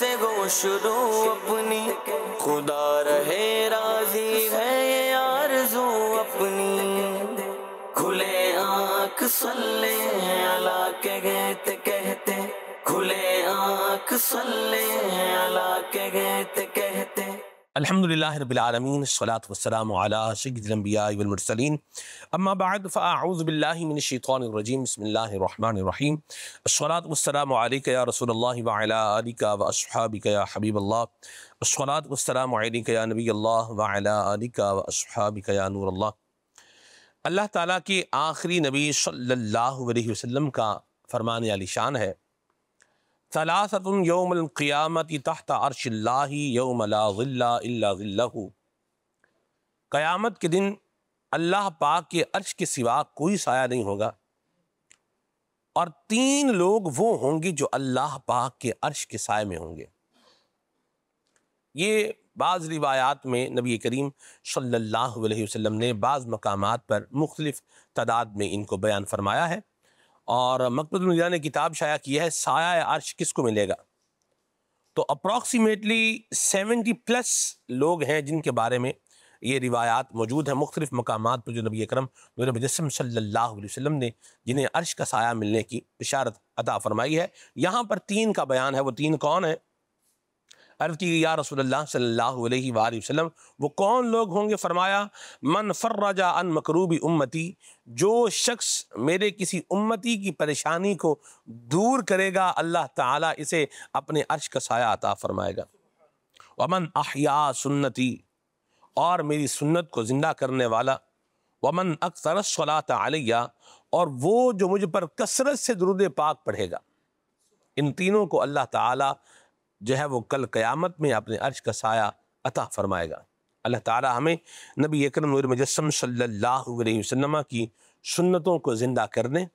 से वो शुरू अपनी खुदा रहे राजी है ये जो अपनी खुले आंख सल्ले अला के गेत कहते खुले आंख सल्ले अला के गेत कहते अलहमदिल्लाबीआलमीन सलातम सदम्बियामरसलिन अम्माबाद फ़ाऊज़बिल्लिमिनशीतरजीम बसमीम सलातम या रसोल्ल वालिका वसहाबिका हबीबल्ला सलातम या नबी अल्लाह वालिका वसहाबिका नूरल्ला अल्लाह ताला के आखिरी नबी सल्लल्लाहु अलैहि वसल्लम का फरमान आलिशान है सलासतन यौमक़ियामत तहत अरशल्ला यौमलाहु क़यामत के दिन अल्लाह पाक के अर्श के सिवा कोई साया नहीं होगा और तीन लोग वो होंगे जो अल्लाह पाक के अर्श के साय में होंगे ये बाज़ रिवायात में नबी करीम सल्लल्लाहु अलैहि वसल्लम ने बाज़ मकामात पर मुख्तलिफ़ तादाद में इनको बयान फरमाया है और मकबत ने किताब शाया किया है साया अर्श किसको मिलेगा तो अप्रॉक्सीमेटली सेवेंटी प्लस लोग हैं जिनके बारे में ये रिवायात मौजूद हैं मुख्तलिफ़ मकाम पर जो नबी करम नूर सल्लाम सल्ला ने जिन्हें अर्श का साया मिलने की इशारत अता फरमाई है यहाँ पर तीन का बयान है वो तीन कौन है अर्ज़ की या रसोल्ला वसम वो कौन लोग होंगे फ़रमाया मन फ़र्रजा अन मकरूबी उम्मती जो शख्स मेरे किसी उम्मती की परेशानी को दूर करेगा अल्लाह ताला इसे अपने अर्श का साया अता फ़रमाएगा वमन अहिया सुन्नती और मेरी सुन्नत को ज़िंदा करने वाला वमन अक्सर सलात और वो जो मुझ पर कसरत से दरुद पाक पढ़ेगा इन तीनों को अल्लाह ताला जो है वो कल क़यामत में अपने अर्श का साया अता फ़रमाएगा अल्लाह ताला हमें नबी अकरम नूर मजस्म सल्लल्लाहु अलैहि वसल्लम की सुन्नतों को ज़िंदा करने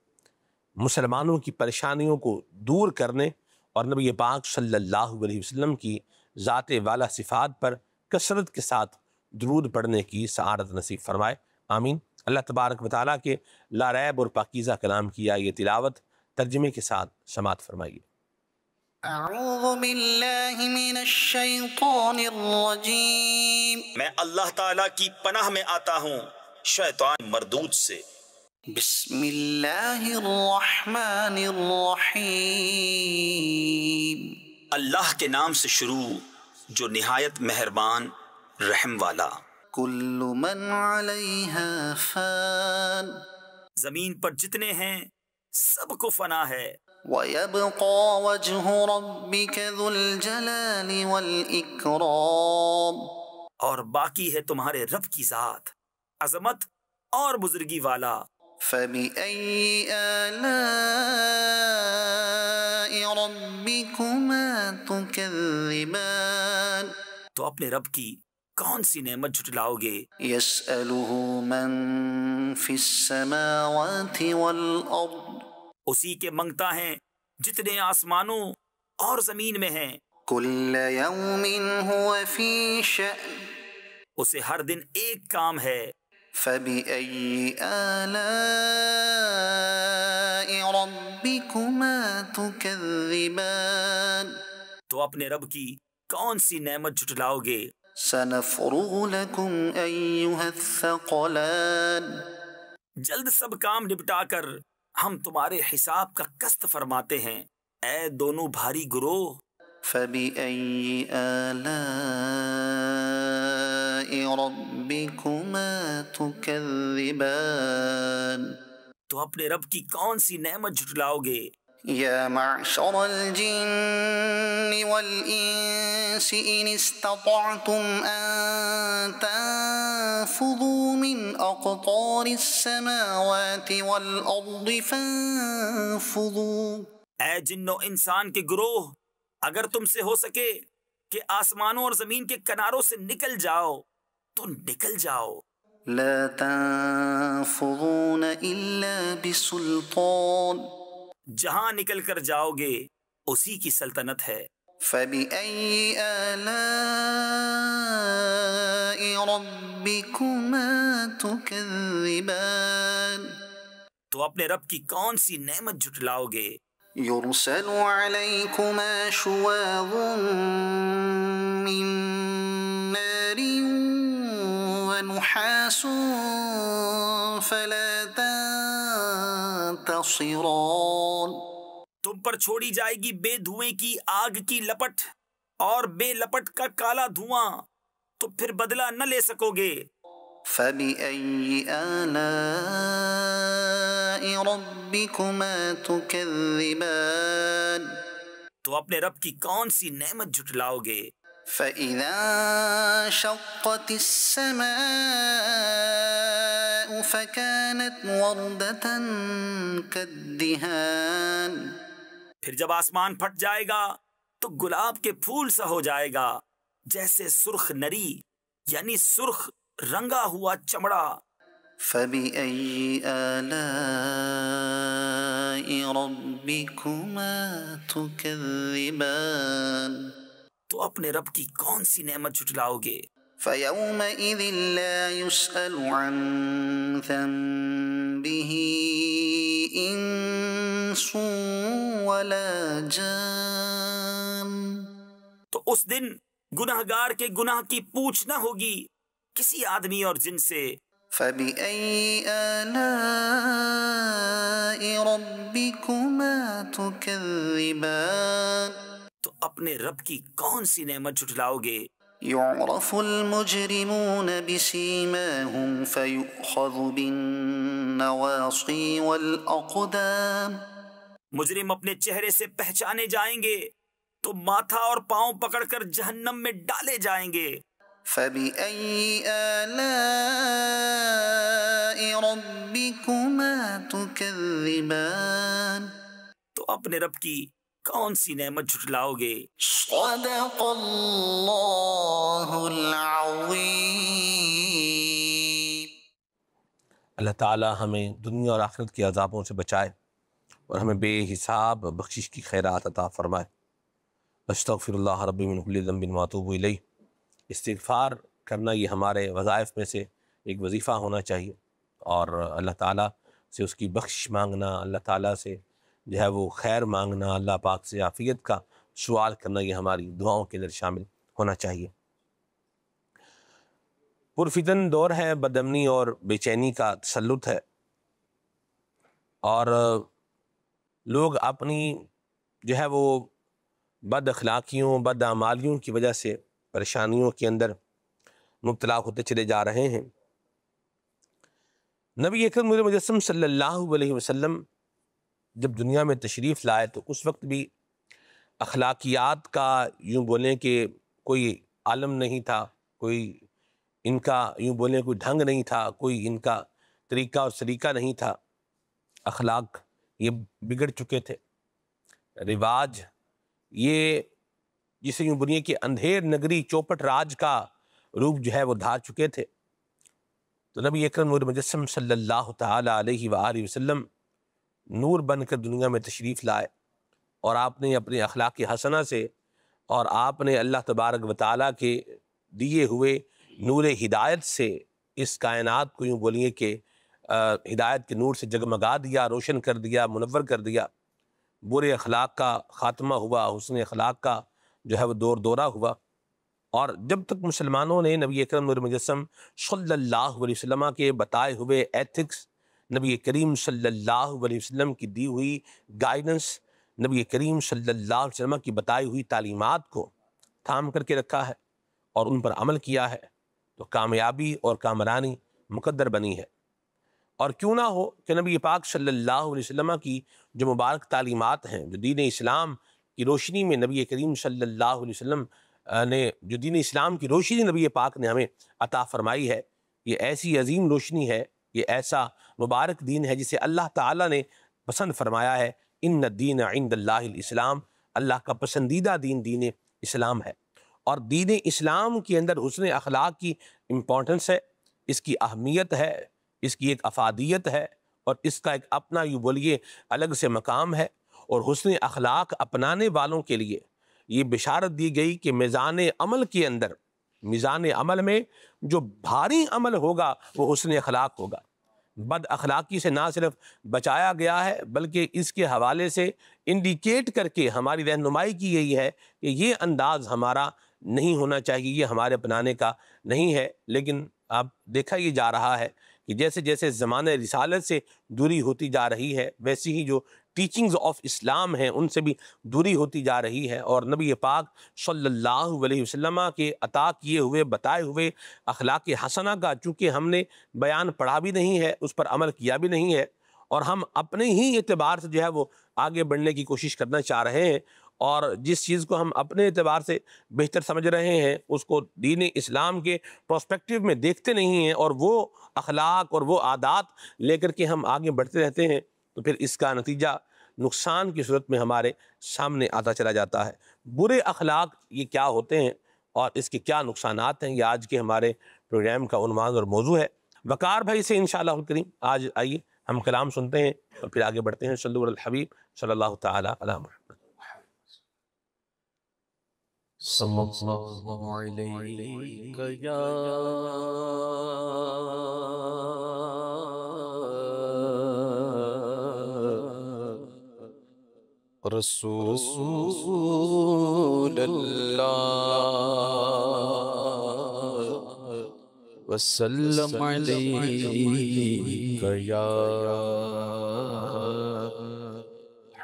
मुसलमानों की परेशानियों को दूर करने और नबी पाक सल्लल्लाहु अलैहि वसल्लम की ज़ात वाला सिफात पर कसरत के साथ दरूद पढ़ने की सहारत नसीब फरमाए आमीन अल्लाह तबारक वाली के लारैब और पाकिज़ा कलाम किया ये तिलावत तर्जमे के साथ समात फरमाइए أعوذ بالله من الشيطان الرجيم मैं अल्लाह ताला की पनाह में आता हूँ शैतान मरदूद से بسم الله الرحمن الرحيم अल्लाह के नाम से शुरू जो निहायत मेहरबान रहम वाला कुल्ल मन फन जमीन पर जितने हैं सबको फना है ويبقى وجه ربك ذو الجلال والإكرام اور باقی ہے تمہارے رب کی ذات عظمت اور بزرگی والا فبأي آلاء ربكما تكذبان تو اپنے رب کی کون سی نعمت جھٹلاؤ گے يسأله من في السماوات والأرض उसी के मंगता है जितने आसमानों और जमीन में है उसे हर दिन एक काम है तो अपने रब की कौन सी नमत जुटलाओगे जल्द सब काम निपटा कर हम तुम्हारे हिसाब का कस्त फरमाते हैं ए दोनों भारी गुरोह तो अपने रब की कौन सी नेमत झुटलाओगे يا معشر الجن والإنس إن استطعتم أن تنفذوا من أقطار السماوات والأرض فانفذوا اے جن و انسان کے گروہ اگر تم سے ہو سکے کہ آسمانوں اور زمین کے کناروں سے نکل جاؤ تو نکل جاؤ لا تنفذون إلا بسلطان जहां निकल कर जाओगे उसी की सल्तनत है तो अपने रब की कौन सी नेमत जुटलाओगे फलता मुबसरान तुम पर छोड़ी जाएगी बेधुएं की आग की लपट और बेलपट का काला धुआं तो फिर बदला न ले सकोगे तो अपने रब की कौन सी नेमत जुटलाओगे فإذا فكانت وردة كالدهان फिर जब आसमान फट जाएगा तो गुलाब के फूल सा हो जाएगा जैसे सुर्ख नरी यानी सुर्ख रंगा हुआ चमड़ा فبأي آلاء ربكما تكذبان तो अपने रब की कौन सी नेमत जुटलाओगे فيومئذ لا يسأل عن ذنبه إنس ولا جان تو اس دن گناہگار کے گناہ کی پوچھ نہ ہوگی کسی آدمی اور جن سے فبأي آلاء ربكما تكذبان تو اپنے رب کی کون سی نعمت جھٹلاؤ گے يعرف المجرمون بسيماهم فيؤخذ بالنواصي والأقدام مجرم اپنے چہرے سے پہچانے جائیں گے تو ماتھا اور پاؤں پکڑ کر جہنم میں ڈالے جائیں گے فبأي آلاء ربكما تكذبان تو اپنے رب کی कौन सी नेमत झुटलाओगे अल्लाह ताला हमें दुनिया और आखिरत के अजाबों से बचाए और हमें बेहिसाब बख्शिश की खैरात अता फ़रमाए अस्तफ़िरल्ला रबिन मातूब इस्तफ़ार करना ये हमारे वज़ाइफ में से एक वजीफ़ा होना चाहिए और अल्लाह ताला से उसकी बख्शिश मांगना अल्लाह ताला से जो है वो खैर मांगना अल्लाह पाक से आफ़ियत का सवाल करना ये हमारी दुआओं के अंदर शामिल होना चाहिए पुरफितन दौर है बदमनी और बेचैनी का तसलुत है और लोग अपनी जो है वो बद अखलाकियों बद आमालियों की वजह से परेशानियों के अंदर मुबतला होते चले जा रहे हैं नबी अकरम मुजस्म सल्लल्लाहु अलैहि वसल्लम जब दुनिया में तशरीफ़ लाए तो उस वक्त भी अखलाकियात का यूँ बोलें कि कोई आलम नहीं था कोई इनका यूँ बोलें कोई ढंग नहीं था कोई इनका तरीका और सरीका नहीं था अखलाक ये बिगड़ चुके थे रिवाज ये जिसे यूँ बोलिए कि अंधेर नगरी चौपट राज का रूप जो है वो धार चुके थे तो नबी अक्रम सल्ला सल्लल्लाहु अलैहि वसल्लम नूर बनकर दुनिया में तशरीफ़ लाए और आपने अपने अखलाक हसना से और आपने अल्लाह तबारक व के दिए हुए नूर हिदायत से इस कायनात को यूँ बोलिए कि हिदायत के नूर से जगमगा दिया रोशन कर दिया मुनवर कर दिया बुरे अखलाक का ख़ात्मा हुआ हसन अखलाक का जो है वह दौर दौरा हुआ और जब तक मुसलमानों ने नबी अक्रम मजस्म सल्लल्लाहु अलैहि वसल्लम के बताए हुए एथिक्स नबी करीम सल्लल्लाहु अलैहि वसल्लम की दी हुई गाइडेंस नबी करीम सल्लल्लाहु अलैहि वसल्लम की बताई हुई तालीमत को थाम करके रखा है और उन पर अमल किया है तो कामयाबी और कामरानी मुकद्दर बनी है और क्यों ना हो कि नबी पाक सल्लल्लाहु अलैहि वसल्लम की जो मुबारक तालीमत हैं जो दीन इस्लाम की रोशनी में नबी करीम सल्लल्लाहु अलैहि वसल्लम ने जो दीन इस्लाम की रोशनी नबी पाक ने हमें अता फरमाई है ये ऐसी अजीम रोशनी है ये ऐसा मुबारक दीन है जिसे अल्लाह ताला ने पसंद फरमाया है इन दीन इस्लाम अल्लाह का पसंदीदा दीन दीन इस्लाम है और दीन इस्लाम के अंदर उसने अखलाक की इम्पोर्टेंस है इसकी अहमियत है इसकी एक अफादियत है और इसका एक अपना यूँ बोलिए अलग से मकाम है और हसन अखलाक अपनाने वालों के लिए ये बिशारत दी गई कि मेज़ान अमल के अंदर मिज़ान अमल में जो भारी अमल होगा वो हसन अखलाक होगा बद अखलाक़ी से ना सिर्फ बचाया गया है बल्कि इसके हवाले से इंडिकेट करके हमारी रहनुमाई की गई है कि ये अंदाज़ हमारा नहीं होना चाहिए ये हमारे अपनाने का नहीं है लेकिन अब देखा ये जा रहा है कि जैसे जैसे ज़माने रिसालत से दूरी होती जा रही है वैसी ही जो टीचिंग्स ऑफ इस्लाम हैं उनसे भी दूरी होती जा रही है और नबी पाक सल्लल्लाहु अलैहि वसल्लम के अता किए हुए बताए हुए अखलाक हसना का चूँकि हमने बयान पढ़ा भी नहीं है उस पर अमल किया भी नहीं है और हम अपने ही एतबार से जो है वो आगे बढ़ने की कोशिश करना चाह रहे हैं और जिस चीज़ को हम अपने एतबार से बेहतर समझ रहे हैं उसको दीन इस्लाम के प्रोस्पेक्टिव में देखते नहीं हैं और वो अखलाक और वो आदात लेकर के हम आगे बढ़ते रहते हैं तो फिर इसका नतीजा नुकसान की सूरत में हमारे सामने आता चला जाता है बुरे अखलाक ये क्या होते हैं और इसके क्या नुकसान हैं ये आज के हमारे प्रोग्राम का उनवान और मौजू है वकार भाई से इन करीम आज आइए हम कलाम सुनते हैं और फिर आगे बढ़ते हैं सल्लल्लाहु हबीब सल्लल्लाहु ताला सल्लल्लाहु अलैहि रसूल वसल्लम या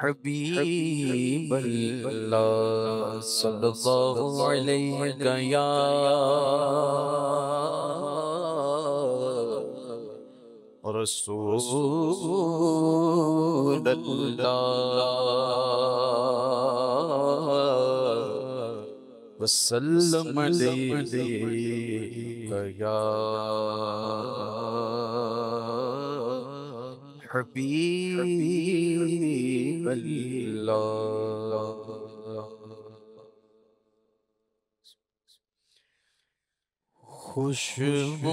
हबीब सल्लल्लाहु अलैहि या रसूल अल्लाह वसल्लम गया हबीब अल्लाह Hoşbu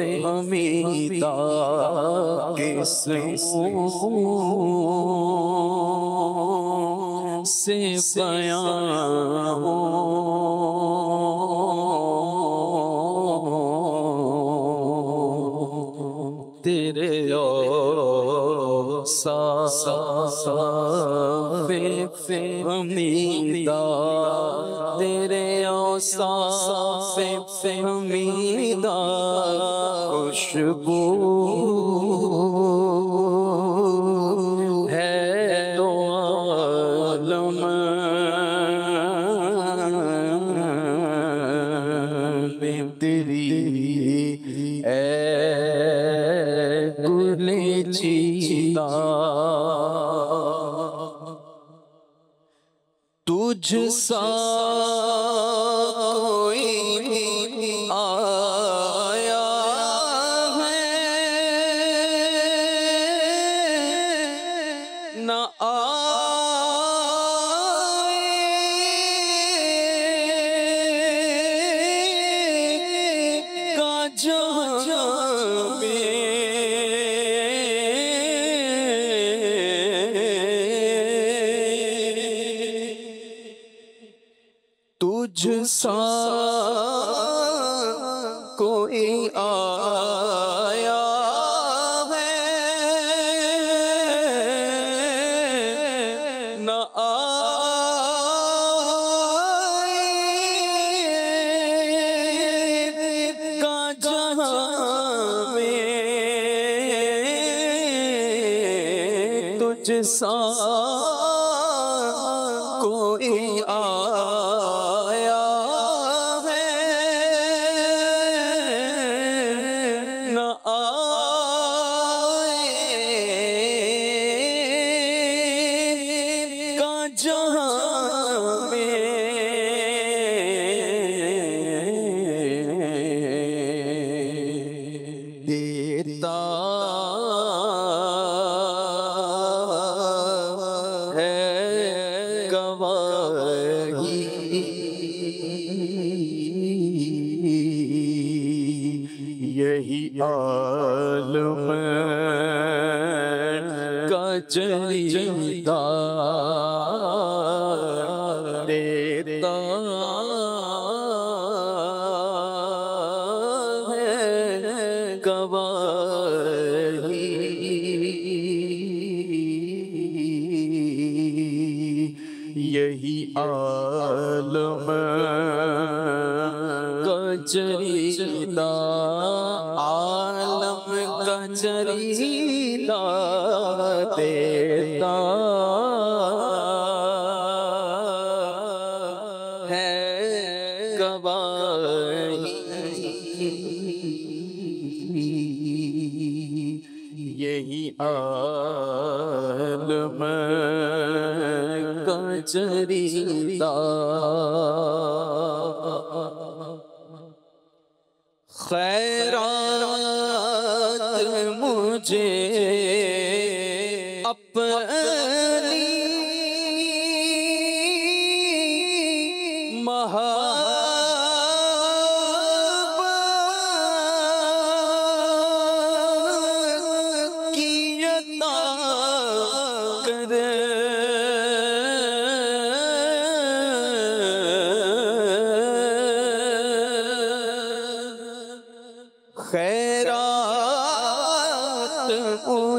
Senhor me dá que se tere o sa sa sa fe fe me da tere o sa sa fe fe me da खुशबू है तो आलम तेरी ए गुली तुझ सा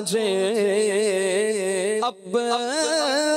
मुझे अब, अब, अब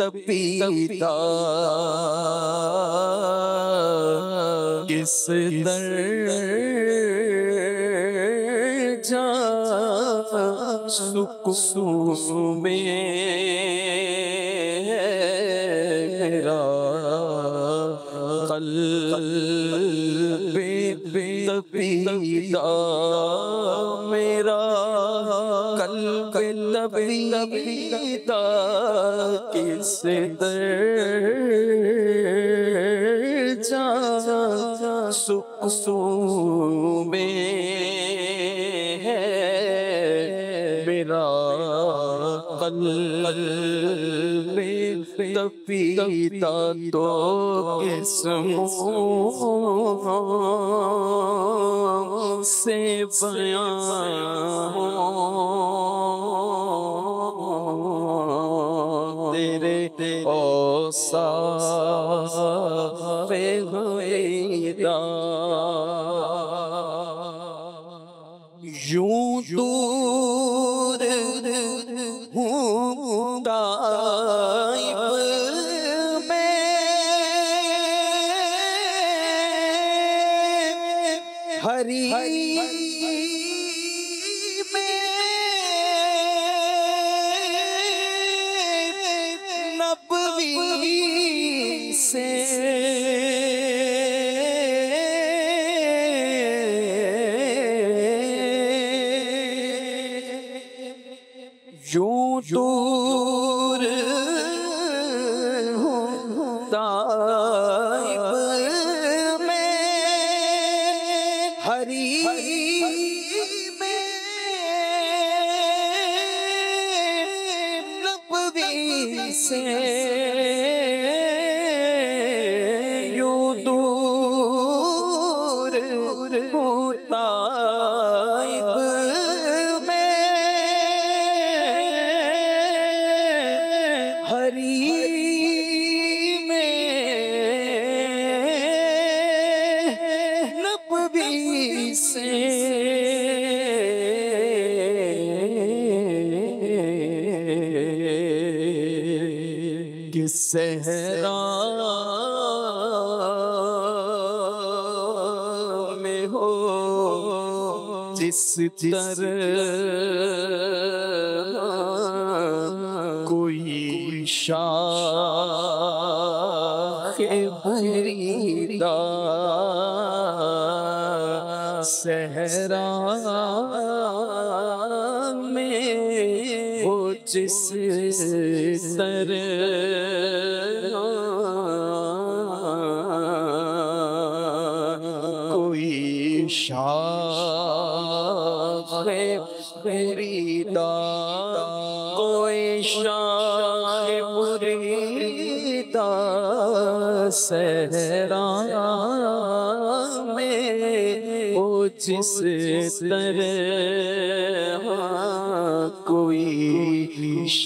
दबीता किस दर जा सुकून में कभी किस किसे जा सुख सो में है मेरा तो किस्मों से बयां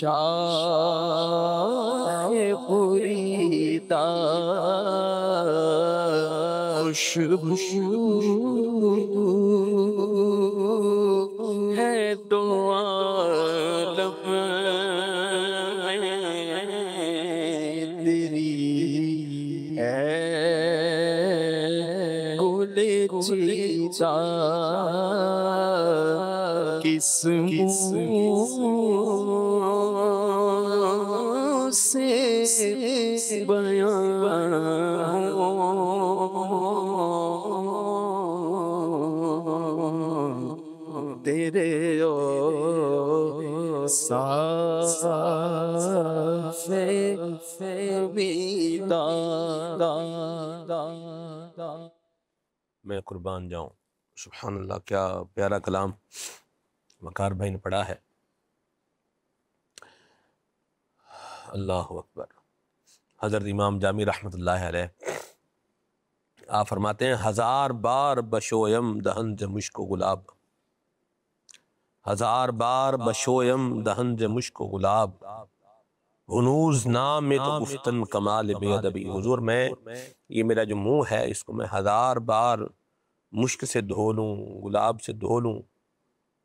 शाहपुरी खुशबू है तो आलम तेरी है गोले चीजा किस किस कुर्बान जाऊँ सुबहान अल्लाह क्या प्यारा कलाम वकार भाई ने पढ़ा है अल्लाह अकबर हज़रत इमाम जामी रहमत आ फरमाते हैं हज़ार बार बशोयम दहन ज मुश्को गुलाब हज़ार बार बशोयम दहन ज मुश्को गुलाब हनूज नाम में तो गुफ्तन कमाल बेदबी हजूर मैं ये मेरा जो मुंह है इसको मैं हज़ार बार मुश्क से धो लूँ गुलाब से धो लूँ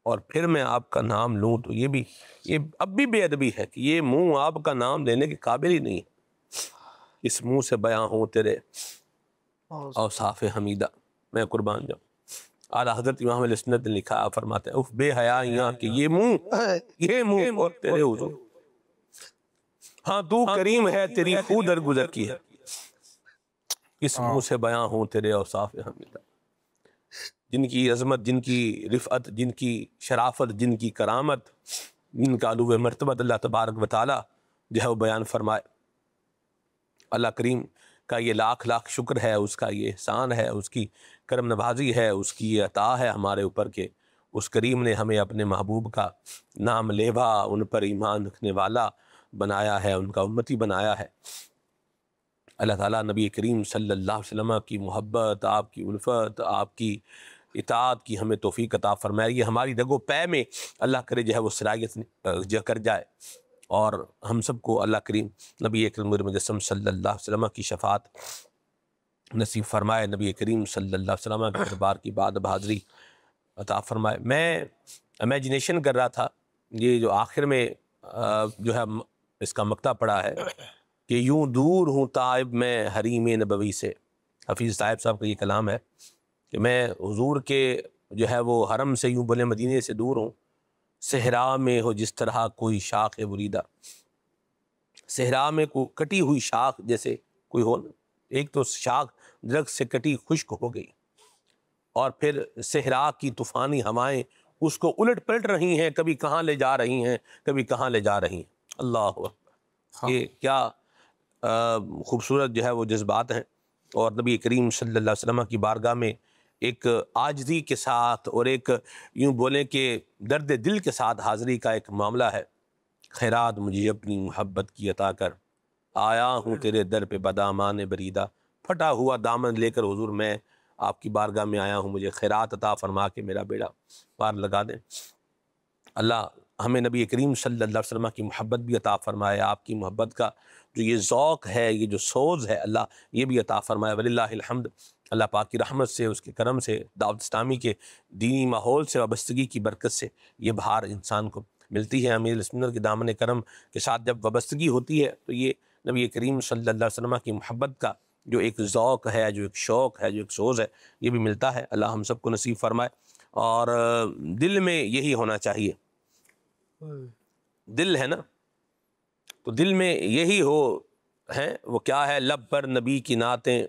और फिर मैं आपका नाम लूँ तो ये भी ये अब भी बेअदबी है कि ये मुंह आपका नाम देने के काबिल ही नहीं है इस मुंह से बया हो तेरे साफ हमीदा मैं कुर्बान जाऊँ आला हजरत इमाम लसनत ने लिखा फरमाते हैं उफ बेहया यहाँ कि ये मुंह ये मुँह और तेरे हुजूर हाँ तू हाँ, करीम है तेरी खूदर गुजर की है इस मुंह हाँ। से बयाँ हो तेरे औसाफ हमीदा जिनकी अजमत जिनकी रिफ़त जिनकी शराफत जिनकी करामत जिनका अलूब मरतबत अल्लाह तबारक वाली जो है वो बयान फरमाए अल्लाह करीम का ये लाख लाख शुक्र है उसका ये एहसान है उसकी करम नवाजी है उसकी ये अता है हमारे ऊपर के उस करीम ने हमें अपने महबूब का नाम लेवा उन पर ईमान रखने वाला बनाया है उनका उम्मती बनाया है अल्लाह ताला नबी करीम सल्लल्लाहु अलैहि वसल्लम की मोहब्बत आपकी उल्फ़त आपकी इताद की हमें तोफ़ी कता फरमाए ये हमारी रगो पै में अल्लाह करे जो है वो सरायत कर जाए और हम सबको अल्लाह करीम नबी अकरम सल्ला की शफात नसीब फरमाए नबी करीम सल्ला के दरबार की बाद बहादरी अता फरमाए मैं इमेजिनेशन कर रहा था ये जो आखिर में जो है इसका मकता पड़ा है कि यूँ दूर हूँ ताइब मैं हरीम नबवी से हफीज़ साहिब साहब का ये कलाम है कि मैं हुजूर के जो है वो हरम से यूँ बोले मदीने से दूर हूँ सहरा में हो जिस तरह कोई शाख है बुरीदा सहरा में को कटी हुई शाख जैसे कोई हो ना एक तो शाख दरख्त से कटी खुश्क हो गई और फिर सहरा की तूफ़ानी हवाएं उसको उलट पलट रही हैं कभी कहाँ ले जा रही हैं कभी कहाँ ले जा रही हैं अल्लाह हाँ। ये क्या खूबसूरत जो है वो जज्बात हैं और नबी करीम सल्लल्लाहु अलैहि वसल्लम की बारगाह में एक आजदी के साथ और एक यूँ बोलें कि दर्द दिल के साथ हाजिरी का एक मामला है खैरात मुझे अपनी मोहब्बत की अता कर आया हूँ हम्म। तेरे दर पे ने बरीदा फटा हुआ दामन लेकर हुजूर मैं आपकी बारगाह में आया हूँ मुझे खैरात अता फरमा के मेरा बेड़ा पार लगा दें अल्लाह हमें नबी करीम सल्लल्लाहु अलैहि वसल्लम की मोहब्बत भी अता फरमाए आपकी मोहब्बत का जो ये ओक़ है ये जो सोज है अल्लाह ये भी अता फ़रमाए वल्हमद अल्लाह पाक की रहमत से उसके करम से दावत इस्लामी के दीनी माहौल से वाबस्तगी की बरकत से ये बाहर इंसान को मिलती है अमीर सुन्नत के दामन करम के साथ जब वाबस्तगी होती है तो ये नबी करीम सल्ला अलैहि की महब्बत का जो एक ओक़ है जो एक शौक़ है जो एक सोज़ है ये भी मिलता है अल्लाह हम सबको नसीब फरमाए और दिल में यही होना चाहिए हाँ। दिल है ना तो दिल में यही हो हैं वो क्या है लब पर नबी की नातें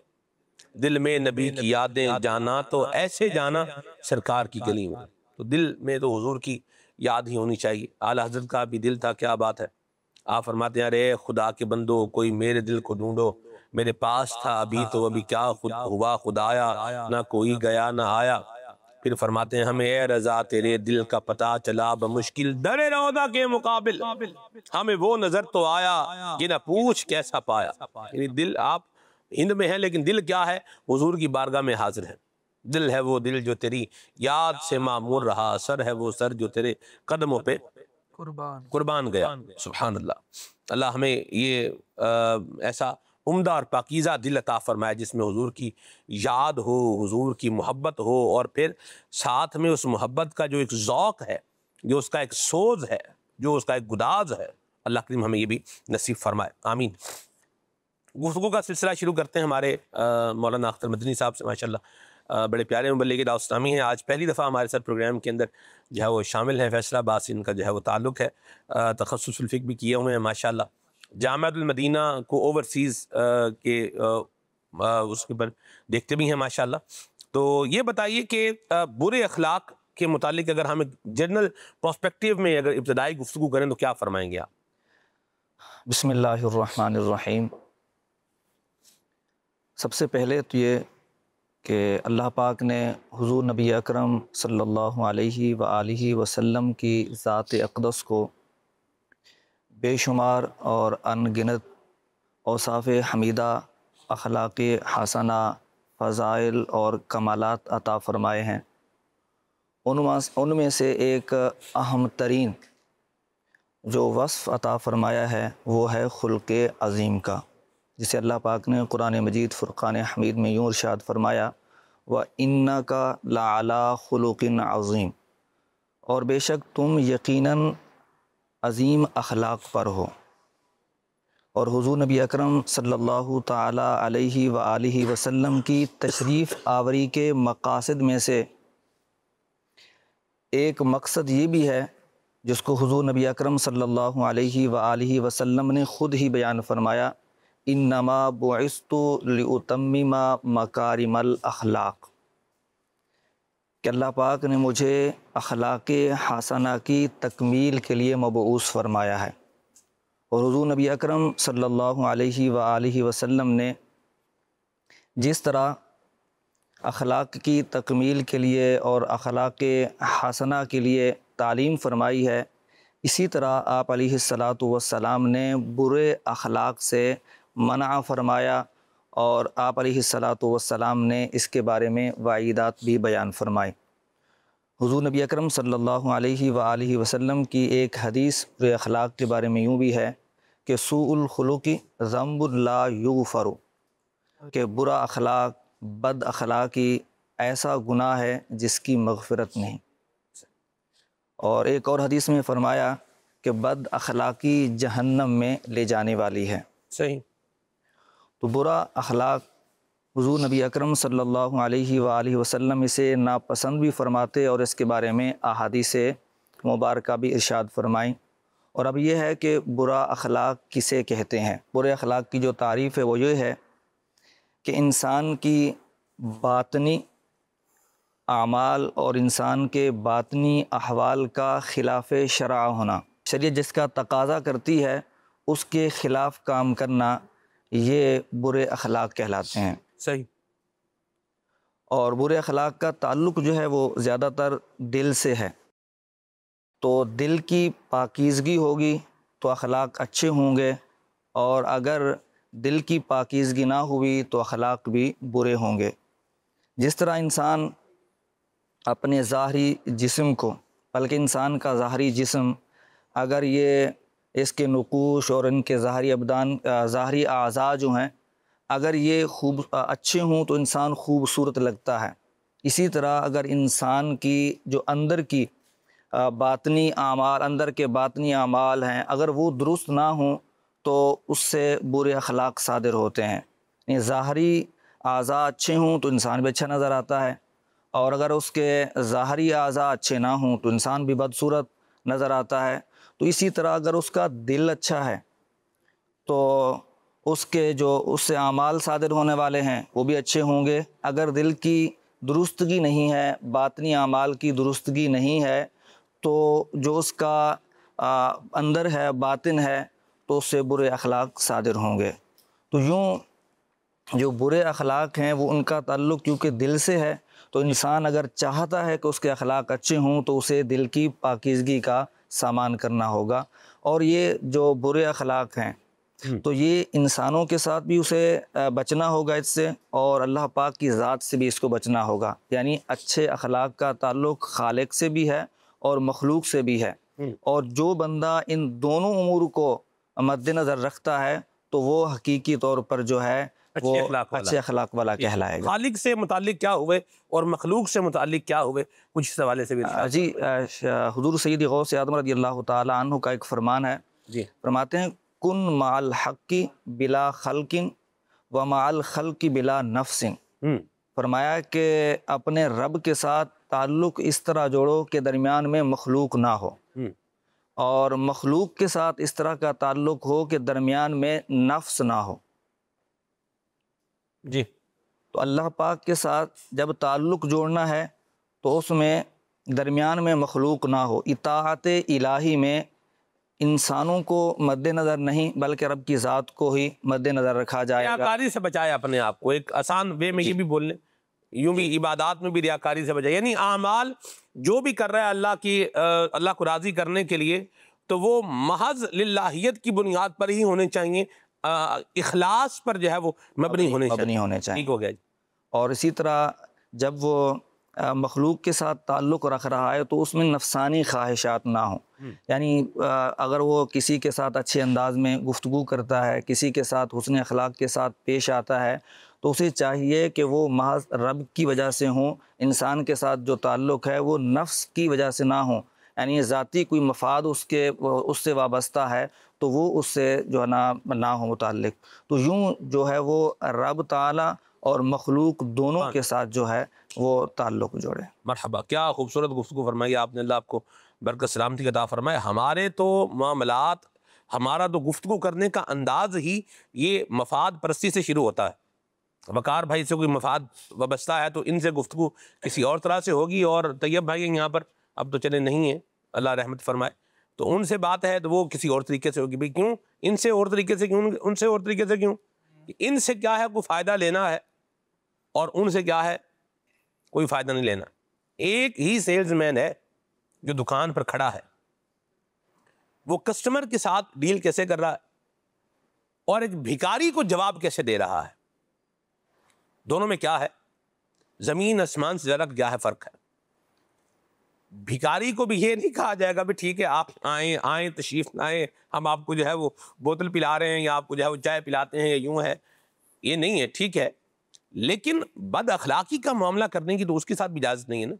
दिल में नबी की यादें जाना तो ऐसे जाना सरकार की गली में तो दिल में तो हुजूर की याद ही होनी चाहिए आला हजरत का भी दिल था क्या बात है आप फरमाते हैं अरे खुदा के बंदो कोई मेरे दिल को ढूंढो मेरे पास था अभी तो अभी क्या खुद हुआ खुदाया ना कोई गया ना आया फिर फरमाते हैं हमें ए रजा तेरे दिल का पता चला ब मुश्किल दर रोदा के मुकाबिल हमें वो नजर तो आया कि ना पूछ कैसा पाया यानी दिल आप हिंद में है लेकिन दिल क्या है हजूर की बारगाह में हाजिर है दिल है वो दिल जो तेरी याद से मामूर रहा सर है वो सर जो तेरे कदमों पे कुर्बान कुर्बान गया सुबहान अल्लाह अल्लाह हमें ये आ, ऐसा उमदा और पाकिज़ा दिल अता फ़रमाए जिसमें हुजूर की याद हो हुजूर की मोहब्बत हो और फिर साथ में उस मोहब्बत का जो एक ओक़ है जो उसका एक सोज है जो उसका एक गुदाज है अल्लाह करीम हमें ये भी नसीब फरमाए आमीन गुफ्तु का सिलसिला शुरू करते हैं हमारे मौलाना अख्तर मदनी साहब से माशा बड़े प्यारे मुबल के दास्तामी हैं आज पहली दफ़ा हमारे साथ प्रोग्राम के अंदर जो है वो शामिल हैं फैसला बास इनका जो है वो ताल्लुक़ है तखसफिक भी किए हुए हैं माशाल्लाह जामतुलमदीना को ओवरसीज़ के उसके पर देखते भी हैं माशाल्लाह तो ये बताइए कि बुरे अखलाक के मुतालिक अगर हम जनरल प्रोस्पेक्टिव में अगर इब्तदाई गुफ्तु करें तो क्या फरमाएंगे आप बसमीम सबसे पहले तो ये कि अल्लाह पाक ने हुजूर नबी अकरम सल्लल्लाहु अलैहि वसल्लम की ज़ात अकदस को बेशुमार और अनगिनत औसाफ हमीदा अखलाक़ हसना फ़ज़ाइल और कमालत अता फ़रमाए हैं उनमें से एक अहम तरीन जो वसफ़ अता फ़रमाया है वो है ख़ुल्क अज़ीम का जिसे अल्लाह पाक ने कुरान मजीद फ़ुर्क़ान हमीद में यूँ इरशाद फरमाया व इन्ना का लाला खलुकिन अज़ीम और बेशक तुम यकीनन अजीम अखलाक पर हो और हुजूर नबी अकरम सल्लल्लाहु ताला अलैहि व आलिहि वसल्लम की तशरीफ़ आवरी के मकासद में से एक मकसद ये भी है जिसको हुजूर नबी अकरम सल्लल्लाहु अलैहि व आलिहि वसल्लम ने ख़ुद ही बयान फरमाया इन नमा बुस्तुतम मकारिमल अखलाक कि अल्लाह पाक ने मुझे अखलाक हासना की तकमील के लिए मबूस फरमाया है और हजू नबी अकरम सल्लल्लाहु अलैहि सल्ला वसल्लम ने जिस तरह अखलाक की तकमील के लिए और अखलाक हासना के लिए तालीम फरमाई है इसी तरह आप सलाम ने बुरे अखलाक से मना फरमाया और आप सलात वसलाम ने इसके बारे में वायदात भी बयान फरमाई हुजूर नबी अकरम सल्लल्लाहु अलैहि अलैहि वसल्लम की एक हदीस बुरे अखलाक के बारे में यूँ भी है कि सूलखलू की ज़म्बुल्ला यूफ़रु के बुरा अखलाक बद अखलाकी ऐसा गुनाह है जिसकी मगफरत नहीं और एक और हदीस में फ़रमाया कि बद अखलाकी जहन्नम में ले जाने वाली है सही तो बुरा अखलाक हज़ू नबी अकरम सल्लल्लाहु अलैहि वसल्लम इसे नापसंद भी फ़रमाते और इसके बारे में से मुबारक भी इरशाद फरमाई और अब यह है कि बुरा अखलाक किसे कहते हैं बुरे अखलाक की जो तारीफ़ है वो ये है कि इंसान की बातनी आमाल और इंसान के बातनी अहवाल का ख़िलाफ़ शराह होना शरीय जिसका तकाजा करती है उसके ख़िलाफ़ काम करना ये बुरे अखलाक कहलाते हैं सही और बुरे अखलाक का ताल्लुक जो है वो ज़्यादातर दिल से है तो दिल की पाकिजगी होगी तो अखलाक अच्छे होंगे और अगर दिल की पाकिजगी ना हुई तो अखलाक भी बुरे होंगे जिस तरह इंसान अपने ज़ाहरी जिस्म को बल्कि इंसान का ज़ाहरी जिस्म अगर ये इसके नकूश और इनके ज़ाहरी अबदान ज़ाहरी अज़ा जो हैं अगर ये खूब अच्छे हों तो इंसान खूबसूरत लगता है इसी तरह अगर इंसान की जो अंदर की बातनी आमाल अंदर के बातनी आमाल हैं अगर वो दुरुस्त ना हों तो उससे बुरे अखलाक सादिर होते हैं ज़ाहरी अज़ा अच्छे हों तो इंसान भी अच्छा नज़र आता है और अगर उसके ज़ाहरी अज़ा अच्छे ना हों तो इंसान भी बदसूरत नज़र आता है तो इसी तरह अगर उसका दिल अच्छा है तो उसके जो उससे अमाल सादिर होने वाले हैं वो भी अच्छे होंगे अगर दिल की दुरुस्तगी नहीं है बातनी अमाल की दुरुस्तगी नहीं है तो जो उसका आ, अंदर है बातिन है तो उससे बुरे अखलाक सादिर होंगे तो यूँ जो बुरे अखलाक हैं वो उनका ताल्लुक़ क्योंकि दिल से है तो इंसान अगर चाहता है कि उसके अखलाक अच्छे हों तो उसे दिल की पाकिजगी का सामान करना होगा और ये जो बुरे अखलाक हैं हम्म। तो ये इंसानों के साथ भी उसे बचना होगा इससे और अल्लाह पाक की ज़ात से भी इसको बचना होगा यानी अच्छे अखलाक का ताल्लुक़ खालिक से भी है और मखलूक से भी है हम्म। और जो बंदा इन दोनों उमूर को मद्दनज़र रखता है तो वो हकीकी तौर पर जो है अच्छे अखलाक वाला कहलाएगा खालिक से मुतल क्या हुए और मखलूक से मुतल क्या हुए कुछ इस हवाले से भी जी हजूर सैद गौ से आदम रजी अल्लाह तु का एक फरमान है जी फरमाते हैं कन माल हक़ी बिला खलकिन व माल खल की बिला नफसिन हम्म। फरमाया कि अपने रब के साथ ताल्लुक़ इस तरह जोड़ो के दरमियान में मखलूक ना हो हम्म। और मखलूक के साथ इस तरह का ताल्लुक़ हो कि दरमियान में नफ्स ना हो जी तो अल्लाह पाक के साथ जब ताल्लुक़ जोड़ना है तो उसमें दरमियान में मखलूक ना हो इताहत इलाही में इंसानों को मद्देनज़र नहीं बल्कि रब की ज़ात को ही मद्देनज़र रखा जाए रियाकारी से बचाए अपने आप को एक आसान वे में ये भी बोल लें यूँ भी इबादत में भी रियाकारी से बचाए यानी आमाल जो भी कर रहा है अल्लाह की अल्लाह को राज़ी करने के लिए तो वो महज लाहीत की बुनियाद पर ही होने चाहिए इखलास पर जो है वो मबनी होने मबनी होने चाहिए ठीक हो गया और इसी तरह जब वो मखलूक के साथ ताल्लुक़ रख रहा है तो उसमें नफसानी ख्वाहिशात ना हो हम्म। यानी अगर वो किसी के साथ अच्छे अंदाज में गुफ्तु करता है किसी के साथ हुसन अखलाक के साथ पेश आता है तो उसे चाहिए कि वो महज रब की वजह से हों इंसान के साथ जो ताल्लुक़ है वो नफ्स की वजह से ना हो यानी ज़ाती कोई मफाद उसके उससे वाबस्ता है तो वो उससे जो है ना ना हो मुतल तो यूँ जो है वो रब ताला और मखलूक दोनों हाँ। के साथ जो है वो ताल्लुक जोड़े मरहबा क्या खूबसूरत गुफ्तु फरमाई आपने अल्लाह आपको बरकत सलामती का फरमाए हमारे तो मामलात हमारा तो गुफ्तु करने का अंदाज ही ये मफाद परस्ती से शुरू होता है वकार भाई से कोई मफाद वस्ता है तो इनसे गुफ्तु किसी और तरह से होगी और तैयब भाई यहाँ पर अब तो चले नहीं है अल्लाह रहमत फरमाए तो उनसे बात है तो वो किसी और तरीके से होगी भाई क्यों इनसे और तरीके से क्यों उनसे और तरीके से क्यों इनसे क्या है कोई फ़ायदा लेना है और उनसे क्या है कोई फ़ायदा नहीं लेना एक ही सेल्समैन है जो दुकान पर खड़ा है वो कस्टमर के साथ डील कैसे कर रहा है और एक भिकारी को जवाब कैसे दे रहा है दोनों में क्या है ज़मीन आसमान से ज्यादा क्या है फ़र्क है भिखारी को भी ये नहीं कहा जाएगा भी ठीक है आप आए आए तशरीफ आए हम आपको जो है वो बोतल पिला रहे हैं या आपको जो है वो चाय पिलाते हैं या यूं है ये नहीं है ठीक है लेकिन बद अखलाकी का मामला करने की तो उसके साथ भी इजाज़त नहीं है ना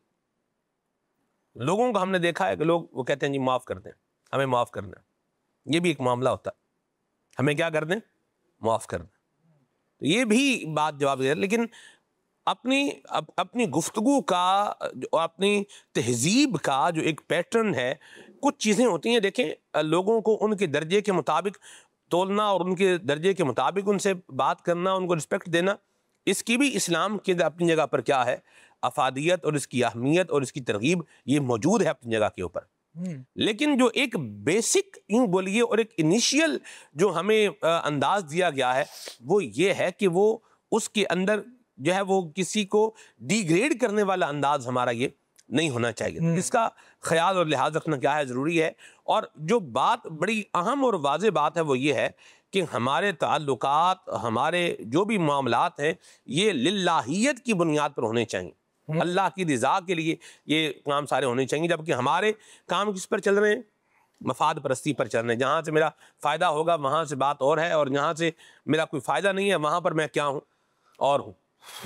लोगों को हमने देखा है कि लोग वो कहते हैं जी माफ़ कर दें हमें माफ़ कर दें ये भी एक मामला होता है हमें क्या कर दें माफ़ कर दें तो ये भी बात जवाब दे लेकिन अपनी अप, अपनी गुफ्तगु का अपनी तहजीब का जो एक पैटर्न है कुछ चीज़ें होती हैं देखें लोगों को उनके दर्जे के मुताबिक तोलना और उनके दर्जे के मुताबिक उनसे बात करना उनको रिस्पेक्ट देना इसकी भी इस्लाम के अपनी जगह पर क्या है अफादियत और इसकी अहमियत और इसकी तरगीब ये मौजूद है अपनी जगह के ऊपर लेकिन जो एक बेसिक यूँ बोलिए और एक इनिशियल जो हमें अंदाज दिया गया है वो ये है कि वो उसके अंदर जो है वो किसी को डिग्रेड करने वाला अंदाज हमारा ये नहीं होना चाहिए हम्म। इसका ख्याल और लिहाज रखना क्या है ज़रूरी है और जो बात बड़ी अहम और वाज बात है वो ये है कि हमारे ताल्लुक हमारे जो भी मामला हैं ये लाहीत की बुनियाद पर होने चाहिए हम्म। अल्लाह की रजा के लिए ये काम सारे होने चाहिए जबकि हमारे काम किस पर चल रहे हैं मफाद परस्ती पर चल रहे हैं जहाँ से मेरा फ़ायदा होगा वहाँ से बात और है और जहाँ से मेरा कोई फ़ायदा नहीं है वहाँ पर मैं क्या हूँ और हूँ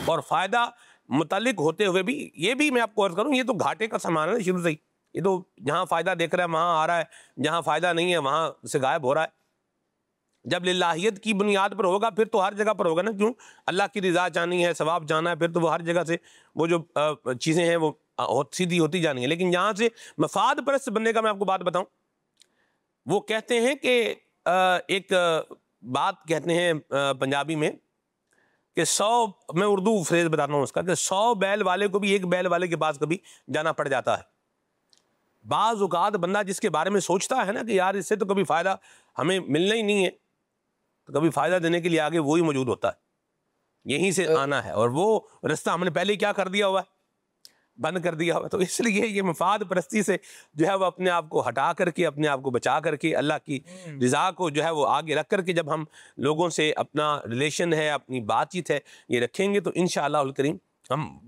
और फ़ायदा मुतलिक होते हुए भी ये भी मैं आपको अर्ज़ करूँ ये तो घाटे का सामान है शुरू से ही ये तो जहाँ फ़ायदा देख रहा है वहाँ आ रहा है जहाँ फ़ायदा नहीं है वहाँ से गायब हो रहा है जब लाहीत की बुनियाद पर होगा फिर तो हर जगह पर होगा ना क्यों अल्लाह की रजा जानी है सवाब जाना है फिर तो वो हर जगह से वो जो चीज़ें हैं वो सीधी होती जानी है लेकिन यहाँ से मफाद परस्त बनने का मैं आपको बात बताऊँ वो कहते हैं कि एक बात कहते हैं पंजाबी में कि सौ मैं उर्दू फ्रेज बता रहा हूँ उसका कि सौ बैल वाले को भी एक बैल वाले के पास कभी जाना पड़ जाता है बाज़ बंदा जिसके बारे में सोचता है ना कि यार इससे तो कभी फ़ायदा हमें मिलना ही नहीं है तो कभी फ़ायदा देने के लिए आगे वो ही मौजूद होता है यहीं से आना है और वो रास्ता हमने पहले क्या कर दिया हुआ है बंद कर दिया हुआ तो इसलिए ये मफाद परस्ती से जो है वो अपने आप को हटा करके अपने आप को बचा करके अल्लाह की हम्म। रज़ा को जो है वो आगे रख करके जब हम लोगों से अपना रिलेशन है अपनी बातचीत है ये रखेंगे तो इन करीम हम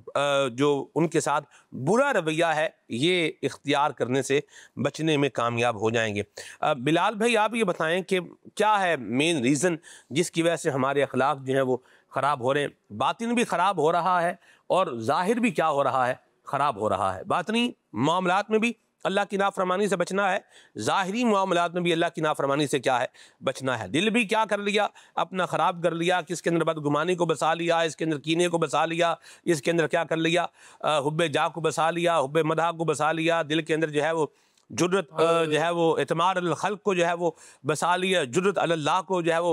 जो उनके साथ बुरा रवैया है ये इख्तियार करने से बचने में कामयाब हो जाएंगे बिलाल भाई आप ये बताएं कि क्या है मेन रीज़न जिसकी वजह से हमारे अखलाक जो हैं वो ख़राब हो रहे हैं बातिन भी ख़राब हो रहा है और ज़ाहिर भी क्या हो रहा है ख़राब हो रहा है बात नहीं मामला में भी अल्लाह की नाफरमानी से बचना है ज़ाहरी मामला में भी अल्लाह की नाफरमानी से क्या है बचना है दिल भी क्या कर लिया अपना ख़राब कर लिया किसके अंदर बदगुमानी को बसा लिया इसके अंदर कीने को बसा लिया इसके अंदर क्या कर लिया हुब जा को बसा लिया हुब मदा को बसा लिया दिल के अंदर जो है वो जुरत हाँ। जो है वो अतमार खल्क को जो है वो बसा लिया जुरत अल्लाह को जो है वो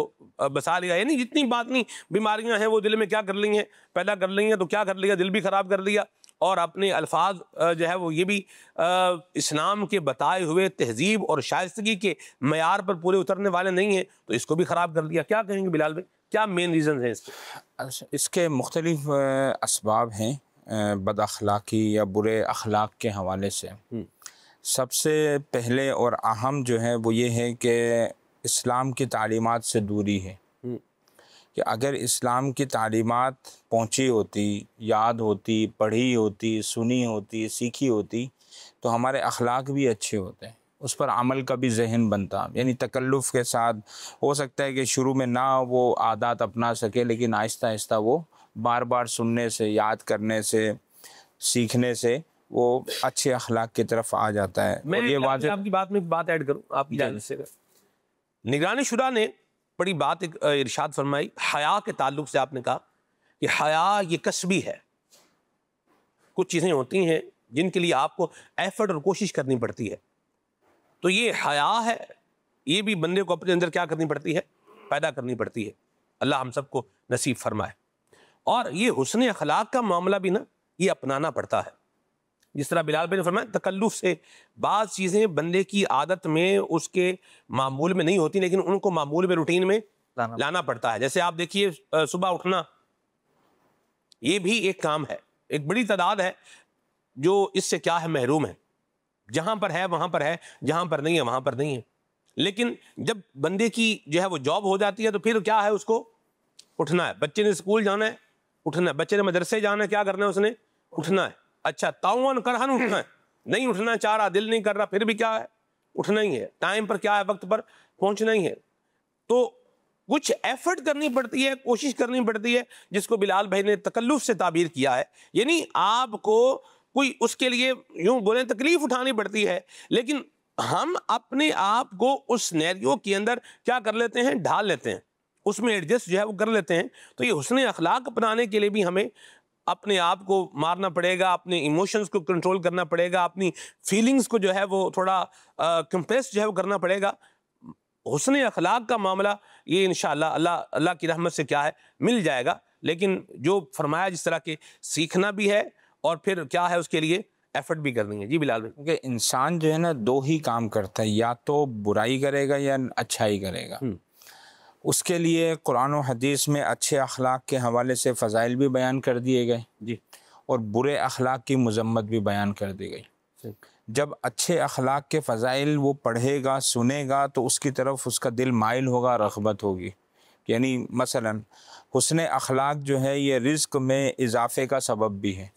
बसा लिया यानी जितनी बात नहीं बीमारियाँ हैं वो दिल में क्या कर ली हैं पैदा कर ली हैं तो क्या कर लिया दिल भी ख़राब कर लिया और अपने अल्फाज जो है वो ये भी इस्लाम के बताए हुए तहजीब और शायस्तगी के मैार पर पूरे उतरने वाले नहीं हैं तो इसको भी ख़राब कर दिया क्या कहेंगे बिलाल भाई क्या मेन रीज़न है इसके इसके मुख्तलिफ इसबाब हैं बद अखलाकी या बुरे अखलाक के हवाले से हम्म। सबसे पहले और अहम जो है वो ये है कि इस्लाम की तालीमत से दूरी है हम्म। कि अगर इस्लाम की तालीमत पहुँची होती याद होती पढ़ी होती सुनी होती सीखी होती तो हमारे अखलाक भी अच्छे होते हैं उस पर अमल का भी जहन बनता यानी तकल्लुफ़ के साथ हो सकता है कि शुरू में ना वो आदात अपना सके लेकिन आहिस्ता आहिस्ता वो बार बार सुनने से याद करने से सीखने से वो अच्छे अखलाक की तरफ आ जाता है मैं ये वाज आपकी बात में बात ऐड करूँ आपकी निगरानी शुदा ने बड़ी बात एक इरशाद फरमाई हया के ताल्लुक से आपने कहा कि हया ये कसबी है कुछ चीज़ें होती हैं जिनके लिए आपको एफर्ट और कोशिश करनी पड़ती है तो ये हया है ये भी बंदे को अपने अंदर क्या करनी पड़ती है पैदा करनी पड़ती है अल्लाह हम सबको नसीब फरमाए और ये हुसन अखलाक का मामला भी ना ये अपनाना पड़ता है जिस तरह बिलाल भाई ने फरमाया तकल्लुफ से बाद चीज़ें बंदे की आदत में उसके मामूल में नहीं होती लेकिन उनको मामूल में रूटीन में लाना, लाना पड़ता है जैसे आप देखिए सुबह उठना ये भी एक काम है एक बड़ी तादाद है जो इससे क्या है महरूम है जहाँ पर है वहाँ पर है जहाँ पर नहीं है वहाँ पर नहीं है लेकिन जब बंदे की जो है वो जॉब हो जाती है तो फिर क्या है उसको उठना है बच्चे ने स्कूल जाना है उठना है बच्चे ने मदरसे जाना है क्या करना है उसने उठना है अच्छा ताउन करहन उठना है नहीं उठना चाह रहा दिल नहीं कर रहा फिर भी क्या है उठना ही है टाइम पर क्या है वक्त पर पहुंचना ही है तो कुछ एफर्ट करनी पड़ती है कोशिश करनी पड़ती है जिसको बिलाल भाई ने तकल्लुफ से ताबीर किया है यानी आपको कोई उसके लिए यूं बोले तकलीफ उठानी पड़ती है लेकिन हम अपने आप को उस नैरियो के अंदर क्या कर लेते हैं ढाल लेते हैं उसमें एडजस्ट जो है वो कर लेते हैं तो ये हुसन अखलाक अपनाने के लिए भी हमें अपने आप को मारना पड़ेगा अपने इमोशंस को कंट्रोल करना पड़ेगा अपनी फीलिंग्स को जो है वो थोड़ा कंप्रेस जो है वो करना पड़ेगा हुसन अखलाक का मामला ये इन अल्लाह अल्लाह की रहमत से क्या है मिल जाएगा लेकिन जो फरमाया जिस तरह के सीखना भी है और फिर क्या है उसके लिए एफर्ट भी करनी है जी बिलाल भाई क्योंकि इंसान जो है ना दो ही काम करता है या तो बुराई करेगा या अच्छाई करेगा हम्म। उसके लिए कुरान हदीस में अच्छे अखलाक के हवाले से फ़जाइल भी बयान कर दिए गए जी और बुरे अखलाक की मजम्मत भी बयान कर दी गई जब अच्छे अखलाक के फ़जाइल वो पढ़ेगा सुनेगा तो उसकी तरफ उसका दिल माइल होगा रगबत होगी यानी मसलन हसन अखलाक जो है ये रिस्क में इजाफे का सबब भी है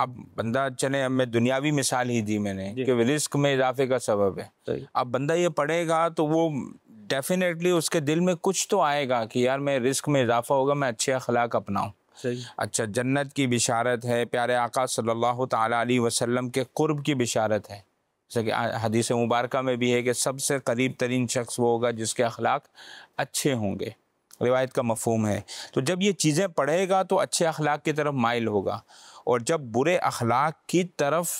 अब बंदा चले अब मैं दुनियावी मिसाल ही दी मैंने कि रिस्क में इजाफे का सबब है अब बंदा ये पढ़ेगा तो वो डेफिनेटली उसके दिल में कुछ तो आएगा कि यार मैं रिस्क में इजाफा होगा मैं अच्छे अखलाक अपनाऊँ अच्छा जन्नत की बिशारत है प्यारे आका सल्लल्लाहु अलैहि वसल्लम के कुर्ब की बिशारत है जैसे कि हदीस मुबारक में भी है कि सबसे करीब तरीन शख्स वो होगा जिसके अखलाक अच्छे होंगे रिवायत का मफहम है तो जब ये चीज़ें पढ़ेगा तो अच्छे अखलाक की तरफ माइल होगा और जब बुरे अखलाक की तरफ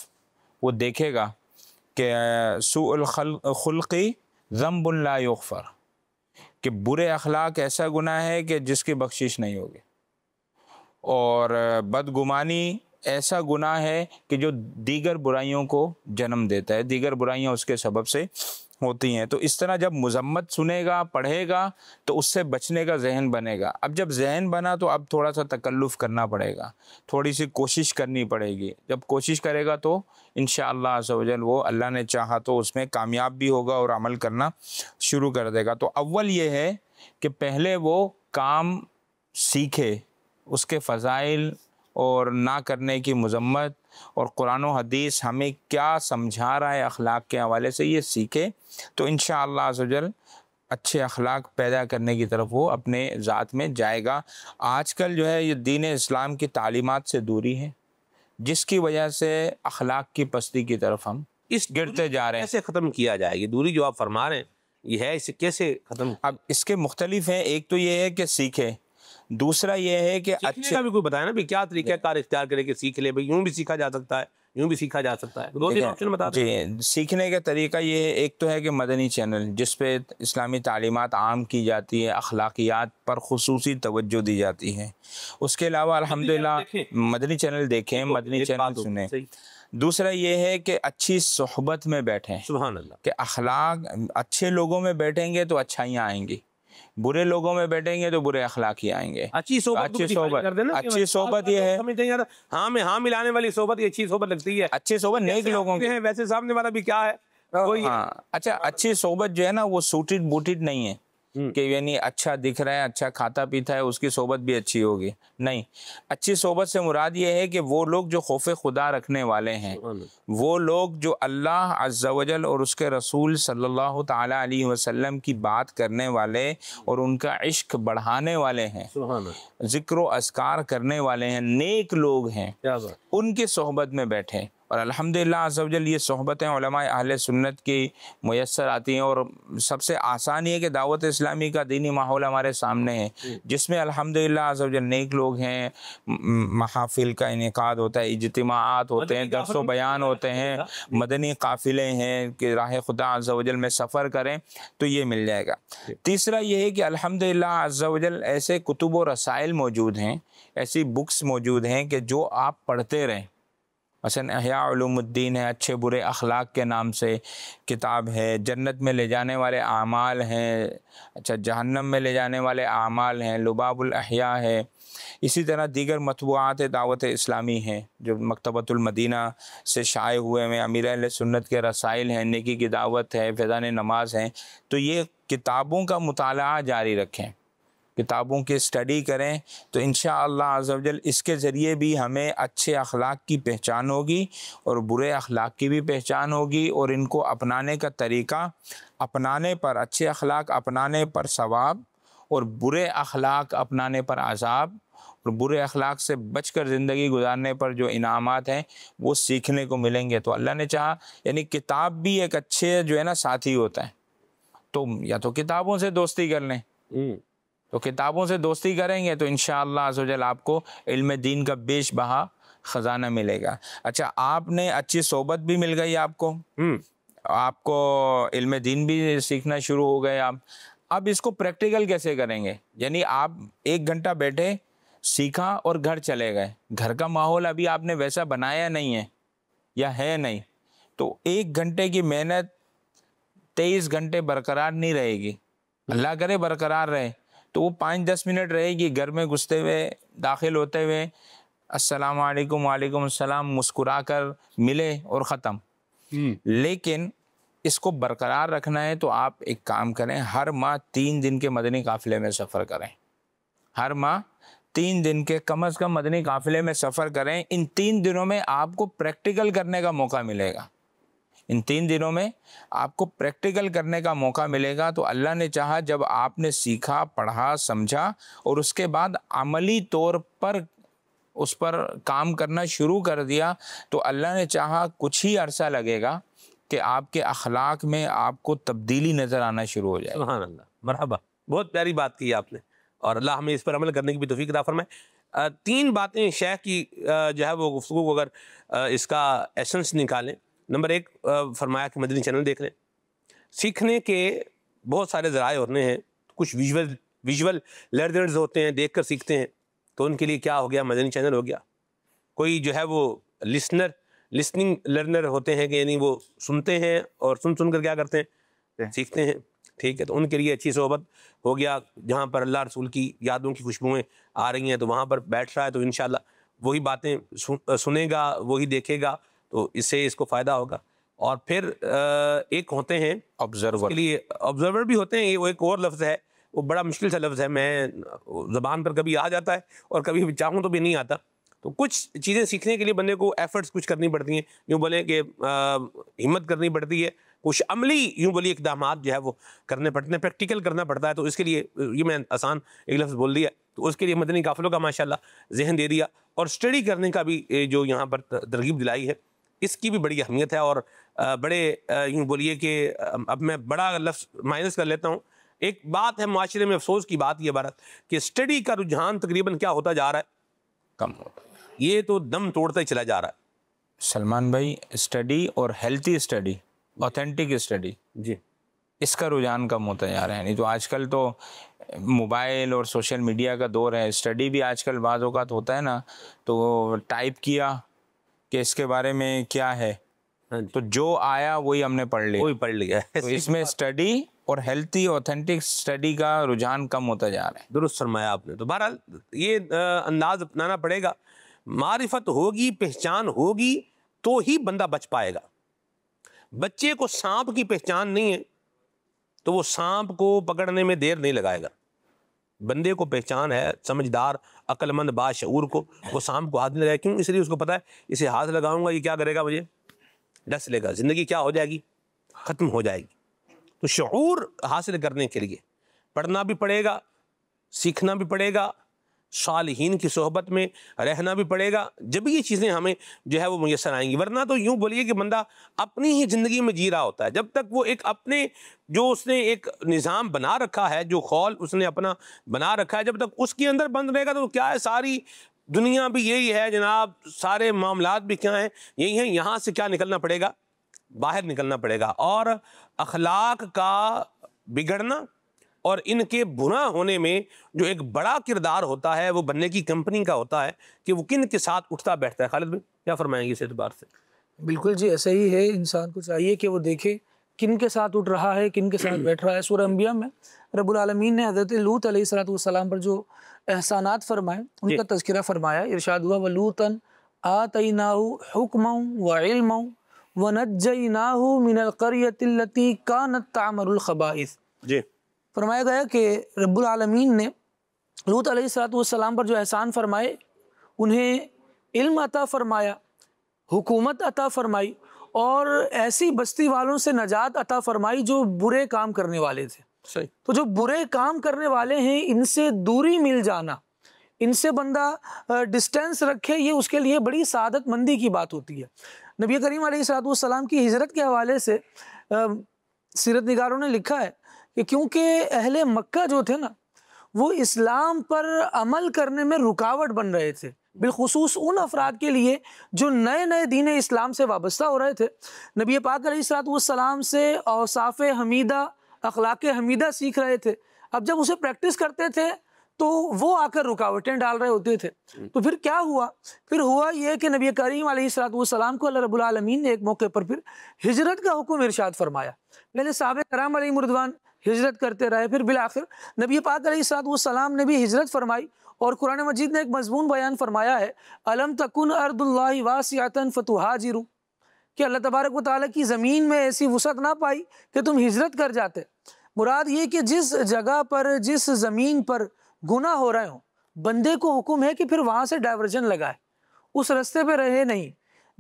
वो देखेगा कि खुल्की ज़म्बुल्लाफ़र कि बुरे अखलाक ऐसा गुना है कि जिसकी बख्शिश नहीं होगी और बदगुमानी ऐसा गुना है कि जो दीगर बुराइयों को जन्म देता है दीगर बुराइयाँ उसके सबब से होती हैं तो इस तरह जब मजम्मत सुनेगा पढ़ेगा तो उससे बचने का जहन बनेगा अब जब जहन बना तो अब थोड़ा सा तकल्लुफ़ करना पड़ेगा थोड़ी सी कोशिश करनी पड़ेगी जब कोशिश करेगा तो इन शजल वो अल्लाह ने चाहा तो उसमें कामयाब भी होगा और अमल करना शुरू कर देगा तो अव्वल ये है कि पहले वो काम सीखे उसके फ़ज़ाइल और ना करने की मजम्मत और कुरान हदीस हमें क्या समझा रहा है अखलाक के हवाले से ये सीखे तो इन शजल अच्छे अखलाक पैदा करने की तरफ वो अपने ज़ात में जाएगा आजकल जो है ये दीन इस्लाम की तालीमत से दूरी है जिसकी वजह से अखलाक की पस्ती की तरफ हम इस गिरते जा रहे हैं कैसे ख़त्म किया जाएगी दूरी जो आप फरमा रहे हैं ये है इसे कैसे ख़त्म अब इसके मुख्तलिफ हैं एक तो ये है कि सीखें दूसरा ये है कि अच्छे का भी कोई बताया ना भी क्या तरीका है कार इख्तियार करे कि सीख ले भाई यूं भी सीखा जा सकता है यूं भी सीखा जा सकता है दो तीन ऑप्शन बता जी सीखने का तरीका ये है एक तो है कि मदनी चैनल जिस पे इस्लामी तालीमत आम की जाती है अखलाकियात पर खसूस तवज्जो दी जाती है उसके अलावा अलहमदिल्ला मदनी चैनल देखें मदनी चैनल सुने दूसरा ये है कि अच्छी सोहबत में बैठें कि अखलाक अच्छे लोगों में बैठेंगे तो अच्छाइयाँ आएंगी बुरे लोगों में बैठेंगे तो बुरे अखलाक ही आएंगे अच्छी सोबत अच्छी सोबत अच्छी मतलब सोबत ये है हाँ में हाँ मिलाने वाली सोबत अच्छी सोबत लगती है अच्छी सोबत नेक लोगों के वैसे सामने वाला भी क्या है हाँ अच्छा अच्छी सोबत जो है ना वो सूटेड बूटेड नहीं है हम्म। कि यानी अच्छा दिख रहा है अच्छा खाता पीता है उसकी सोबत भी अच्छी होगी नहीं अच्छी सोबत से मुराद ये है कि वो लोग जो खौफ खुदा रखने वाले हैं वो लोग जो अल्लाह अज्जावजल और उसके रसूल सल्लल्लाहु अलैहि वसल्लम की बात करने वाले और उनका इश्क बढ़ाने वाले हैं जिक्र असकार करने वाले हैं नेक लोग हैं उनकी सोहबत में बैठे और अल्हम्दुलिल्लाह अज़ल ये सहबतें अहल सुन्नत की मैसर आती हैं और सबसे आसान ये कि दावत इस्लामी का दीनी माहौल हमारे सामने है जिसमें अलहमदिल्लाजल अज़ल नेक लोग हैं महाफिल का इनका होता है इजतमात होते हैं दरस व बयान होते हैं मदनी काफ़िले हैं कि राह खुदा अज़ल में सफ़र करें तो ये मिल जाएगा तीसरा ये है कि अलहमदिल्ला अज़ल ऐसे कुतुब व रसाइल मौजूद हैं ऐसी बुक्स मौजूद हैं कि जो आप पढ़ते रहें मसन अहियामुद्दीन है अच्छे बुरे अखलाक के नाम से किताब है जन्नत में ले जाने वाले आमाल हैं अच्छा जहन्नम में ले जाने वाले आमाल हैं लुबाबुल अहिया है इसी तरह दीगर मतबूआत दावत इस्लामी हैं जो मकतबतुलमदीना से शाये हुए हैं अमीर सुन्नत के रसाइल हैं निकी की दावत है फैज़ान नमाज हैं तो ये किताबों का मताल जारी रखें किताबों की स्टडी करें तो इन शजल इसके ज़रिए भी हमें अच्छे अखलाक की पहचान होगी और बुरे अखलाक की भी पहचान होगी और इनको अपनाने का तरीका अपनाने पर अच्छे अखलाक अपनाने पर सवाब और बुरे अखलाक अपनाने पर आज़ाब और बुरे अखलाक से बच कर ज़िंदगी गुजारने पर जो इनाम हैं वो सीखने को मिलेंगे तो अल्लाह ने चाहा यानी किताब भी एक अच्छे जो है ना साथी होता है तो या तो किताबों से दोस्ती कर लें हम्म। तो किताबों से दोस्ती करेंगे तो इन शजल आपको इल्म दीन का बेश बहा ख़जाना मिलेगा अच्छा आपने अच्छी सोबत भी मिल गई आपको हम्म। आपको इल्म दीन भी सीखना शुरू हो गए आप अब इसको प्रैक्टिकल कैसे करेंगे यानी आप एक घंटा बैठे सीखा और घर चले गए घर का माहौल अभी आपने वैसा बनाया नहीं है या है नहीं तो एक घंटे की मेहनत तेईस घंटे बरकरार नहीं रहेगी अल्लाह करे बरकरार रहे तो वो पाँच दस मिनट रहेगी घर में घुसते हुए दाखिल होते हुए अस्सलाम वालेकुम वालेकुम मुस्कुरा कर मिले और ख़त्म हम्म। लेकिन इसको बरकरार रखना है तो आप एक काम करें हर माह तीन दिन के मदनी काफ़िले में सफ़र करें हर माह तीन दिन के कम अज़ कम मदनी काफ़िले में सफ़र करें इन तीन दिनों में आपको प्रैक्टिकल करने का मौका मिलेगा इन तीन दिनों में आपको प्रैक्टिकल करने का मौका मिलेगा तो अल्लाह ने चाहा जब आपने सीखा पढ़ा समझा और उसके बाद अमली तौर पर उस पर काम करना शुरू कर दिया तो अल्लाह ने चाहा कुछ ही अरसा लगेगा कि आपके अखलाक में आपको तब्दीली नज़र आना शुरू हो जाए अल्लाह मरहबा बहुत प्यारी बात की आपने और अल्लाह हमें इस पर अमल करने की भी तोफ़ी दाफर में तीन बातें शेख की जो है वो गुफ्तु अगर इसका एसेंस निकालें नंबर एक फरमाया कि मदनी चैनल देख लें सीखने के बहुत सारे ज़राए होने हैं कुछ विजुअल विजुअल लर्नर्स होते हैं देख कर सीखते हैं तो उनके लिए क्या हो गया मदनी चैनल हो गया कोई जो है वो लिसनर लिसनिंग लर्नर होते हैं कि यानी वो सुनते हैं और सुन सुन कर क्या करते हैं सीखते हैं ठीक है तो उनके लिए अच्छी सोहबत हो गया जहाँ पर अल्लाह रसूल की यादों की खुशबुएँ आ रही हैं तो वहाँ पर बैठ रहा है तो इन वही बातें सुनेगा वही देखेगा तो इससे इसको फ़ायदा होगा और फिर एक होते हैं ऑब्जर्वर लिए ऑब्जर्वर भी होते हैं ये वो एक और लफ्ज़ है वो बड़ा मुश्किल सा लफ्ज़ है मैं ज़बान पर कभी आ जाता है और कभी चाहूँ तो भी नहीं आता तो कुछ चीज़ें सीखने के लिए बंदे को एफ़र्ट्स कुछ करनी पड़ती हैं यूँ बोलें कि हिम्मत करनी पड़ती है कुछ अमली यूँ बोलिए इकदाम जो है वो करने पड़ते हैं प्रैक्टिकल करना पड़ता है तो इसके लिए ये मैं आसान एक लफ्ज़ बोल दिया तो उसके लिए मदनी काफिलों का माशाल्लाह जहन दे दिया और स्टडी करने का भी जो यहाँ पर तरगीब दिलाई है इसकी भी बड़ी अहमियत है और बड़े यूँ बोलिए कि अब मैं बड़ा लफ्स माइनस कर लेता हूँ एक बात है माशरे में अफसोस की बात यह भारत कि स्टडी का रुझान तकरीबन क्या होता जा रहा है कम होता ये तो दम तोड़ता ही चला जा रहा है सलमान भाई स्टडी और हेल्थी स्टडी ऑथेंटिक स्टडी जी इसका रुझान कम होता जा रहा है नहीं तो आजकल तो मोबाइल और सोशल मीडिया का दौर है स्टडी भी आजकल बाज़ात होता है ना तो टाइप किया कि इसके बारे में क्या है हाँ तो जो आया वही हमने पढ़ लिया वही पढ़ लिया तो इसमें स्टडी और हेल्थी ऑथेंटिक स्टडी का रुझान कम होता जा रहा है दुरुस्त फरमाया आपने तो बहरहाल ये अंदाज अपनाना पड़ेगा मारिफत होगी पहचान होगी तो ही बंदा बच पाएगा बच्चे को सांप की पहचान नहीं है तो वो सांप को पकड़ने में देर नहीं लगाएगा बंदे को पहचान है समझदार अक्लमंद बाशूर को वो शाम को हाथ नहीं लगाया क्यों इसलिए उसको पता है इसे हाथ लगाऊंगा ये क्या करेगा मुझे डस लेगा ज़िंदगी क्या हो जाएगी ख़त्म हो जाएगी तो शूर हासिल करने के लिए पढ़ना भी पड़ेगा सीखना भी पड़ेगा सालहीन की सोहबत में रहना भी पड़ेगा जब ये चीज़ें हमें जो है वो मैसर आएंगी वरना तो यूँ बोलिए कि बंदा अपनी ही ज़िंदगी में जी रहा होता है जब तक वो एक अपने जो उसने एक निज़ाम बना रखा है जो खौल उसने अपना बना रखा है जब तक उसके अंदर बंद रहेगा तो क्या है सारी दुनिया भी यही है जनाब सारे मामला भी क्या हैं यही हैं यहाँ से क्या निकलना पड़ेगा बाहर निकलना पड़ेगा और अखलाक का बिगड़ना और इनके बुना होने में जो एक बड़ा किरदार होता है वो बनने की कंपनी का होता है कि वो किन के साथ उठता बैठता है खालिद भाई क्या फरमाएंगे इस एतबार से बिल्कुल जी ऐसा ही है इंसान को चाहिए कि वो देखे किन के साथ उठ रहा है किन के साथ बैठ रहा है सूर अम्बिया में रबालमीन ने हजरत लूत सलाम पर जो एहसान फरमाए उनका तस्करा फरमाया इरशाद हुआ वलूतन लूतन आतनाऊ व व मिनल करयतिल्लती कानत तामरुल खबाइस जी फरमाया गया कि रब्लमीन ने लूत सलाम पर जो एहसान फ़रमाए उन्हें इल्म अता फ़रमाया हुकूमत अता फ़रमाई और ऐसी बस्ती वालों से नजात अता फ़रमाई जो बुरे काम करने वाले थे सही तो जो बुरे काम करने वाले हैं इनसे दूरी मिल जाना इनसे बंदा डिस्टेंस रखे ये उसके लिए बड़ी सादत मंदी की बात होती है नबी करीम सलाम की हिजरत के हवाले से सीरत निगारों ने लिखा है कि क्योंकि अहले मक्का जो थे ना वो इस्लाम पर अमल करने में रुकावट बन रहे थे बिलखसूस उन अफराद के लिए जो नए नए दीन इस्लाम से वाबस्ता हो रहे थे नबी पाक सलाम से औसाफ़ हमीदा अखलाक हमीदा सीख रहे थे अब जब उसे प्रैक्टिस करते थे तो वो आकर रुकावटें डाल रहे होते थे हम्म। तो फिर क्या हुआ फिर हुआ ये कि नबी करीम सलाम को अल्लाह रबालमीन ने एक मौके पर फिर हिजरत का हुक्म इरशाद फरमाया मैंने साहब कराम मर्दवान हिजरत करते रहे फिर बिल आखिर नबी पाक सलाम ने भी हिजरत फरमाई और कुरान मजीद ने एक मजमून बयान फरमाया है अलम तकुन अर्दुल्ला वासियातन फतुहा कि अल्लाह तबारक व ताली की ज़मीन में ऐसी वसत ना पाई कि तुम हिजरत कर जाते मुराद ये कि जिस जगह पर जिस ज़मीन पर गुना हो रहे हो बंदे को हुक्म है कि फिर वहाँ से डाइवर्जन लगाए उस रस्ते पर रहे नहीं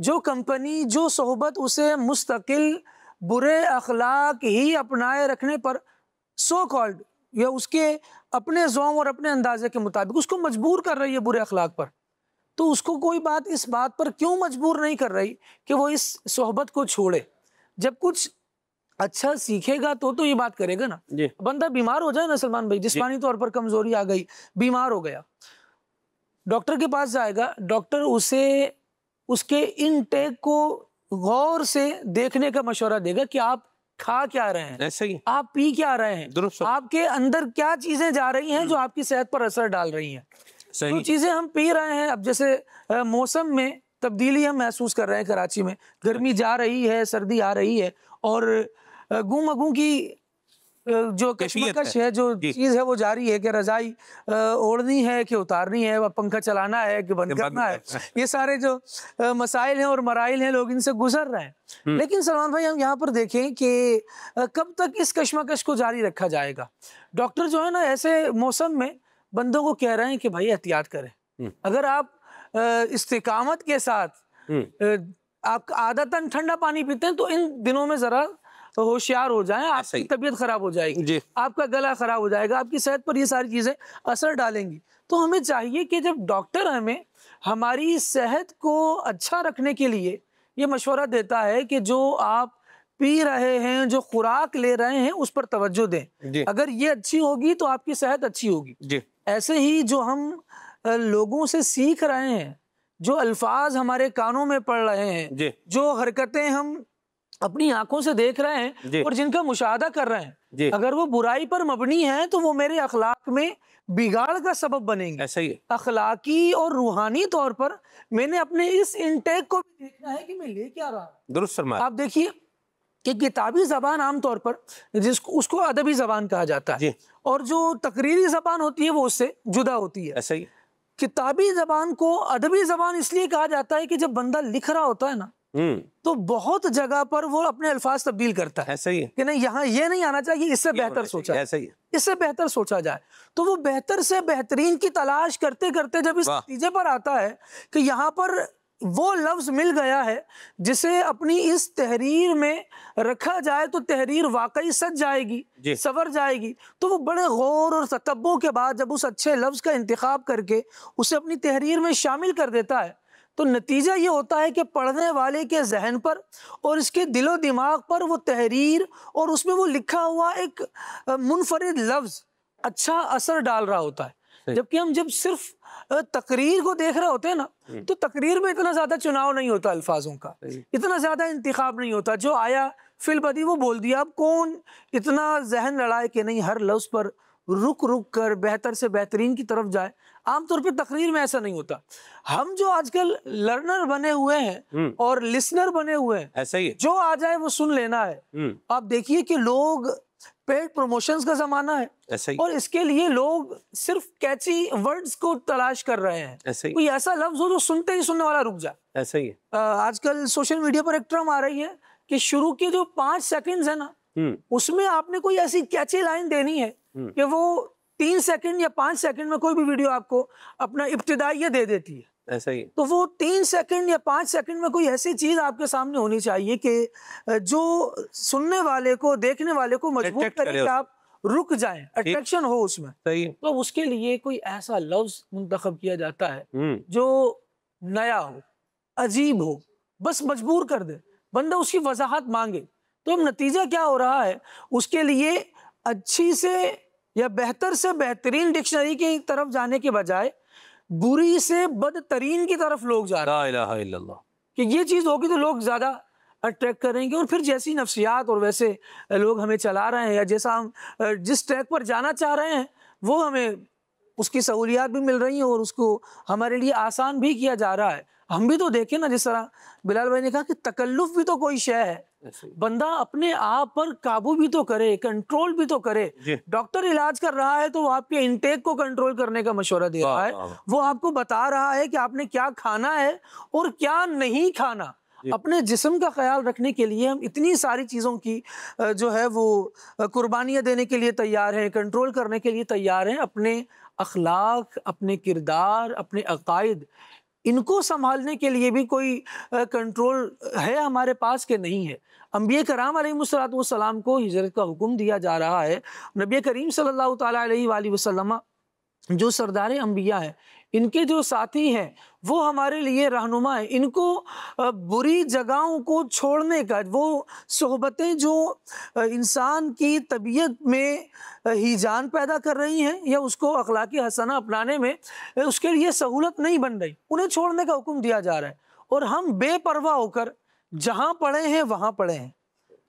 जो कंपनी जो सोहबत उसे मुस्तकिल बुरे अखलाक ही अपनाए रखने पर सो कॉल्ड या उसके अपने जोम और अपने अंदाजे के मुताबिक उसको मजबूर कर रही है बुरे अखलाक पर तो उसको कोई बात इस बात पर क्यों मजबूर नहीं कर रही कि वो इस सोहबत को छोड़े जब कुछ अच्छा सीखेगा तो तो ये बात करेगा ना बंदा बीमार हो जाए ना सलमान भाई जिसमानी तौर पर कमजोरी आ गई बीमार हो गया डॉक्टर के पास जाएगा डॉक्टर उसे उसके इनटेक को गौर से देखने का मशवरा देगा कि आप खा क्या रहे हैं ऐसे ही आप पी क्या रहे हैं आपके अंदर क्या चीजें जा रही हैं जो हम्म। आपकी सेहत पर असर डाल रही हैं सही तो चीजें हम पी रहे हैं अब जैसे मौसम में तब्दीली हम महसूस कर रहे हैं कराची में गर्मी अच्छा। जा रही है सर्दी आ रही है और गुम अगू की जो कश्मकश है जो चीज है वो जारी है कि रजाई ओढ़नी है कि उतारनी है वह पंखा चलाना है कि बंद करना है ये सारे जो मसाइल हैं और मराइल हैं लोग इनसे गुजर रहे हैं लेकिन सलमान भाई हम यहाँ पर देखें कि कब तक इस कश्मकश को जारी रखा जाएगा डॉक्टर जो है ना ऐसे मौसम में बंदों को कह रहे हैं कि भाई एहतियात करें अगर आप इस्तकामत के साथ आप आदतन ठंडा पानी पीते हैं तो इन दिनों में ज़रा तो होशियार हो जाए आपकी तबीयत खराब हो जाएगी आपका गला खराब हो जाएगा आपकी सेहत पर ये सारी चीजें असर डालेंगी तो हमें चाहिए कि जब डॉक्टर हमें हमारी सेहत को अच्छा रखने के लिए ये मशवरा देता है कि जो आप पी रहे हैं जो खुराक ले रहे हैं उस पर तवज्जो दें अगर ये अच्छी होगी तो आपकी सेहत अच्छी होगी जी ऐसे ही जो हम लोगों से सीख रहे हैं जो अल्फाज हमारे कानों में पड़ रहे हैं जो हरकतें हम अपनी आंखों से देख रहे हैं और जिनका मुशाह कर रहे हैं अगर वो बुराई पर मबनी है तो वो मेरे अखलाक में बिगाड़ का सबब बनेंगे ऐसा ही अखलाकी और रूहानी तौर पर मैंने अपने इस इंटेक को भी देखना है कि मैं ले क्या रहा दुरुस्त आप देखिए कि किताबी जबान आमतौर पर जिसको उसको अदबी जबान कहा जाता है और जो तकरीरी जबान होती है वो उससे जुदा होती है ऐसा ही किताबी जबान को अदबी जबान इसलिए कहा जाता है कि जब बंदा लिख रहा होता है ना हम्म। तो बहुत जगह पर वो अपने अल्फाज तब्दील करता है ऐसा ही है कि नहीं यहाँ ये नहीं आना चाहिए इससे बेहतर सोचा ऐसा ही है इससे बेहतर सोचा जाए तो वो बेहतर से बेहतरीन की तलाश करते करते जब इस नतीजे पर आता है कि यहाँ पर वो लफ्ज़ मिल गया है जिसे अपनी इस तहरीर में रखा जाए तो तहरीर वाकई सच जाएगी सवर जाएगी तो वो बड़े गौर और तकबों के बाद जब उस अच्छे लफ्ज़ का इंतखब करके उसे अपनी तहरीर में शामिल कर देता है तो नतीजा ये होता है कि पढ़ने वाले के जहन पर और इसके दिलो दिमाग पर वो तहरीर और उसमें वो लिखा हुआ एक मुनफरद लफ्ज़ अच्छा असर डाल रहा होता है जबकि हम जब सिर्फ तकरीर को देख रहे होते हैं ना हम्म। तो तकरीर में इतना ज़्यादा चुनाव नहीं होता अल्फाजों का इतना ज़्यादा इंतखब नहीं होता जो आया फिल बदी वो बोल दिया अब कौन इतना जहन लड़ाए कि नहीं हर लफ्ज़ पर रुक रुक कर बेहतर से बेहतरीन की तरफ जाए आमतौर पर तकरीर में ऐसा नहीं होता हम जो आजकल लर्नर बने हुए हैं हम्म। और लिसनर बने हुए हैं ऐसा ही है। जो आ जाए वो सुन लेना है हम्म। आप देखिए कि लोग पेड प्रमोशंस का जमाना है ऐसा ही। और इसके लिए लोग सिर्फ कैची वर्ड्स को तलाश कर रहे हैं ऐसा ही। कोई ऐसा लफ्ज हो जो सुनते ही सुनने वाला रुक जाए ऐसा ही है। आजकल सोशल मीडिया पर एक ट्रम आ रही है कि शुरू के जो पांच सेकंड्स है ना हम्म। उसमें आपने कोई ऐसी कैची लाइन देनी है कि वो तीन सेकंड या पांच सेकंड में कोई भी वीडियो आपको अपना इब्तदाई दे देती है ऐसा ही तो वो तीन सेकंड या पांच सेकंड में कोई ऐसी चीज़ आपके सामने होनी चाहिए कि जो सुनने वाले को देखने वाले को मजबूर करे कि आप रुक जाए अट्रैक्शन हो उसमें सही तो उसके लिए कोई ऐसा लफ्ज मुंतखब किया जाता है हम्म। जो नया हो अजीब हो बस मजबूर कर दे बंदा उसकी वजाहत मांगे तो नतीजा क्या हो रहा है उसके लिए अच्छी से या बेहतर से बेहतरीन डिक्शनरी की तरफ जाने के बजाय बुरी से बदतरीन की तरफ लोग जा रहे हैं कि ये चीज़ होगी तो लोग ज़्यादा अट्रैक्ट करेंगे और फिर जैसी नफ्सियात और वैसे लोग हमें चला रहे हैं या जैसा हम जिस ट्रैक पर जाना चाह रहे हैं वो हमें उसकी सहूलियात भी मिल रही हैं और उसको हमारे लिए आसान भी किया जा रहा है हम भी तो देखें ना जिस तरह बिलाल भाई ने कहा कि तकल्लुफ़ भी तो कोई शय है बंदा अपने आप पर काबू भी तो करे कंट्रोल भी तो करे डॉक्टर इलाज कर रहा है तो वो आपके इनटेक को कंट्रोल करने का मशवरा दे रहा है वो आपको बता रहा है कि आपने क्या खाना है और क्या नहीं खाना अपने जिस्म का ख्याल रखने के लिए हम इतनी सारी चीज़ों की जो है वो कुर्बानियाँ देने के लिए तैयार हैं कंट्रोल करने के लिए तैयार हैं अपने अखलाक अपने किरदार अपने अकायद इनको संभालने के लिए भी कोई कंट्रोल है हमारे पास के नहीं है अम्बिया कराम सलाम को हिजरत का हुक्म दिया जा रहा है नबी करीम सल्लल्लाहु अलैहि वसल्लम जो सरदार अम्बिया है इनके जो साथी हैं वो हमारे लिए रहनुमा है इनको बुरी जगहों को छोड़ने का वो सोहबतें जो इंसान की तबीयत में ही जान पैदा कर रही हैं या उसको अखलाकी हसना अपनाने में उसके लिए सहूलत नहीं बन रही उन्हें छोड़ने का हुक्म दिया जा रहा है और हम बेपरवाह होकर जहाँ पढ़े हैं वहाँ पढ़े हैं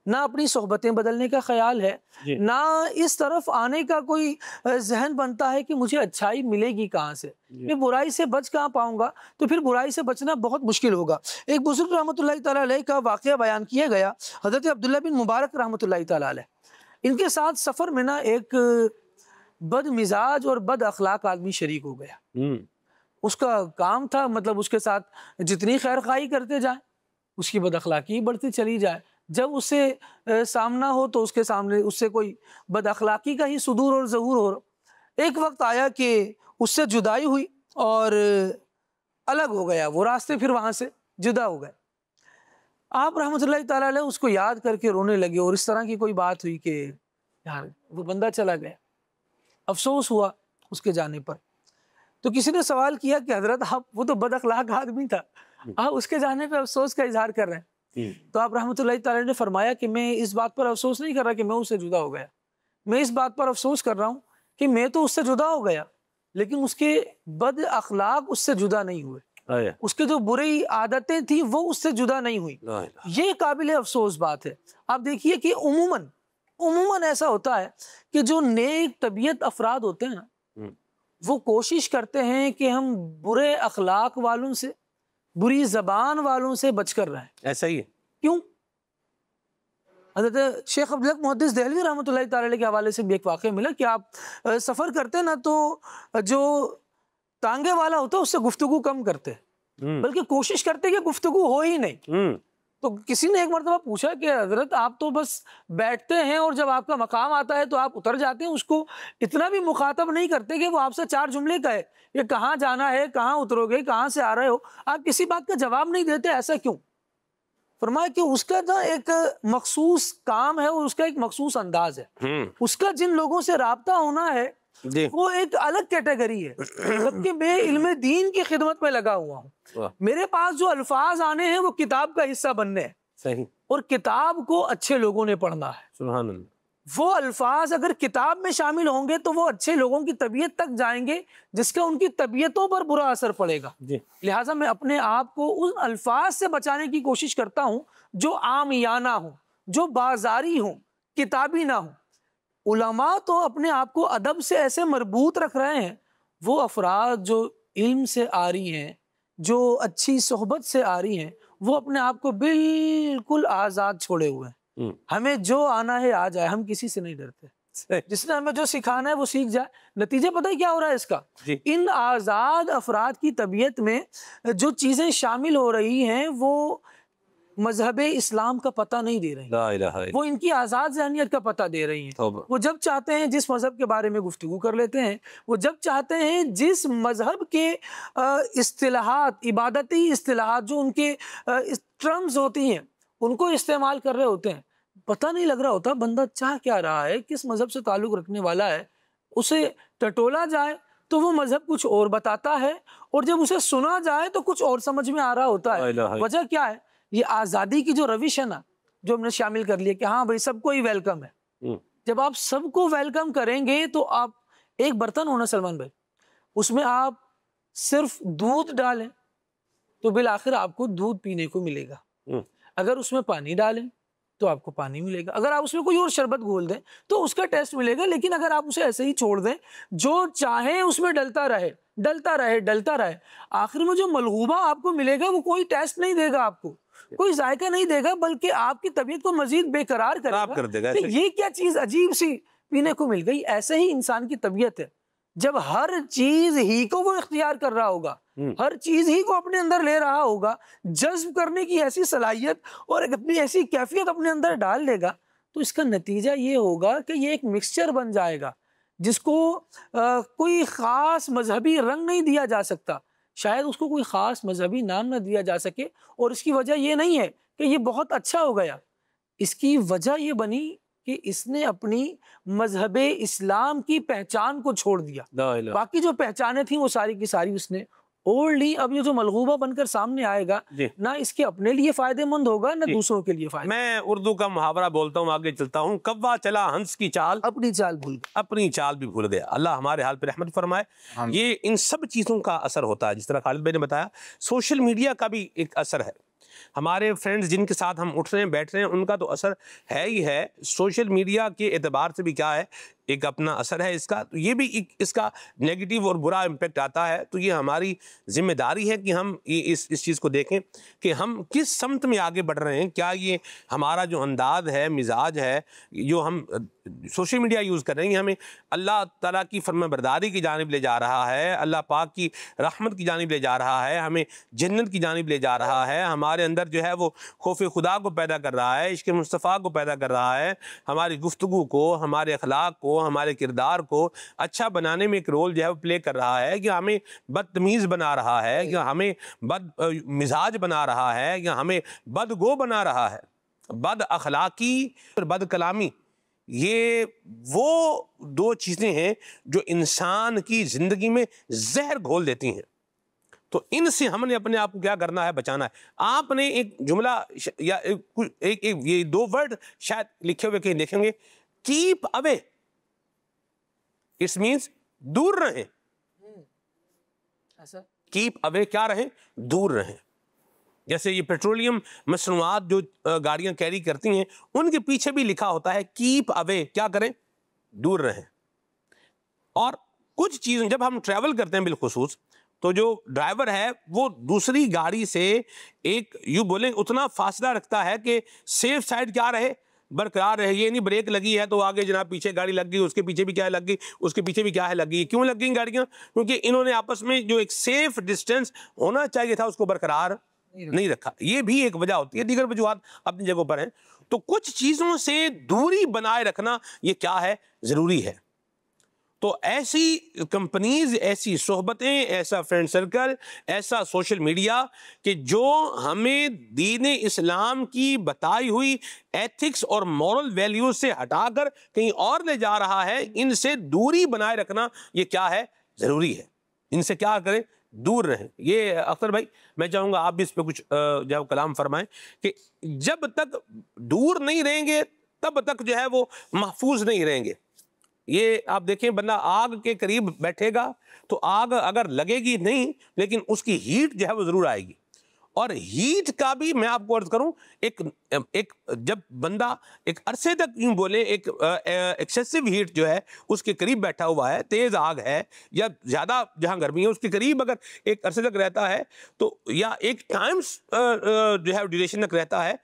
ना अपनी सोहबतें बदलने का ख्याल है ना इस तरफ आने का कोई जहन बनता है कि मुझे अच्छाई मिलेगी कहाँ से मैं बुराई से बच कहाँ पाऊंगा तो फिर बुराई से बचना बहुत मुश्किल होगा एक बुजुर्ग रहमत का वाक़ बयान किया गया हज़रत अब्दुल्ला बिन मुबारक रहमत ला इनके साथ सफ़र में ना एक बद मिजाज और बद अखलाक आदमी शरीक हो गया हम्म। उसका काम था मतलब उसके साथ जितनी खैर खाई करते जाए उसकी बद अखलाकी बढ़ती चली जाए जब उससे सामना हो तो उसके सामने उससे कोई बद अखलाकी का ही सुदूर और ज़हूर हो एक वक्त आया कि उससे जुदाई हुई और अलग हो गया वो रास्ते फिर वहाँ से जुदा हो गए आप रहमत ताला उसको याद करके रोने लगे और इस तरह की कोई बात हुई कि यार वो बंदा चला गया अफसोस हुआ उसके जाने पर तो किसी ने सवाल किया कि हजरत आप वो तो बदअखलाक आदमी था आप उसके जाने पर अफसोस का इजहार कर रहे हैं तो आप रहमत ने फरमाया कि मैं इस बात पर अफसोस नहीं कर रहा कि मैं उससे जुदा हो गया मैं इस बात पर अफसोस कर रहा हूँ कि मैं तो उससे जुदा हो गया लेकिन उसके बद अखलाक उससे जुदा नहीं हुए हाँ उसके जो बुरी आदतें थी वो उससे जुदा नहीं हुई ये काबिल अफसोस बात है आप देखिए कि उमूमन उमूमन ऐसा होता है कि जो नेक तबीयत अफराद होते हैं हम्म। वो कोशिश करते हैं कि हम बुरे अखलाक वालों से बुरी जबान वालों से बच कर रहा है ऐसा ही है क्यों हजरत शेख अब मुहदस दहलवी रहमत के हवाले से भी एक वाक्य मिला कि आप सफ़र करते ना तो जो तांगे वाला होता है उससे गुफ्तु कम करते हम्म। बल्कि कोशिश करते कि गुफ्तु हो ही नहीं हम्म। तो किसी ने एक मरतबा पूछा कि हजरत आप तो बस बैठते हैं और जब आपका मकाम आता है तो आप उतर जाते हैं उसको इतना भी मुखातब नहीं करते कि वो आपसे चार जुमले का है कि कहाँ जाना है कहाँ उतरोगे कहाँ से आ रहे हो आप किसी बात का जवाब नहीं देते ऐसा क्यों फरमाया कि उसका ना एक मखसूस काम है और उसका एक मखसूस अंदाज है हम्म। उसका जिन लोगों से रबता होना है वो एक अलग कैटेगरी है जबकि मैं इल्म दीन की खिदमत में लगा हुआ हूँ मेरे पास जो अल्फाज आने हैं वो किताब का हिस्सा बनने हैं सही और किताब को अच्छे लोगों ने पढ़ना है वो अल्फाज अगर किताब में शामिल होंगे तो वो अच्छे लोगों की तबीयत तक जाएंगे जिसका उनकी तबीयतों पर बुरा असर पड़ेगा लिहाजा मैं अपने आप को उन अल्फाज से बचाने की कोशिश करता हूँ जो आमियाना हो जो बाजारी हो किताबी ना हो उलमा तो अपने आप को अदब से ऐसे मरबूत रख रहे हैं वो अफराद जो इल्म से आ रही हैं जो अच्छी सोहबत से आ रही हैं वो अपने आप को बिल्कुल आज़ाद छोड़े हुए हैं हम्म। हमें जो आना है आ जाए हम किसी से नहीं डरते जिसने हमें जो सिखाना है वो सीख जाए नतीजे पता है क्या हो रहा है इसका इन आज़ाद अफराद की तबीयत में जो चीज़ें शामिल हो रही हैं वो मजहब इस्लाम का पता नहीं दे रही हैं वो इनकी आज़ाद जहनीत का पता दे रही हैं वो जब चाहते हैं जिस मज़हब के बारे में गुफ्तु कर लेते हैं वो जब चाहते हैं जिस मज़हब के असलाहत इबादती असलाहत जो उनके टर्म्स होती हैं उनको इस्तेमाल कर रहे होते हैं पता नहीं लग रहा होता बंदा चाह क्या रहा है किस मज़हब से ताल्लुक़ रखने वाला है उसे टटोला जाए तो वो मज़हब कुछ और बताता है और जब उसे सुना जाए तो कुछ और समझ में आ रहा होता है वजह क्या है ये आज़ादी की जो रविश है ना जो हमने शामिल कर लिया कि हाँ भाई सबको ही वेलकम है हम्म। जब आप सबको वेलकम करेंगे तो आप एक बर्तन होना सलमान भाई उसमें आप सिर्फ दूध डालें तो बिल आखिर आपको दूध पीने को मिलेगा हम्म। अगर उसमें पानी डालें तो आपको पानी मिलेगा अगर आप उसमें कोई और शरबत घोल दें तो उसका टेस्ट मिलेगा लेकिन अगर आप उसे ऐसे ही छोड़ दें जो चाहे उसमें डलता रहे डलता रहे डलता रहे आखिर में जो मलगूबा आपको मिलेगा वो कोई टेस्ट नहीं देगा आपको कोई जायका नहीं देगा बल्कि आपकी तबीयत को मजीद बेकरार करेगा कर देगा तो ये क्या चीज़ अजीब सी पीने को मिल गई ऐसे ही इंसान की तबीयत है जब हर चीज ही को वो इख्तियार कर रहा होगा हम्म। हर चीज ही को अपने अंदर ले रहा होगा जज्ब करने की ऐसी सलाहियत और अपनी ऐसी कैफियत अपने अंदर डाल लेगा तो इसका नतीजा ये होगा कि ये एक मिक्सचर बन जाएगा जिसको आ, कोई ख़ास मजहबी रंग नहीं दिया जा सकता शायद उसको कोई ख़ास मजहबी नाम ना दिया जा सके और इसकी वजह ये नहीं है कि ये बहुत अच्छा हो गया इसकी वजह ये बनी कि इसने अपनी मजहब इस्लाम की पहचान को छोड़ दिया बाकी जो पहचानें थी वो सारी की सारी उसने ओल्डली अब ये जो मलगूबा बनकर सामने आएगा ना इसके अपने लिए फायदेमंद होगा ना दूसरों के लिए फायदे मैं उर्दू का मुहावरा बोलता हूँ आगे चलता हूँ कब्बा चला हंस की चाल अपनी चाल भूल गया अपनी चाल भी भूल गया अल्लाह हमारे हाल पर रहमत फरमाए हाँ ये इन सब चीज़ों का असर होता है जिस तरह खालिद भाई ने बताया सोशल मीडिया का भी एक असर है हमारे फ्रेंड्स जिनके साथ हम उठ रहे हैं बैठ रहे हैं उनका तो असर है ही है सोशल मीडिया के एतबार से भी क्या है एक अपना असर है इसका तो ये भी एक इसका नेगेटिव और बुरा इम्पेक्ट आता है तो ये हमारी जिम्मेदारी है कि हम ये इस इस चीज़ को देखें कि हम किस समत में आगे बढ़ रहे हैं क्या ये हमारा जो अंदाज है मिजाज है जो हम सोशल मीडिया यूज़ कर रहे हैं हमें अल्लाह तला की फर्मबरदारी की जानब ले जा रहा है अल्लाह पाक की रहमत की जानब ले जा रहा है हमें जन्नत की जानब ले जा रहा है हमारे अंदर जो है वो खौफ खुदा को पैदा कर रहा है इश्क मुस्तफ़ा को पैदा कर रहा है हमारी गुफ्तु को हमारे अखलाक को हमारे किरदार को अच्छा बनाने में एक रोल जो है वो प्ले कर रहा है कि हमें बदतमीज़ बना रहा है कि हमें बद मिजाज बना रहा है या हमें बदगो बना रहा है बद अखलाकी और बद कलामी ये वो दो चीज़ें हैं जो इंसान की ज़िंदगी में जहर घोल देती हैं तो इनसे हमने अपने आप को क्या करना है बचाना है आपने एक जुमला या एक, एक, एक ये दो वर्ड शायद लिखे हुए कहीं देखेंगे कीप अवे इट्स मीन्स दूर रहे कीप अवे क्या रहे दूर रहे जैसे ये पेट्रोलियम मसनूआत जो गाड़ियां कैरी करती हैं उनके पीछे भी लिखा होता है कीप अवे क्या करें दूर रहें और कुछ चीज़ें जब हम ट्रैवल करते हैं बिलखसूस तो जो ड्राइवर है वो दूसरी गाड़ी से एक यू बोलें उतना फासला रखता है कि सेफ साइड क्या रहे बरकरार रहेगी यानी ब्रेक लगी है तो आगे जनाब पीछे गाड़ी लग गई उसके पीछे भी क्या है लग गई उसके पीछे भी क्या है लग गई क्यों लग गई गाड़ियाँ क्योंकि इन्होंने आपस में जो एक सेफ डिस्टेंस होना चाहिए था उसको बरकरार नहीं रखा ये भी एक वजह होती है दीगर वजूहत अपनी जगहों पर हैं तो कुछ चीज़ों से दूरी बनाए रखना ये क्या है ज़रूरी है तो ऐसी कंपनीज ऐसी सोहबतें ऐसा फ्रेंड सर्कल ऐसा सोशल मीडिया कि जो हमें दीन इस्लाम की बताई हुई एथिक्स और मॉरल वैल्यूज से हटाकर कहीं और ले जा रहा है इनसे दूरी बनाए रखना ये क्या है ज़रूरी है इनसे क्या करें दूर रहें ये अख्तर भाई मैं चाहूँगा आप भी इस पर कुछ जो कलाम फरमाएं कि जब तक दूर नहीं रहेंगे तब तक जो है वो महफूज नहीं रहेंगे ये आप देखें बंदा आग के करीब बैठेगा तो आग अगर लगेगी नहीं लेकिन उसकी हीट जो है वो ज़रूर आएगी और हीट का भी मैं आपको अर्ज करूं एक एक जब बंदा एक अरसे तक यूं बोले एक एक्सेसिव हीट जो है उसके करीब बैठा हुआ है तेज़ आग है या ज़्यादा जहां गर्मी है उसके करीब अगर एक अरसे तक रहता है तो या एक टाइम्स जो है ड्यूरेशन तक रहता है